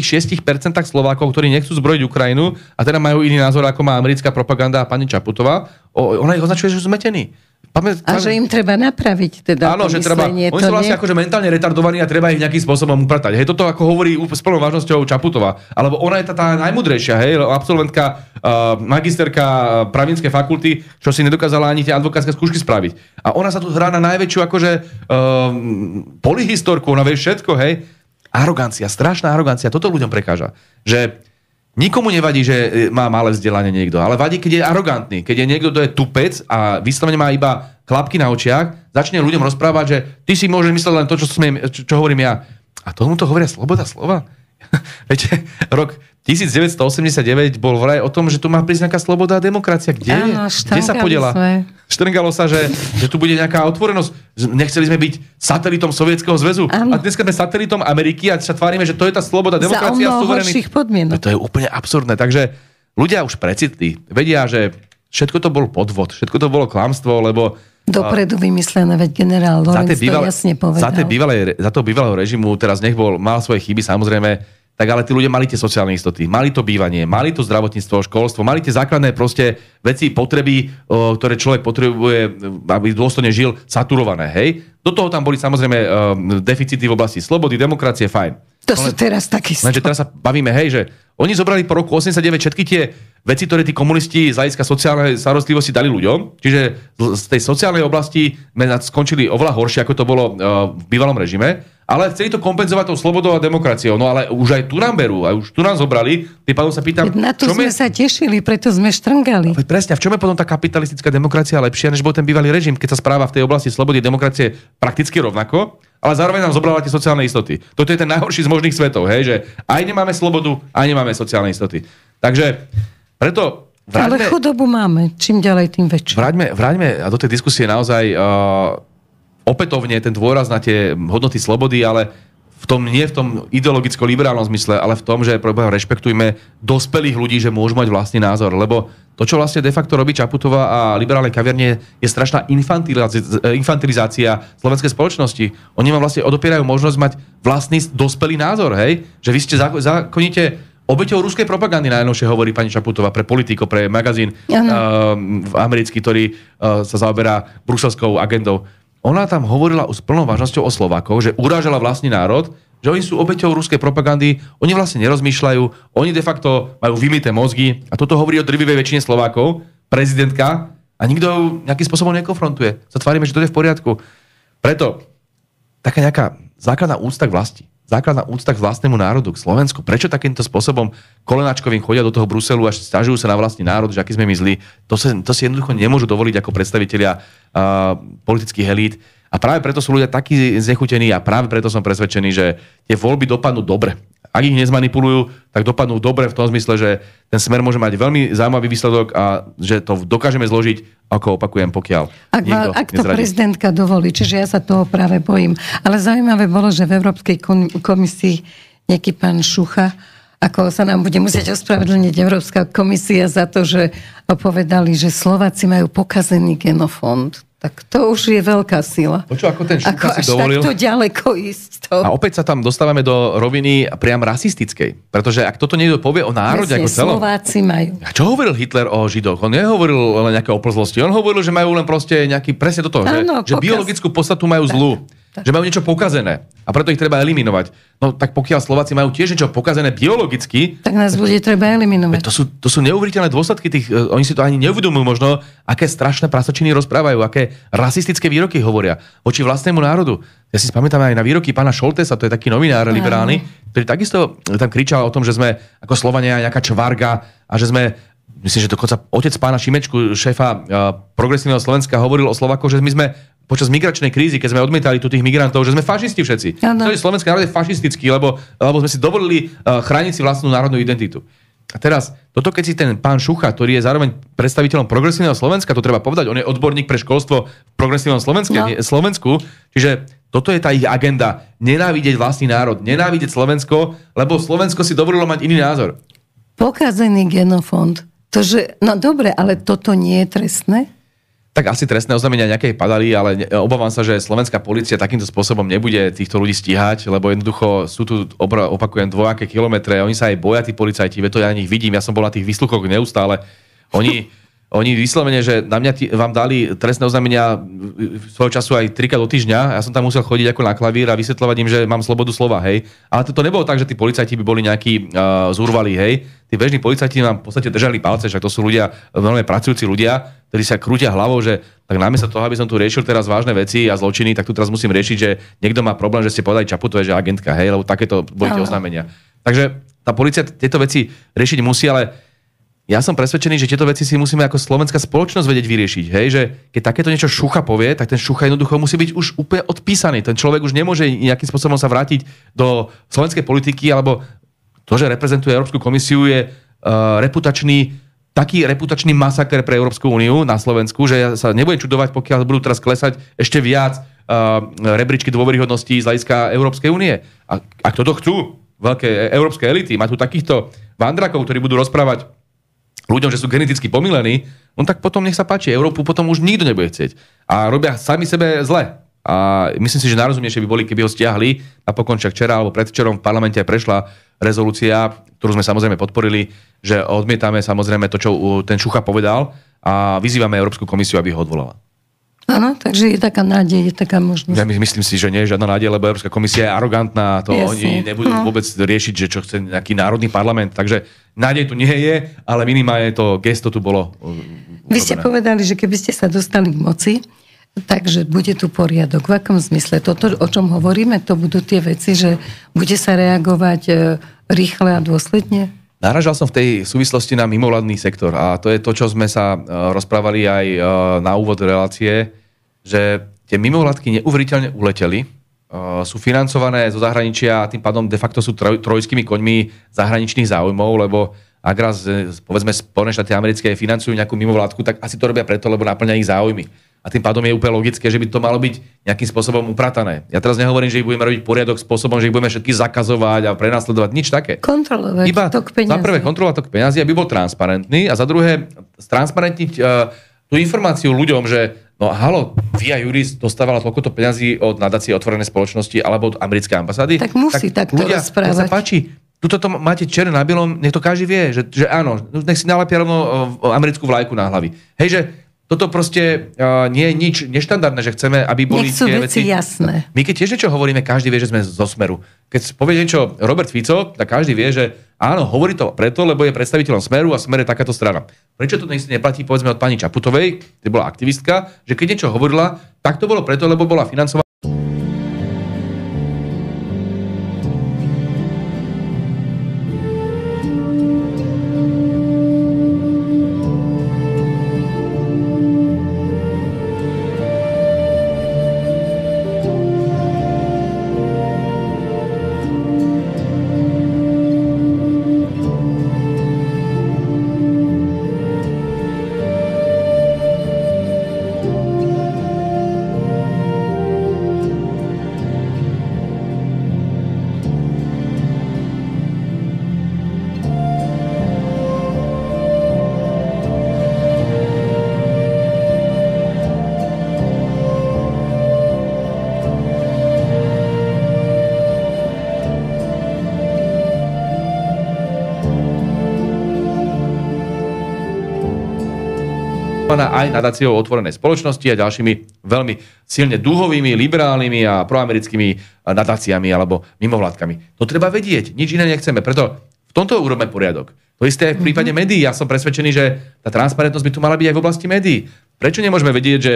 Slovákov, ktorí nechcú zbrojiť Ukrajinu a teda majú iný názor, ako má americká propaganda a pani Čaputová, ona ich označuje, že sú zmetení. Pamät, a že im treba napraviť teda Áno, že treba. Oni sú vlastne nie... akože mentálne retardovaní a treba ich nejakým spôsobom upratať. Hej, toto ako hovorí s plnou vážnosťou Čaputová. Alebo ona je tá, tá najmudrejšia, hej, absolventka, uh, magisterka pravinskej fakulty, čo si nedokázala ani tie advokátske skúšky spraviť. A ona sa tu hrá na najväčšiu akože um, polihistorku, ona vie všetko, hej. Arogancia, strašná arogancia, toto ľuďom prekáža. Že Nikomu nevadí, že e, má malé vzdelanie niekto, ale vadí, keď je arogantný, keď je niekto, kto je tupec a vyslovene má iba klapky na očiach, začne ľuďom rozprávať, že ty si môžeš mysleť len to, čo, smiem, čo, čo hovorím ja. A tomu to hovoria sloboda slova. Viete, rok 1989 bol vraj o tom, že tu má prísť nejaká sloboda a demokracia. Kde, Áno, Kde sa podela? Sme štrngalo sa, že, že tu bude nejaká otvorenosť. Nechceli sme byť satelitom Sovietskeho zväzu. A dnes sme satelitom Ameriky a sa tvárime, že to je tá sloboda, demokracia a suverenita. To je úplne absurdné. Takže ľudia už precitli. Vedia, že všetko to bol podvod, všetko to bolo klamstvo, lebo Dopredu vymyslené, veď generál Lorenz to jasne povedal. Za, bývalé, za toho bývalého režimu, teraz nech bol, mal svoje chyby, samozrejme, tak ale tí ľudia mali tie sociálne istoty, mali to bývanie, mali to zdravotníctvo, školstvo, mali tie základné proste veci, potreby, ktoré človek potrebuje, aby dôstojne žil, saturované. Hej? Do toho tam boli samozrejme deficity v oblasti slobody, demokracie, fajn. To sú teraz takisto. Lenže teraz sa bavíme, hej, že oni zobrali po roku 89 všetky tie veci, ktoré tí komunisti z hľadiska sociálnej starostlivosti dali ľuďom. Čiže z tej sociálnej oblasti sme skončili oveľa horšie, ako to bolo e, v bývalom režime. Ale chceli to kompenzovať tou slobodou a demokraciou. No ale už aj tu nám berú, a už tu nám zobrali. Tým pádom sa pýtam... Na to sme je... sa tešili, preto sme štrngali. No, presne, a v čom je potom tá kapitalistická demokracia lepšia, než bol ten bývalý režim, keď sa správa v tej oblasti slobody a demokracie prakticky rovnako, ale zároveň nám zobrala tie sociálne istoty. Toto je ten najhorší z možných svetov, hej, že aj nemáme slobodu, aj nemáme sociálne istoty. Takže preto Vráťme, Ale chudobu máme, čím ďalej, tým väčšiu. Vráťme, vráťme do tej diskusie naozaj uh, opätovne ten dôraz na tie hodnoty slobody, ale v tom, nie v tom ideologicko-liberálnom zmysle, ale v tom, že rešpektujme dospelých ľudí, že môžu mať vlastný názor. Lebo to, čo vlastne de facto robí Čaputová a liberálne kaviarne, je strašná eh, infantilizácia slovenskej spoločnosti. Oni vám vlastne odopierajú možnosť mať vlastný dospelý názor, hej? Že vy ste zákonite obeťou ruskej propagandy najnovšie hovorí pani Čaputová pre politiko, pre magazín ano. uh, eh, americký, ktorý uh, sa zaoberá bruselskou agendou. Ona tam hovorila s plnou vážnosťou o Slovákoch, že urážala vlastný národ, že oni sú obeťou ruskej propagandy, oni vlastne nerozmýšľajú, oni de facto majú vymité mozgy a toto hovorí o drvivej väčšine Slovákov, prezidentka a nikto ju nejakým spôsobom nekonfrontuje. Zatvárime, že to je v poriadku. Preto taká nejaká základná úcta k vlasti základná úcta k vlastnému národu, k Slovensku. Prečo takýmto spôsobom kolenačkovým chodia do toho Bruselu a stažujú sa na vlastný národ, že aký sme my zlí? To, sa, to si jednoducho nemôžu dovoliť ako predstavitelia uh, politických elít. A práve preto sú ľudia takí znechutení a práve preto som presvedčený, že tie voľby dopadnú dobre ak ich nezmanipulujú, tak dopadnú dobre v tom zmysle, že ten smer môže mať veľmi zaujímavý výsledok a že to dokážeme zložiť, ako opakujem, pokiaľ. Ak, niekto ak to nezradí. prezidentka dovolí, čiže ja sa toho práve bojím. Ale zaujímavé bolo, že v Európskej komisii nejaký pán Šucha ako sa nám bude musieť ospravedlniť Európska komisia za to, že povedali, že Slováci majú pokazený genofond. Tak to už je veľká sila. Poču, ako ten ako si až dovolil. takto ďaleko ísť. To. A opäť sa tam dostávame do roviny priam rasistickej. Pretože ak toto niekto povie o národe Presne, ako celom... Slováci majú. A čo hovoril Hitler o Židoch? On nehovoril len nejaké oplzlosti. On hovoril, že majú len proste nejaký... Presne toto, ano, že, pokaz... že biologickú podstatu majú zlú. Tak. Tak. Že majú niečo pokazené a preto ich treba eliminovať. No tak pokiaľ Slováci majú tiež niečo pokazené biologicky... Tak nás bude treba eliminovať. To sú, to sú neuveriteľné dôsledky tých... E, oni si to ani neuvedomujú možno, aké strašné prasočiny rozprávajú, aké rasistické výroky hovoria voči vlastnému národu. Ja si spamätám aj na výroky pána Šoltesa, to je taký novinár aj. liberálny, ktorý takisto e, tam kričal o tom, že sme ako Slovania nejaká čvarga a že sme myslím, že dokonca otec pána Šimečku, šéfa uh, progresívneho Slovenska, hovoril o Slovakoch, že my sme počas migračnej krízy, keď sme odmietali tu tých migrantov, že sme fašisti všetci. Ano. je slovenský národ je fašistický, lebo, lebo sme si dovolili uh, chrániť si vlastnú národnú identitu. A teraz, toto keď si ten pán Šucha, ktorý je zároveň predstaviteľom progresívneho Slovenska, to treba povedať, on je odborník pre školstvo v progresívnom Slovensku, no. Slovensku čiže toto je tá ich agenda. Nenávidieť vlastný národ, nenávidieť Slovensko, lebo Slovensko si dovolilo mať iný názor. Pokazený genofond. To, že, no dobre, ale toto nie je trestné? tak asi trestné oznámenia nejaké padali, ale obávam sa, že slovenská policia takýmto spôsobom nebude týchto ľudí stíhať, lebo jednoducho sú tu, opakujem, dvojaké kilometre, oni sa aj boja, tí policajti, to ja na nich vidím, ja som bol na tých výsluchoch neustále. Oni, oni vyslovene, že na mňa tí, vám dali trestné oznámenia e, e, svojho času aj trikrát do týždňa. Ja som tam musel chodiť ako na klavír a vysvetľovať im, že mám slobodu slova, hej. Ale to, to nebolo tak, že tí policajti by boli nejakí uh, e, zúrvali, hej. Tí bežní policajti nám v podstate držali palce, že to sú ľudia, veľmi pracujúci ľudia, ktorí sa krútia hlavou, že tak namiesto toho, aby som tu riešil teraz vážne veci a zločiny, tak tu teraz musím riešiť, že niekto má problém, že ste podali čapu, to je že agentka, hej, lebo takéto boli tie oznámenia. Takže tá policia tieto veci riešiť musí, ale ja som presvedčený, že tieto veci si musíme ako slovenská spoločnosť vedieť vyriešiť. Hej? Že keď takéto niečo šucha povie, tak ten šucha jednoducho musí byť už úplne odpísaný. Ten človek už nemôže nejakým spôsobom sa vrátiť do slovenskej politiky, alebo to, že reprezentuje Európsku komisiu, je uh, reputačný taký reputačný masaker pre Európsku úniu na Slovensku, že ja sa nebudem čudovať, pokiaľ budú teraz klesať ešte viac uh, rebríčky dôveryhodnosti z hľadiska Európskej únie. A, ak toto chcú veľké e, európske elity, má tu takýchto vandrakov, ktorí budú rozprávať ľuďom, že sú geneticky pomilení, on no tak potom nech sa páči, Európu potom už nikto nebude chcieť. A robia sami sebe zle. A myslím si, že najrozumnejšie by boli, keby ho stiahli. Napokon však včera alebo predvčerom v parlamente prešla rezolúcia, ktorú sme samozrejme podporili, že odmietame samozrejme to, čo ten Šucha povedal a vyzývame Európsku komisiu, aby ho odvolala. Áno, takže je taká nádej, je taká možnosť. Ja myslím si, že nie je žiadna nádej, lebo Európska komisia je arogantná, to Jasne. oni nebudú no. vôbec riešiť, že čo chce nejaký národný parlament. Takže nádej tu nie je, ale minimálne to gesto tu bolo. Urobené. Uh, Vy ste povedali, že keby ste sa dostali k moci, takže bude tu poriadok. V akom zmysle? Toto, o čom hovoríme, to budú tie veci, že bude sa reagovať eh, rýchle a dôsledne? Naražal som v tej súvislosti na mimovládny sektor a to je to, čo sme sa e, rozprávali aj e, na úvod relácie, že tie mimovládky neuveriteľne uleteli, e, sú financované zo zahraničia a tým pádom de facto sú trojskými koňmi zahraničných záujmov, lebo ak raz, povedzme, Spojené štáty americké financujú nejakú mimovládku, tak asi to robia preto, lebo naplňa ich záujmy a tým pádom je úplne logické, že by to malo byť nejakým spôsobom upratané. Ja teraz nehovorím, že ich budeme robiť poriadok spôsobom, že ich budeme všetky zakazovať a prenasledovať, nič také. Kontrolovať Iba tok peniazy. Za prvé kontrolovať tok peniazy, aby bol transparentný a za druhé transparentniť uh, tú informáciu ľuďom, že no halo, Via Juris dostávala toľkoto peňazí od nadácie otvorenej spoločnosti alebo od americkej ambasády. Tak musí tak, takto ľudia, rozprávať. sa páči, Tuto to máte čierne na bielom, nech to každý vie, že, že áno, nech si nalepia rovno e, americkú vlajku na hlavy. Hej, že toto proste uh, nie je nič neštandardné, že chceme, aby boli Nech sú tie veci, jasné. My keď tiež niečo hovoríme, každý vie, že sme zo smeru. Keď povie niečo Robert Fico, tak každý vie, že áno, hovorí to preto, lebo je predstaviteľom smeru a smer je takáto strana. Prečo to nejsi neplatí, povedzme, od pani Čaputovej, ktorá bola aktivistka, že keď niečo hovorila, tak to bolo preto, lebo bola financovaná podporovaná aj nadáciou Otvorenej spoločnosti a ďalšími veľmi silne duhovými, liberálnymi a proamerickými e, nadáciami alebo mimovládkami. To treba vedieť, nič iné nechceme. Preto v tomto urobme poriadok. To isté v prípade mhm. médií. Ja som presvedčený, že tá transparentnosť by tu mala byť aj v oblasti médií. Prečo nemôžeme vedieť, že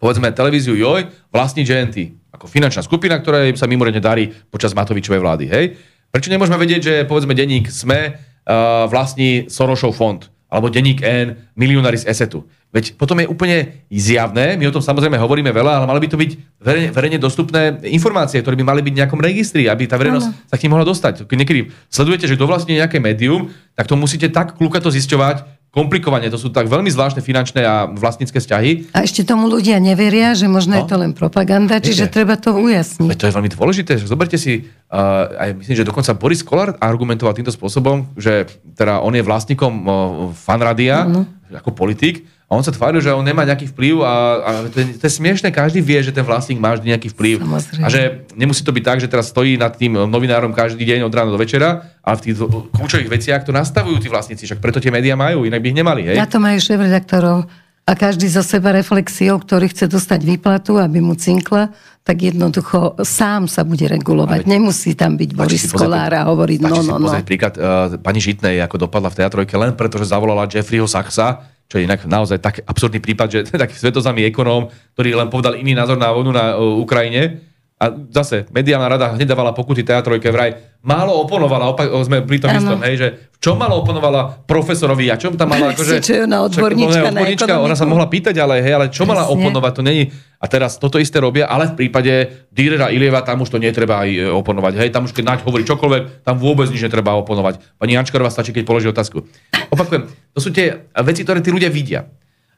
povedzme televíziu Joj vlastní GNT ako finančná skupina, ktorá im sa mimoriadne darí počas Matovičovej vlády. Hej? Prečo nemôžeme vedieť, že povedzme denník SME uh, vlastní Sorošov fond? alebo denník N, milionári z Esetu. Veď potom je úplne zjavné, my o tom samozrejme hovoríme veľa, ale mali by to byť verejne, verejne dostupné informácie, ktoré by mali byť v nejakom registri, aby tá verejnosť ano. sa k nim mohla dostať. Keď niekedy sledujete, že kto vlastne nejaké médium, tak to musíte tak kľúka to zisťovať, komplikovanie, to sú tak veľmi zvláštne finančné a vlastnícke vzťahy. A ešte tomu ľudia neveria, že možno no. je to len propaganda, čiže treba to ujasniť. to je veľmi dôležité, že zoberte si, uh, eh, aj myslím, že dokonca Boris Kolár argumentoval týmto spôsobom, že teda on je vlastníkom uh, eh, fanradia, no. ako politik, a on sa tváril, že on nemá nejaký vplyv a, a to, je, to je smiešne, každý vie, že ten vlastník má vždy nejaký vplyv. Samozrejme. A že nemusí to byť tak, že teraz stojí nad tým novinárom každý deň od rána do večera, ale v tých kľúčových veciach to nastavujú tí vlastníci, však preto tie médiá majú, inak by ich nemali. Hej? Na to majú šéf redaktorov a každý za seba reflexiou, ktorý chce dostať výplatu, aby mu cinkla, tak jednoducho sám sa bude regulovať. Ale... Nemusí tam byť Boris Kolár a hovoriť no, no, no, no. Príklad, uh, pani Žitnej, ako dopadla v teatrojke len preto, že zavolala Jeffreyho Saxa, čo je inak naozaj tak absurdný prípad, že taký svetozamý ekonóm, ktorý len povedal iný názor na vojnu na uh, Ukrajine, a zase, mediálna rada hneď dávala pokuty teatrojke vraj. Málo oponovala, opak, sme pri tom ano. istom, hej, že v čom málo oponovala profesorovi a čom tam mala akože... Či, čo ona odborníčka, čo, ona, odborníčka ona sa mohla pýtať, ale hej, ale čo mala oponovať, to není... A teraz toto isté robia, ale v prípade Dírera Ilieva tam už to netreba aj e, oponovať. Hej, tam už keď Naď hovorí čokoľvek, tam vôbec nič netreba oponovať. Pani Jančkarová stačí, keď položí otázku. Opakujem, to sú tie veci, ktoré tí ľudia vidia.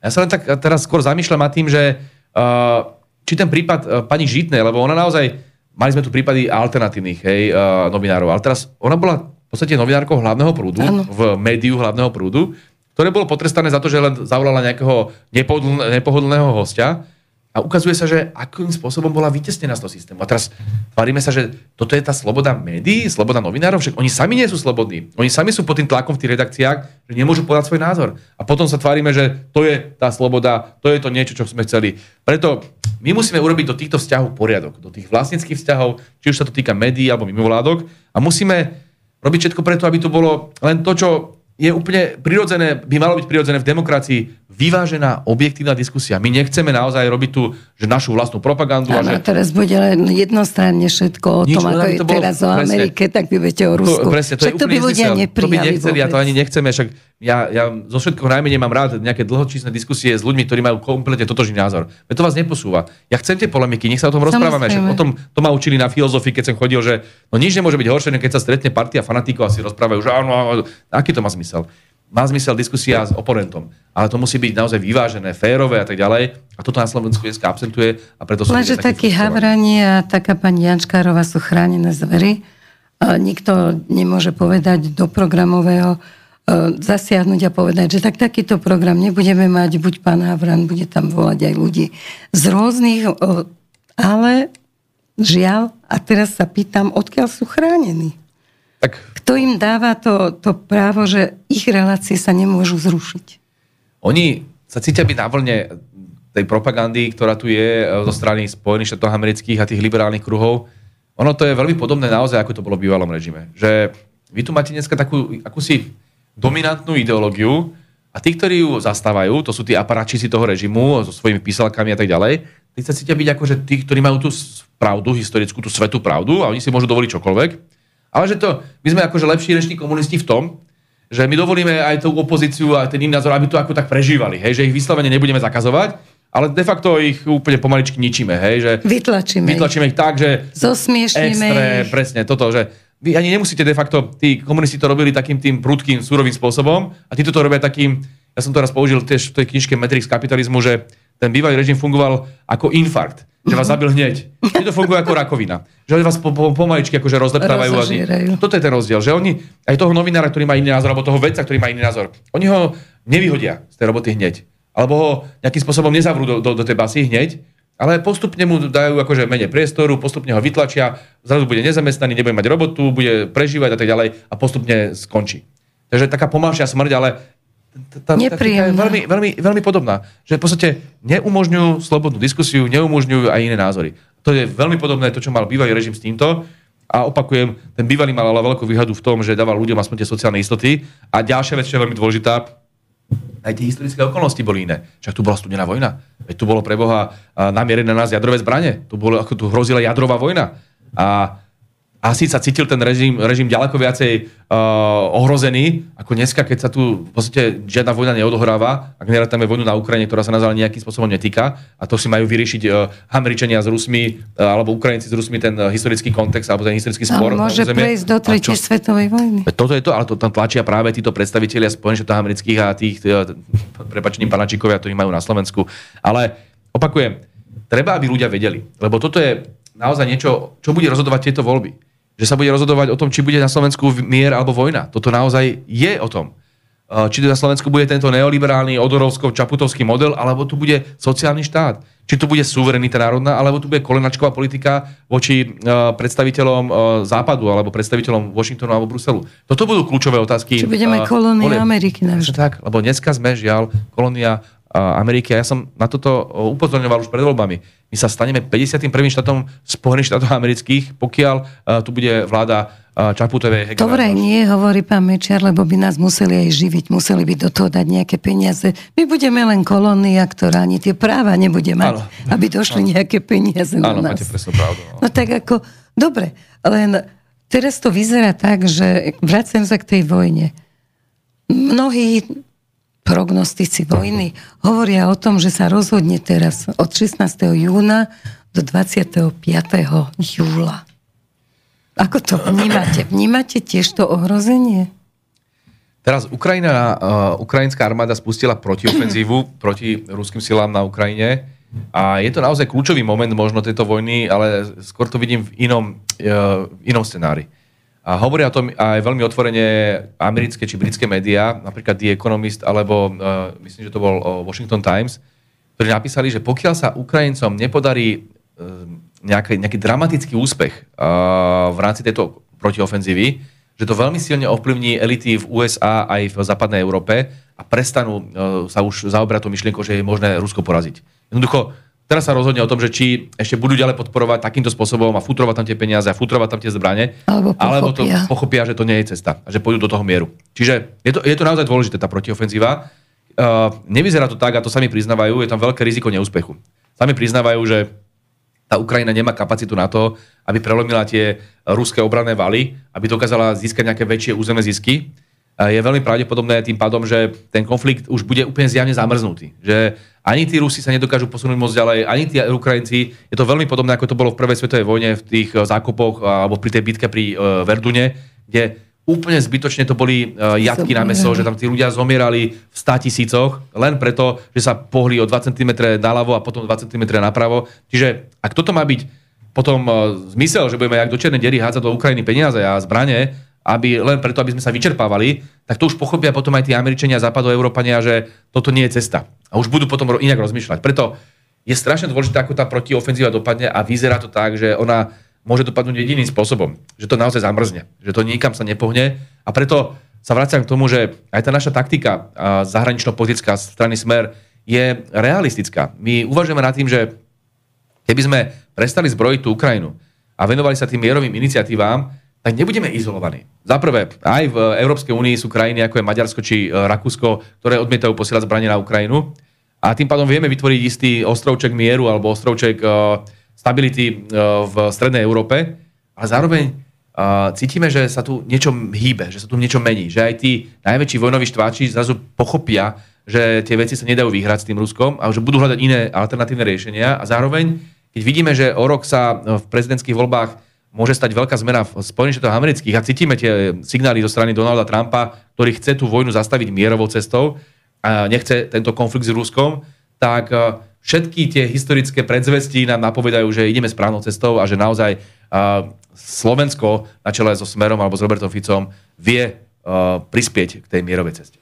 Ja sa len tak teraz skôr zamýšľam nad tým, že uh, či ten prípad e, pani Žitnej, lebo ona naozaj, mali sme tu prípady alternatívnych hej, e, novinárov, ale teraz ona bola v podstate novinárkou hlavného prúdu, ano. v médiu hlavného prúdu, ktoré bolo potrestané za to, že len zavolala nejakého nepohodlného hostia a ukazuje sa, že akým spôsobom bola vytesnená z toho systému. A teraz tvárime sa, že toto je tá sloboda médií, sloboda novinárov, však oni sami nie sú slobodní. Oni sami sú pod tým tlakom v tých redakciách, že nemôžu podať svoj názor. A potom sa tvárime, že to je tá sloboda, to je to niečo, čo sme chceli. Preto my musíme urobiť do týchto vzťahov poriadok, do tých vlastníckých vzťahov, či už sa to týka médií alebo mimovládok. A musíme robiť všetko preto, aby to bolo len to, čo je úplne prirodzené, by malo byť prirodzené v demokracii, vyvážená, objektívna diskusia. My nechceme naozaj robiť tú že našu vlastnú propagandu. Áno, a že... teraz bude len jednostranne všetko o Nič, tom, ako je to bolo, teraz o Amerike, presne, tak by viete o Rusku. To, presne, to, je to by ľudia To by nechceli vôbec. a to ani nechceme. Však ja, ja zo všetkého najmenej mám rád nejaké dlhočísne diskusie s ľuďmi, ktorí majú kompletne totožný názor. Me to vás neposúva. Ja chcem tie polemiky, nech sa o tom rozprávame. Že o tom to ma učili na filozofii, keď som chodil, že no nič nemôže byť horšie, keď sa stretne partia fanatíkov a si rozprávajú, že áno, aký to má zmysel má zmysel diskusia s oponentom. Ale to musí byť naozaj vyvážené, férové a tak ďalej. A toto na Slovensku dneska absentuje a preto som... Lenže takí Havrani a taká pani Jančkárova sú chránené zvery. Nikto nemôže povedať do programového e, zasiahnuť a povedať, že tak takýto program nebudeme mať, buď pán Havran, bude tam volať aj ľudí z rôznych, ale žiaľ, a teraz sa pýtam, odkiaľ sú chránení? Tak... Kto im dáva to, to právo, že ich relácie sa nemôžu zrušiť? Oni sa cítia byť na vlne tej propagandy, ktorá tu je e, zo strany Spojených štátov amerických a tých liberálnych kruhov. Ono to je veľmi podobné naozaj, ako to bolo v bývalom režime. Že vy tu máte dneska takú akúsi dominantnú ideológiu a tí, ktorí ju zastávajú, to sú tí aparačíci toho režimu so svojimi písalkami a tak ďalej, tí sa cítia byť ako, že tí, ktorí majú tú pravdu, historickú, tú svetú pravdu a oni si môžu dovoliť čokoľvek. Ale že to, my sme akože lepší než komunisti v tom, že my dovolíme aj tú opozíciu a ten iný názor, aby to ako tak prežívali, hej, že ich vyslovene nebudeme zakazovať, ale de facto ich úplne pomaličky ničíme, hej, že vytlačíme, vytlačíme ich. tak, že zosmiešnime extré, ich. presne toto, že vy ani nemusíte de facto, tí komunisti to robili takým tým prudkým, súrovým spôsobom a títo to robia takým, ja som to raz použil tiež v tej knižke Matrix kapitalizmu, že ten bývalý režim fungoval ako infarkt že vás zabil hneď. Že to funguje ako rakovina. Že oni vás po, po, pomaličky akože rozleptávajú. Toto je ten rozdiel, že oni, aj toho novinára, ktorý má iný názor, alebo toho vedca, ktorý má iný názor, oni ho nevyhodia z tej roboty hneď. Alebo ho nejakým spôsobom nezavrú do, do, do tej basy hneď, ale postupne mu dajú akože menej priestoru, postupne ho vytlačia, zrazu bude nezamestnaný, nebude mať robotu, bude prežívať a tak ďalej a postupne skončí. Takže taká pomalšia smrť, ale tá, je veľmi, veľmi, veľmi podobná. Že v podstate neumožňujú slobodnú diskusiu, neumožňujú aj iné názory. To je veľmi podobné to, čo mal bývalý režim s týmto. A opakujem, ten bývalý mal ale veľkú výhodu v tom, že dával ľuďom aspoň tie sociálne istoty. A ďalšia vec, čo je veľmi dôležitá, aj tie historické okolnosti boli iné. Však tu bola studená vojna. Veď tu bolo pre Boha namierené na nás jadrové zbranie. Tu, bolo, ako tu hrozila jadrová vojna. A asi sa cítil ten režim, režim ďaleko viacej uh, ohrozený, ako dneska, keď sa tu v podstate žiadna vojna neodohráva, ak nerátame vojnu na Ukrajine, ktorá sa nás ale nejakým spôsobom netýka, a to si majú vyriešiť uh, Američania s Rusmi, uh, alebo Ukrajinci s Rusmi, ten uh, historický kontext, alebo ten historický spor. No, môže územie. prejsť do tretej svetovej vojny. E, toto je to, ale to tam tlačia práve títo predstavitelia Spojených štátov amerických a tých, uh, e, prepačením panačikovia, ich majú na Slovensku. Ale opakujem, treba, aby ľudia vedeli, lebo toto je naozaj niečo, čo bude rozhodovať tieto voľby že sa bude rozhodovať o tom, či bude na Slovensku mier alebo vojna. Toto naozaj je o tom. E, či tu na Slovensku bude tento neoliberálny, odorovsko-čaputovský model, alebo tu bude sociálny štát. Či tu bude suverenita národná, alebo tu bude kolenačková politika voči e, predstaviteľom e, Západu, alebo predstaviteľom Washingtonu alebo Bruselu. Toto budú kľúčové otázky. Či budeme kolónia Ameriky Tak, lebo dneska sme, žiaľ, kolónia Ameriky. A ja som na toto upozorňoval už pred voľbami. My sa staneme 51. štátom Spojených štátov amerických, pokiaľ e, tu bude vláda e, Čaputovej. Dobre, nie, hovorí pán Mečiar, lebo by nás museli aj živiť, museli by do toho dať nejaké peniaze. My budeme len kolónia, ktorá ani tie práva nebude mať, ano. aby došli ano. nejaké peniaze ano, na nás. Máte pravdu. No. no tak ako, dobre, len teraz to vyzerá tak, že vracem sa k tej vojne. Mnohí prognostici vojny hovoria o tom, že sa rozhodne teraz od 16. júna do 25. júla. Ako to vnímate? Vnímate tiež to ohrozenie? Teraz Ukrajina, uh, ukrajinská armáda spustila protiofenzívu proti ruským silám na Ukrajine a je to naozaj kľúčový moment možno tejto vojny, ale skôr to vidím v inom, uh, inom scenári. Uh, a hovoria o tom aj veľmi otvorene americké či britské médiá, napríklad The Economist alebo uh, myslím, že to bol uh, Washington Times, ktorí napísali, že pokiaľ sa Ukrajincom nepodarí uh, nejaký, nejaký dramatický úspech uh, v rámci tejto protiofenzívy, že to veľmi silne ovplyvní elity v USA aj v západnej Európe a prestanú uh, sa už zaoberať tú myšlienkou, že je možné Rusko poraziť. Jednoducho, Teraz sa rozhodne o tom, že či ešte budú ďalej podporovať takýmto spôsobom a futrovať tam tie peniaze a futrovať tam tie zbranie, alebo, pochopia. alebo to pochopia, že to nie je cesta, a že pôjdu do toho mieru. Čiže je to, je to naozaj dôležité, tá protiofenzíva. Uh, nevyzerá to tak, a to sami priznávajú, je tam veľké riziko neúspechu. Sami priznávajú, že tá Ukrajina nemá kapacitu na to, aby prelomila tie ruské obranné valy, aby dokázala získať nejaké väčšie územné zisky je veľmi pravdepodobné tým pádom, že ten konflikt už bude úplne zjavne zamrznutý. Že ani tí Rusi sa nedokážu posunúť moc ďalej, ani tí Ukrajinci. Je to veľmi podobné, ako to bolo v prvej svetovej vojne v tých e, zákopoch alebo pri tej bitke pri e, Verdune, kde úplne zbytočne to boli e, jatky na meso, že tam tí ľudia zomierali v 100 tisícoch len preto, že sa pohli o 2 cm naľavo a potom 2 cm napravo. Čiže ak toto má byť potom zmysel, že budeme jak do černej diery hádzať do Ukrajiny peniaze a zbranie, aby, len preto, aby sme sa vyčerpávali, tak to už pochopia potom aj tí Američania, Európania, že toto nie je cesta. A už budú potom inak rozmýšľať. Preto je strašne dôležité, ako tá protiofenzíva dopadne a vyzerá to tak, že ona môže dopadnúť jediným spôsobom, že to naozaj zamrzne, že to nikam sa nepohne a preto sa vraciam k tomu, že aj tá naša taktika zahranično-politická strany Smer je realistická. My uvažujeme nad tým, že keby sme prestali zbrojiť tú Ukrajinu a venovali sa tým mierovým iniciatívám, tak nebudeme izolovaní. Za prvé, aj v Európskej únii sú krajiny ako je Maďarsko či e, Rakúsko, ktoré odmietajú posielať zbranie na Ukrajinu. A tým pádom vieme vytvoriť istý ostrovček mieru alebo ostrovček uh, stability uh, v strednej Európe. A zároveň uh, cítime, že sa tu niečo hýbe, že sa tu niečo mení. Že aj tí najväčší vojnoví štváči zrazu pochopia, že tie veci sa nedajú vyhrať s tým Ruskom a že budú hľadať iné alternatívne riešenia. A zároveň, keď vidíme, že o rok sa v prezidentských voľbách môže stať veľká zmena v Spojených štátoch amerických a cítime tie signály zo strany Donalda Trumpa, ktorý chce tú vojnu zastaviť mierovou cestou a nechce tento konflikt s Ruskom, tak e, všetky tie historické predzvesti nám napovedajú, že ideme správnou cestou a že naozaj e, Slovensko na čele so Smerom alebo s Robertom Ficom vie e, prispieť k tej mierovej ceste.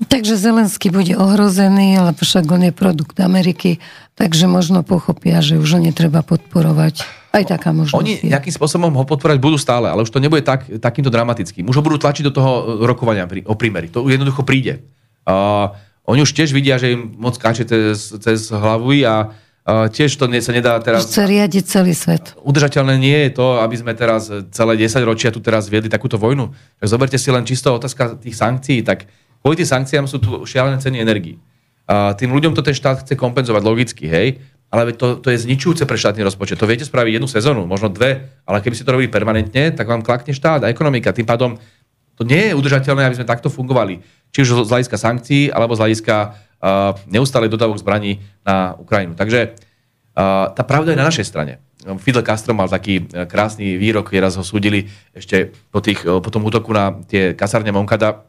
Takže Zelenský bude ohrozený, lebo však on je produkt Ameriky, takže možno pochopia, že už ho netreba podporovať. Aj taká možnosť. Oni je. nejakým spôsobom ho podporať budú stále, ale už to nebude tak, takýmto dramatickým. Už ho budú tlačiť do toho e, rokovania o prímery. To jednoducho príde. Uh, oni už tiež vidia, že im moc skáče cez, cez hlavu a tiež to sa nedá teraz... chce riadiť celý svet. Udržateľné nie je to, aby sme teraz e, celé 10 ročia tu teraz viedli takúto vojnu. Tak zoberte si len čisto otázka tých sankcií. Tak kvôli tým sankciám sú tu šialené ceny energii. A tým ľuďom to ten štát chce kompenzovať logicky, hej ale to, to je zničujúce pre štátny rozpočet. To viete spraviť jednu sezónu, možno dve, ale keby si to robili permanentne, tak vám klakne štát a ekonomika. Tým pádom to nie je udržateľné, aby sme takto fungovali. Či už z hľadiska sankcií, alebo z hľadiska uh, neustálej dodávok zbraní na Ukrajinu. Takže uh, tá pravda je na našej strane. Fidel Castro mal taký eh, krásny výrok, kde raz ho súdili ešte po, tých, po tom útoku na tie kasárne Moncada.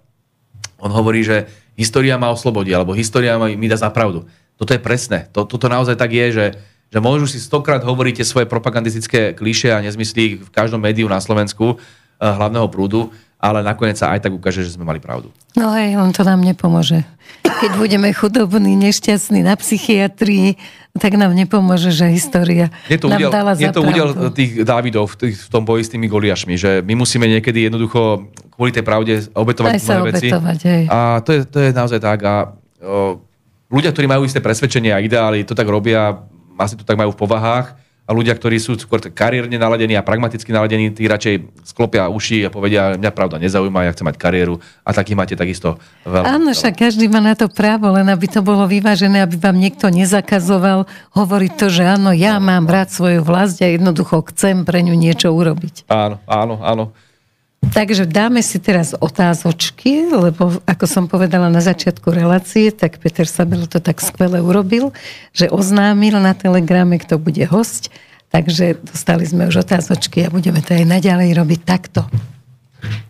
On hovorí, že história ma oslobodí, alebo história mi dá za pravdu. Toto je presné. Toto naozaj tak je, že, že môžu si stokrát tie svoje propagandistické klíše a nezmyslí v každom médiu na Slovensku eh, hlavného prúdu, ale nakoniec sa aj tak ukáže, že sme mali pravdu. No hej, on to nám nepomôže. Keď budeme chudobní, nešťastní na psychiatrii, tak nám nepomôže, že história je to nám udel, dala Je to pravdu. udel tých Dávidov v, v tom boji s tými goliašmi, že my musíme niekedy jednoducho kvôli tej pravde obetovať aj sa veci. Obetovať, hej. A to je, to je naozaj tak. A o, ľudia, ktorí majú isté presvedčenie a ideály, to tak robia, asi to tak majú v povahách. A ľudia, ktorí sú skôr kariérne naladení a pragmaticky naladení, tí radšej sklopia uši a povedia, mňa pravda nezaujíma, ja chcem mať kariéru. A takých máte takisto veľa. Áno, však každý má na to právo, len aby to bolo vyvážené, aby vám niekto nezakazoval hovoriť to, že áno, ja mám rád svoju vlast a jednoducho chcem pre ňu niečo urobiť. Áno, áno, áno. Takže dáme si teraz otázočky, lebo ako som povedala na začiatku relácie, tak Peter Sabel to tak skvele urobil, že oznámil na telegrame, kto bude host. Takže dostali sme už otázočky a budeme to aj naďalej robiť takto.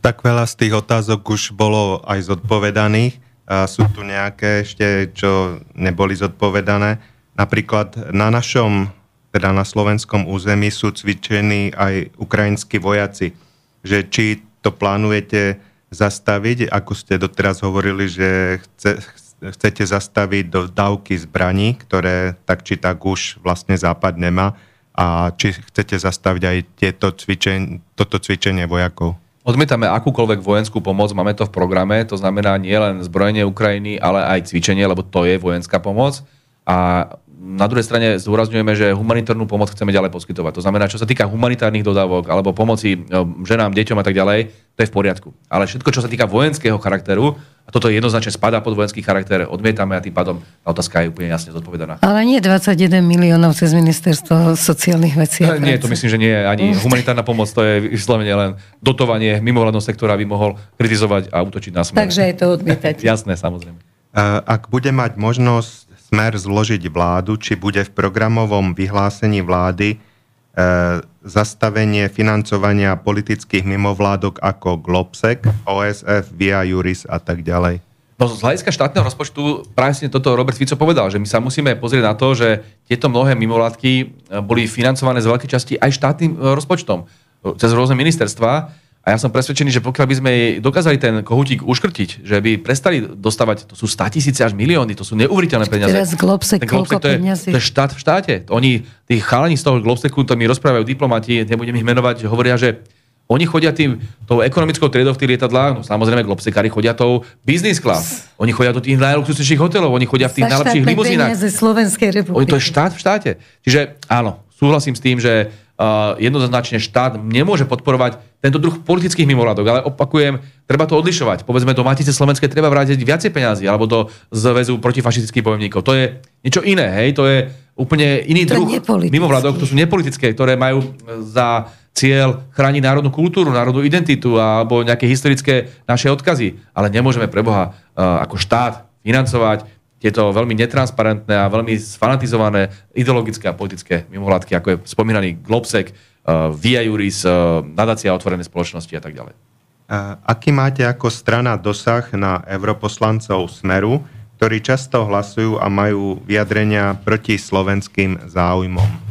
Tak veľa z tých otázok už bolo aj zodpovedaných. A sú tu nejaké ešte, čo neboli zodpovedané. Napríklad na našom, teda na slovenskom území sú cvičení aj ukrajinskí vojaci že či to plánujete zastaviť? Ako ste doteraz hovorili, že chce, chcete zastaviť do dávky zbraní, ktoré tak či tak už vlastne Západ nemá a či chcete zastaviť aj tieto cvičen, toto cvičenie vojakov? Odmietame akúkoľvek vojenskú pomoc, máme to v programe, to znamená nielen zbrojenie Ukrajiny, ale aj cvičenie, lebo to je vojenská pomoc. A na druhej strane zdôrazňujeme, že humanitárnu pomoc chceme ďalej poskytovať. To znamená, čo sa týka humanitárnych dodávok alebo pomoci e, ženám, deťom a tak ďalej, to je v poriadku. Ale všetko, čo sa týka vojenského charakteru, a toto jednoznačne spadá pod vojenský charakter, odmietame a tým pádom tá otázka je úplne jasne zodpovedaná. Ale nie 21 miliónov cez ministerstvo sociálnych vecí. A e, nie, to myslím, že nie. Ani humanitárna pomoc, to je vyslovene len dotovanie mimovládneho sektora, by mohol kritizovať a útočiť na smer. Takže je to odmietať. Jasné, samozrejme. E, ak bude mať možnosť smer zložiť vládu, či bude v programovom vyhlásení vlády e, zastavenie financovania politických mimovládok ako Globsec, OSF, Via Juris a tak ďalej. No z hľadiska štátneho rozpočtu práve toto Robert Fico povedal, že my sa musíme pozrieť na to, že tieto mnohé mimovládky e, boli financované z veľkej časti aj štátnym e, rozpočtom e, cez rôzne ministerstva a ja som presvedčený, že pokiaľ by sme dokázali ten kohutík uškrtiť, že by prestali dostávať, to sú 100 tisíce až milióny, to sú neuveriteľné peniaze. Teraz Globsek, ten Globsek, koľko to je, peniazy? To je štát v štáte. Oni, tí chalani z toho Globseku, to mi rozprávajú diplomati, nebudem ich menovať, hovoria, že oni chodia tým, tou ekonomickou triedou v tých lietadlách, no samozrejme globsekári chodia tou business class. Oni chodia do tých najluxusnejších hotelov, oni chodia v tých najlepších limuzínach. Slovenskej republiky. Oni to je štát v štáte. Čiže áno, súhlasím s tým, že jednoznačne štát nemôže podporovať tento druh politických mimoládok, Ale opakujem, treba to odlišovať. Povedzme, do Matice Slovenskej treba vrátiť viacej peniazy, alebo do zväzu protifašistických bojovníkov. To je niečo iné, hej? To je úplne iný to druh mimovládok. To sú nepolitické, ktoré majú e, za cieľ chrániť národnú kultúru, národnú identitu alebo nejaké historické naše odkazy. Ale nemôžeme pre Boha e, ako štát financovať tieto veľmi netransparentné a veľmi sfanatizované ideologické a politické mimovládky, ako je spomínaný Globsec, eh, Via Juris, eh, nadácia otvorené spoločnosti a tak ďalej. Aký máte ako strana dosah na europoslancov Smeru, ktorí často hlasujú a majú vyjadrenia proti slovenským záujmom?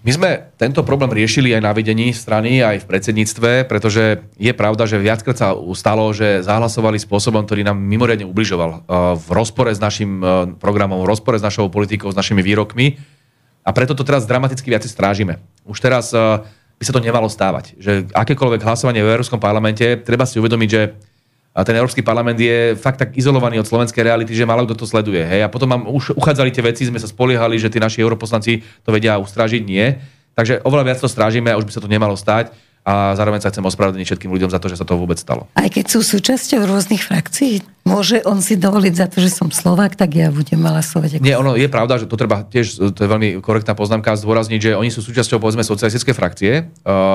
My sme tento problém riešili aj na vedení strany, aj v predsedníctve, pretože je pravda, že viackrát sa stalo, že zahlasovali spôsobom, ktorý nám mimoriadne ubližoval. Eh, v rozpore s našim eh, programom, v rozpore s našou politikou, s našimi výrokmi. A preto to teraz dramaticky viac strážime. Už teraz eh, by sa to nemalo stávať. Že akékoľvek hlasovanie v Európskom parlamente, treba si uvedomiť, že a ten Európsky parlament je fakt tak izolovaný od slovenskej reality, že málo kto to sleduje. Hej. A potom nám už uchádzali tie veci, sme sa spoliehali, že tí naši europoslanci to vedia ustražiť. Nie. Takže oveľa viac to strážime a už by sa to nemalo stať. A zároveň sa chcem ospravedlniť všetkým ľuďom za to, že sa to vôbec stalo. Aj keď sú súčasťou rôznych frakcií, môže on si dovoliť za to, že som Slovák, tak ja budem mala slovať. Ako... Nie, ono je pravda, že to treba tiež, to je veľmi korektná poznámka, zdôrazniť, že oni sú súčasťou povedzme socialistickej frakcie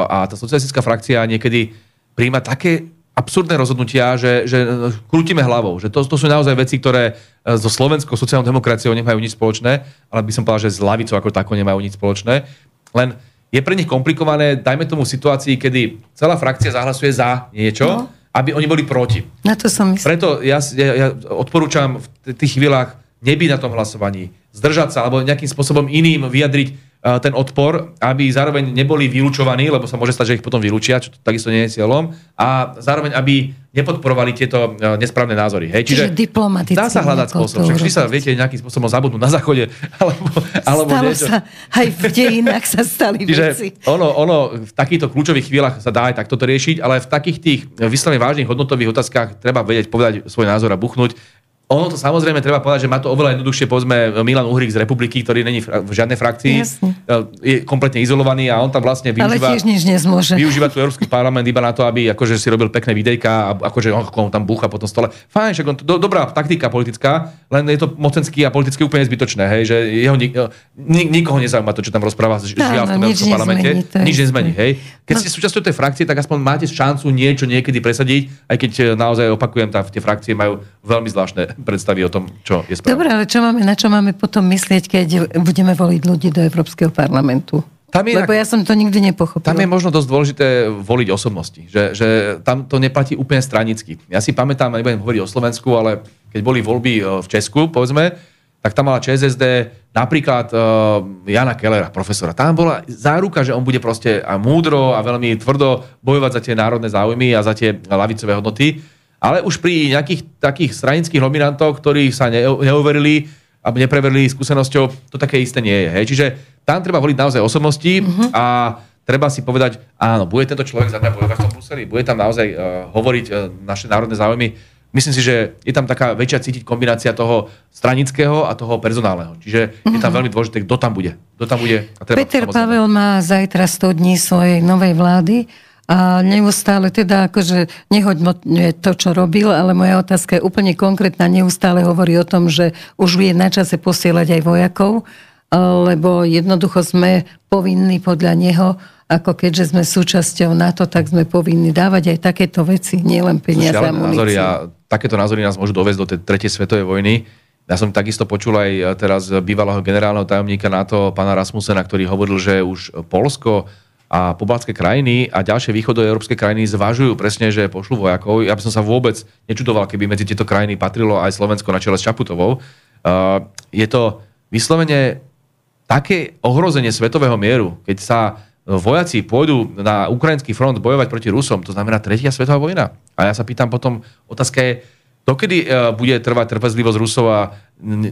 a tá socialistická frakcia niekedy príjma také absurdné rozhodnutia, že, že e, krútime hlavou. Že to, to sú naozaj veci, ktoré e, so slovenskou sociálnou demokraciou nemajú nič spoločné, ale by som povedal, že s lavicou ako takou nemajú nič spoločné. Len je pre nich komplikované, dajme tomu situácii, kedy celá frakcia zahlasuje za niečo, no. aby oni boli proti. Na to som myslel. Preto ja, ja, ja odporúčam v tých chvíľach nebyť na tom hlasovaní, zdržať sa alebo nejakým spôsobom iným vyjadriť E, ten odpor, aby zároveň neboli vylúčovaní, lebo sa môže stať, že ich potom vylúčia, čo to takisto nie je cieľom, a zároveň, aby nepodporovali tieto e, nesprávne názory. Hej. Čiže, Čiže diplomaticky. Dá sa hľadať spôsob, však vždy sa viete nejakým spôsobom zabudnúť na záchode. Alebo, alebo Stalo niečo. sa, aj v dejinách sa stali Čiže veci. Ono, ono v takýchto kľúčových chvíľach sa dá aj takto riešiť, ale v takých tých e, vyslovene vážnych hodnotových otázkach treba vedieť povedať svoj názor a buchnúť ono to samozrejme treba povedať, že má to oveľa jednoduchšie, povedzme, Milan Uhrik z Republiky, ktorý není v žiadnej frakcii, Jasne. E, je kompletne izolovaný a on tam vlastne využíva, Ale tiež nič využíva tu Európsky parlament iba na to, aby akože si robil pekné videjka a akože on, on tam búcha po tom stole. Fajn, však on, do, dobrá taktika politická, len je to mocenský a politicky úplne zbytočné, hej, že jeho nik, e, nik, nikoho nezaujíma to, čo tam rozpráva žiaľ v tom Európskom parlamente. Nezmení, nič nezmení, hej. Keď no. ste súčasťou tej frakcie, tak aspoň máte šancu niečo niekedy presadiť, aj keď e, naozaj opakujem, tá, tie frakcie majú veľmi zvláštne predstavy o tom, čo je správne. Dobre, ale čo máme, na čo máme potom myslieť, keď budeme voliť ľudí do Európskeho parlamentu? Tam je Lebo ja som to nikdy nepochopil. Tam je možno dosť dôležité voliť osobnosti, že, že tam to neplatí úplne stranicky. Ja si pamätám, nebudem hovoriť o Slovensku, ale keď boli voľby e, v Česku, povedzme, tak tam mala ČSSD napríklad uh, Jana Kellera, profesora. Tam bola záruka, že on bude proste a múdro a veľmi tvrdo bojovať za tie národné záujmy a za tie lavicové hodnoty. Ale už pri nejakých takých stranických nominantoch, ktorí sa neuverili a nepreverili skúsenosťou, to také isté nie je. Hej. Čiže tam treba voliť naozaj osobnosti mhm. a treba si povedať, áno, bude tento človek za mňa bojovať v tom Bruseli, bude tam naozaj uh, hovoriť uh, naše národné záujmy. Myslím si, že je tam taká väčšia cítiť kombinácia toho stranického a toho personálneho. Čiže mm-hmm. je tam mhm. veľmi dôležité, kto tam bude. Kto tam bude a treba, Peter samozrejme. Pavel má zajtra 100 dní svojej novej vlády a neustále teda akože nehodnotňuje to, čo robil, ale moja otázka je úplne konkrétna, neustále hovorí o tom, že už je na čase posielať aj vojakov, lebo jednoducho sme povinní podľa neho, ako keďže sme súčasťou NATO, tak sme povinní dávať aj takéto veci, nielen peniaze a názory Takéto názory nás môžu dovesť do tej tretej svetovej vojny. Ja som takisto počul aj teraz bývalého generálneho tajomníka NATO, pána Rasmusena, ktorý hovoril, že už Polsko a pobalské krajiny a ďalšie východoeurópske krajiny zvažujú presne, že pošlu vojakov. Ja by som sa vôbec nečudoval, keby medzi tieto krajiny patrilo aj Slovensko na čele s Čaputovou. Uh, je to vyslovene také ohrozenie svetového mieru, keď sa vojaci pôjdu na ukrajinský front bojovať proti Rusom, to znamená tretia svetová vojna. A ja sa pýtam potom, otázka je, dokedy uh, bude trvať trpezlivosť Rusov a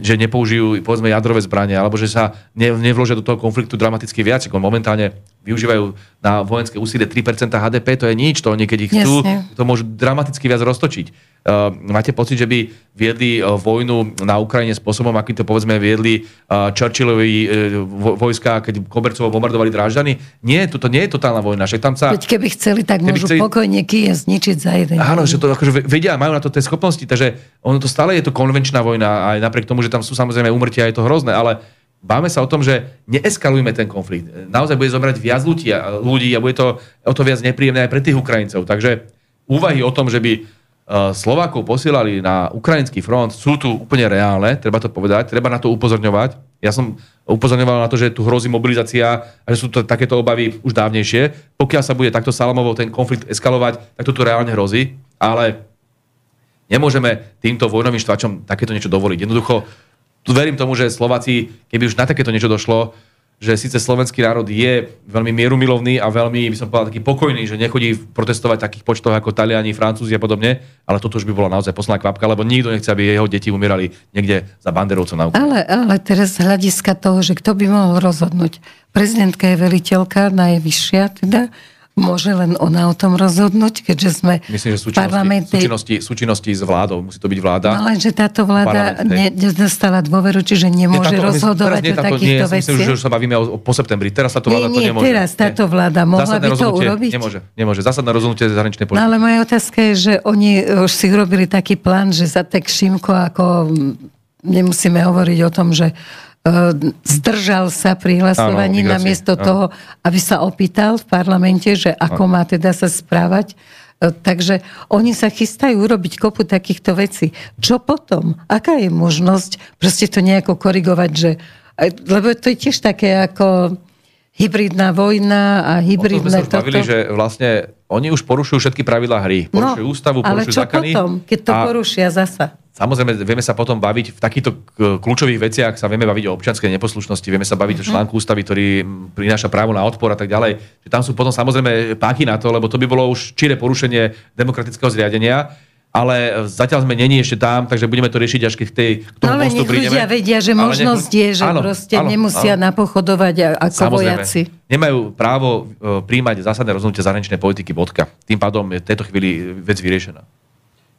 že nepoužijú povedzme jadrové zbranie, alebo že sa nevložia do toho konfliktu dramaticky viac. Ako momentálne využívajú na vojenské úsilie 3% HDP, to je nič, to oni keď ich chcú, Jasne. to môžu dramaticky viac roztočiť. Uh, máte pocit, že by viedli uh, vojnu na Ukrajine spôsobom, akým to povedzme viedli uh, Churchillovi uh, vo, vojska, keď Kobercovo bombardovali Dráždany? Nie, toto nie je totálna vojna. Však tam sa... Veď keby chceli, tak keby môžu chceli... pokojne Kiev zničiť za jeden. Áno, že to akože vedia, majú na to tie schopnosti, takže ono to stále je to konvenčná vojna aj na napriek tomu, že tam sú samozrejme umrtia, je to hrozné, ale báme sa o tom, že neeskalujme ten konflikt. Naozaj bude zomrať viac ľudí a, ľudí a bude to o to viac nepríjemné aj pre tých Ukrajincov. Takže úvahy o tom, že by e, Slovákov posielali na ukrajinský front sú tu úplne reálne, treba to povedať, treba na to upozorňovať. Ja som upozorňoval na to, že tu hrozí mobilizácia a že sú to takéto obavy už dávnejšie. Pokiaľ sa bude takto salamovo ten konflikt eskalovať, tak to tu reálne hrozí, ale Nemôžeme týmto vojnovým štvačom takéto niečo dovoliť. Jednoducho, tu verím tomu, že Slováci, keby už na takéto niečo došlo, že síce slovenský národ je veľmi mierumilovný a veľmi, by som povedal, taký pokojný, že nechodí protestovať v takých počtoch ako Taliani, Francúzi a podobne, ale toto už by bola naozaj posledná kvapka, lebo nikto nechce, aby jeho deti umierali niekde za banderovcov na Ale, ale teraz z hľadiska toho, že kto by mohol rozhodnúť. Prezidentka je veliteľka, najvyššia teda, Môže len ona o tom rozhodnúť, keďže sme Myslím, že súčinnosti, parlamente... Súčinnosti, súčinnosti s vládou, musí to byť vláda. No len, že táto vláda nedostala dôveru, čiže nemôže nie, táto, rozhodovať nie, táto, o takýchto veciach. Myslím, že už sa bavíme o, o, po septembri. Teraz táto vláda nie, nie, to nemôže. teraz táto vláda nie. mohla Zásadné by to urobiť. Nemôže, nemôže. Zásadné rozhodnutie zahraničnej politiky. No ale moja otázka je, že oni už si urobili taký plán, že za tak Šimko ako nemusíme hovoriť o tom, že Ehm, zdržal sa pri hlasovaní áno, namiesto áno. toho, aby sa opýtal v parlamente, že ako áno. má teda sa správať. Ehm, takže oni sa chystajú urobiť kopu takýchto vecí. Čo potom? Aká je možnosť proste to nejako korigovať, že lebo to je tiež také ako hybridná vojna a hybridné toto. Bavili, že vlastne oni už porušujú všetky pravidlá hry. No, porušujú no, ústavu, porušujú ale čo zákony. potom, keď to a... porušia zasa? Samozrejme, vieme sa potom baviť v takýchto kľúčových veciach, sa vieme baviť o občianskej neposlušnosti, vieme sa baviť mm-hmm. o mhm. článku ústavy, ktorý prináša právo na odpor a tak ďalej. Že tam sú potom samozrejme páky na to, lebo to by bolo už čire porušenie demokratického zriadenia ale zatiaľ sme není ešte tam, takže budeme to riešiť až keď tej, k tomu ale postu prídeme. ľudia vedia, že možnosť nech... je, že áno, proste áno, nemusia áno. napochodovať ako Samozrejme. vojaci. Nemajú právo e, príjmať zásadné rozhodnutie zahraničnej politiky, vodka. Tým pádom je v tejto chvíli vec vyriešená.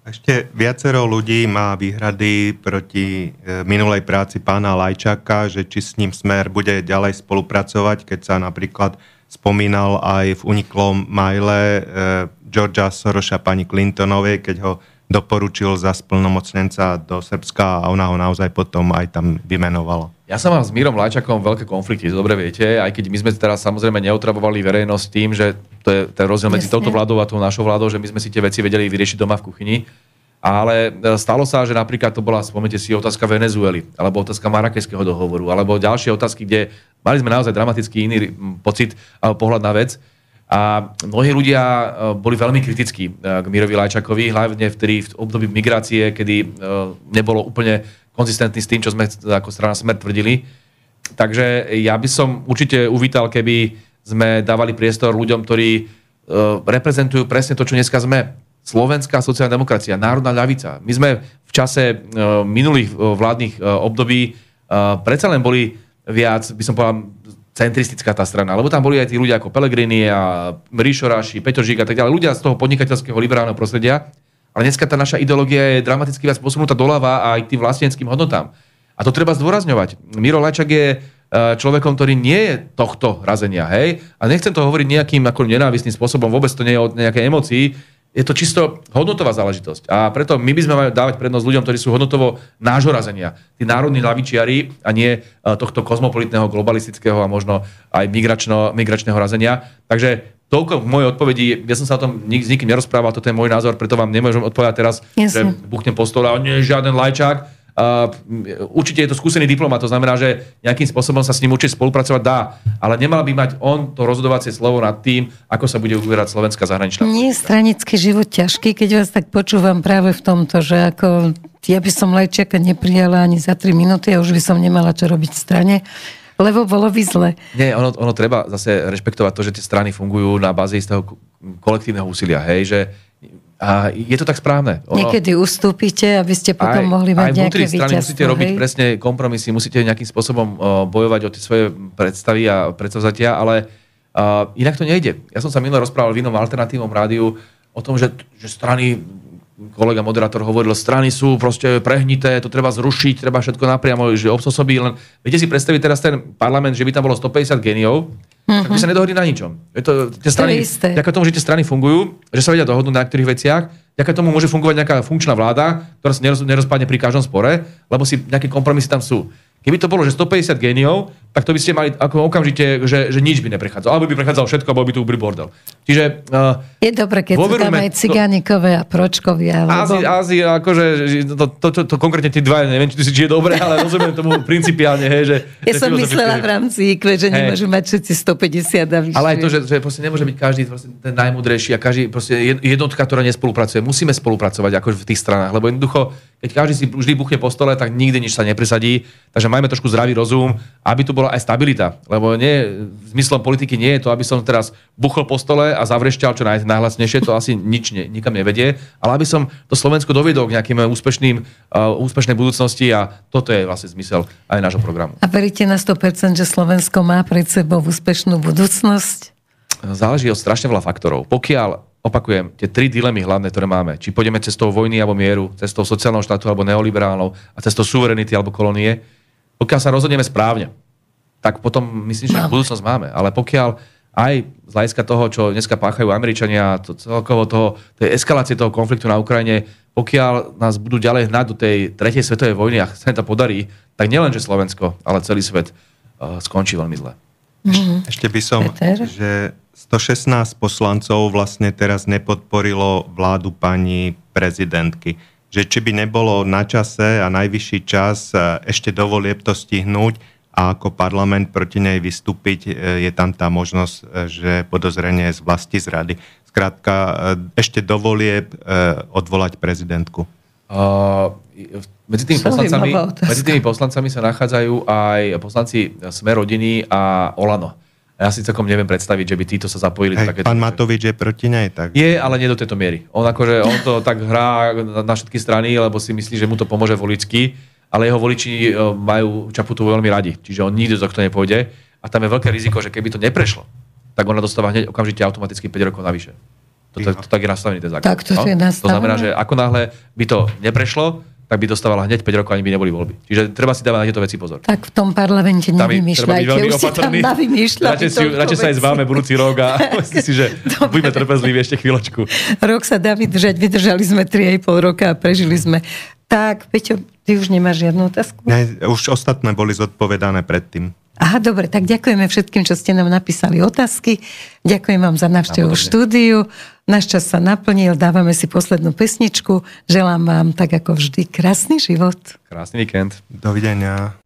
Ešte viacero ľudí má výhrady proti e, minulej práci pána Lajčaka, že či s ním Smer bude ďalej spolupracovať, keď sa napríklad spomínal aj v uniklom maile eh, Georgia Soroša pani Clintonovej, keď ho doporučil za splnomocnenca do Srbska a ona ho naozaj potom aj tam vymenovala. Ja som mám s Mírom Lajčakom veľké konflikty, dobre viete, aj keď my sme teraz samozrejme neotrabovali verejnosť tým, že to je ten rozdiel medzi touto vládou a tou našou vládou, že my sme si tie veci vedeli vyriešiť doma v kuchyni ale e, stalo sa, že napríklad to bola, spomnite si, otázka Venezueli, alebo otázka Marakejského dohovoru, alebo ďalšie otázky, kde mali sme naozaj dramatický iný pocit, a pohľad na vec. A mnohí ľudia e, boli veľmi kritickí e, k Mirovi Lajčakovi, hlavne vtedy v období migrácie, kedy nebolo úplne konzistentný s tým, čo sme ako strana Smer tvrdili. Takže ja by som určite uvítal, keby sme dávali priestor ľuďom, ktorí reprezentujú presne to, čo dneska sme Slovenská sociálna demokracia, národná ľavica. My sme v čase e, minulých e, vládnych e, období predsa len boli viac, by som povedal, centristická tá strana, lebo tam boli aj tí ľudia ako Pelegrini a Ríšoráši, Peťožík a tak ďalej, ľudia z toho podnikateľského liberálneho prostredia, ale dneska tá naša ideológia je dramaticky viac posunutá doľava aj k tým vlastnenským hodnotám. A to treba zdôrazňovať. Miro Lajčak je človekom, ktorý nie je tohto razenia, hej? A nechcem to hovoriť nejakým ako nenávistným spôsobom, vôbec to nie je od nejakej emocii, je to čisto hodnotová záležitosť. A preto my by sme mali dávať prednosť ľuďom, ktorí sú hodnotovo nášho razenia. Tí národní lavičiari a nie e, tohto kozmopolitného, globalistického a možno aj migračno, migračného razenia. Takže toľko v mojej odpovedi, ja som sa o tom nik- s nikým nerozprával, toto je môj názor, preto vám nemôžem odpovedať teraz, Jasne. že buchnem po a nie, žiaden lajčák. Uh, určite je to skúsený diplomat, to znamená, že nejakým spôsobom sa s ním určite spolupracovať dá, ale nemal by mať on to rozhodovacie slovo nad tým, ako sa bude uberať slovenská zahraničná. Nie je stranický život ťažký, keď vás tak počúvam práve v tomto, že ako ja by som Lajčiaka neprijala ani za 3 minúty a už by som nemala čo robiť v strane lebo bolo by zle. Nie, ono, ono treba zase rešpektovať to, že tie strany fungujú na báze istého kolektívneho úsilia, hej, že a je to tak správne. Ono, Niekedy ustúpite, aby ste potom aj, mohli mať aj nejaké strany víťazstvo, musíte hej? robiť presne kompromisy, musíte nejakým spôsobom e, bojovať o tie svoje predstavy a predstavzatia, ale uh, inak to nejde. Ja som sa minule rozprával v inom alternatívnom rádiu o tom, že, že strany kolega moderátor hovoril, strany sú proste prehnité, to treba zrušiť, treba všetko napriamo, že obsosobí. Len viete si predstaviť teraz ten parlament, že by tam bolo 150 geniov, Mm-hmm. Tak by sa nedohodli na ničom. Je to, tie strany, to je tomu, že tie strany fungujú, že sa vedia dohodnúť na niektorých veciach, Ďaká tomu môže fungovať nejaká funkčná vláda, ktorá sa nerozpadne pri každom spore, lebo si nejaké kompromisy tam sú. Keby to bolo, že 150 géniov, tak to by ste mali ako okamžite, že, že nič by neprechádzalo. Alebo by prechádzalo všetko, alebo by tu ubrý bordel. Čiže... Uh, je dobre, keď sú tam aj cigánikové a pročkovia. Lebo... Ázi, Ázi, akože to, to, to, to, konkrétne tí dva, neviem, či či si dobré, dobre, ale rozumiem tomu principiálne. Hej, že, ja že som myslela v rámci IKV, že nemôžu mať všetci 150 a vyššie. Ale aj to, že, že proste nemôže byť každý ten najmudrejší a každý jednotka, ktorá nespolupracuje. Musíme spolupracovať ako v tých stranách, lebo jednoducho keď každý si vždy buchne po stole, tak nikdy nič sa nepresadí. Takže majme trošku zdravý rozum, aby tu bola aj stabilita. Lebo nie, zmyslom politiky nie je to, aby som teraz buchol po stole a zavrešťal čo naj, najhlasnejšie, to asi nič ne, nikam nevedie, ale aby som to Slovensko dovedol k nejakým uh, úspešným, uh, úspešnej budúcnosti a toto je vlastne zmysel aj nášho programu. A veríte na 100%, že Slovensko má pred sebou úspešnú budúcnosť? Záleží od strašne veľa faktorov. Pokiaľ opakujem, tie tri dilemy hlavné, ktoré máme, či pôjdeme cestou vojny alebo mieru, cestou sociálneho štátu alebo neoliberálnou a cestou suverenity alebo kolónie, pokiaľ sa rozhodneme správne, tak potom myslím, že máme. No. budúcnosť máme. Ale pokiaľ aj z hľadiska toho, čo dneska páchajú Američania, to celkovo toho, tej eskalácie toho konfliktu na Ukrajine, pokiaľ nás budú ďalej hnať do tej tretej svetovej vojny a sa to podarí, tak nielen, že Slovensko, ale celý svet uh, skončí veľmi zle. Mm-hmm. Ešte by som, Peter? že 116 poslancov vlastne teraz nepodporilo vládu pani prezidentky. Že či by nebolo na čase a najvyšší čas e, ešte dovolieb to stihnúť a ako parlament proti nej vystúpiť, e, je tam tá možnosť, e, že podozrenie z vlasti zrady. Skrátka, ešte dovolieb odvolať prezidentku. Uh, medzi, tými poslancami, medzi tými poslancami sa nachádzajú aj poslanci Sme rodiny a Olano. Ja si celkom neviem predstaviť, že by títo sa zapojili. Aj, takéto... Pán Matovič je proti nej, tak? Je, ale nie do tejto miery. On, akože, on to tak hrá na všetky strany, lebo si myslí, že mu to pomôže voličky, ale jeho voliči e, majú Čaputu veľmi radi, čiže on nikdy do tohto nepôjde. A tam je veľké riziko, že keby to neprešlo, tak ona dostáva hneď okamžite automaticky 5 rokov navyše. To, to, to, to tak je nastavený ten zákon. Tak to, no? je nastavené. to znamená, že ako náhle by to neprešlo, tak by dostávala hneď 5 rokov, ani by neboli voľby. Čiže treba si dávať na tieto veci pozor. Tak v tom parlamente nevymýšľajte, už si tam Radšej, sa aj zváme budúci rok a myslím si, že buďme trpezliví ešte chvíľočku. Rok sa dá vydržať, vydržali sme 3,5 roka a prežili sme. Tak, Peťo, ty už nemáš žiadnu otázku? Ne, už ostatné boli zodpovedané predtým. Aha, dobre, tak ďakujeme všetkým, čo ste nám napísali otázky. Ďakujem vám za návštevu v štúdiu. Náš čas sa naplnil, dávame si poslednú pesničku. Želám vám tak ako vždy krásny život. Krásny víkend. Dovidenia.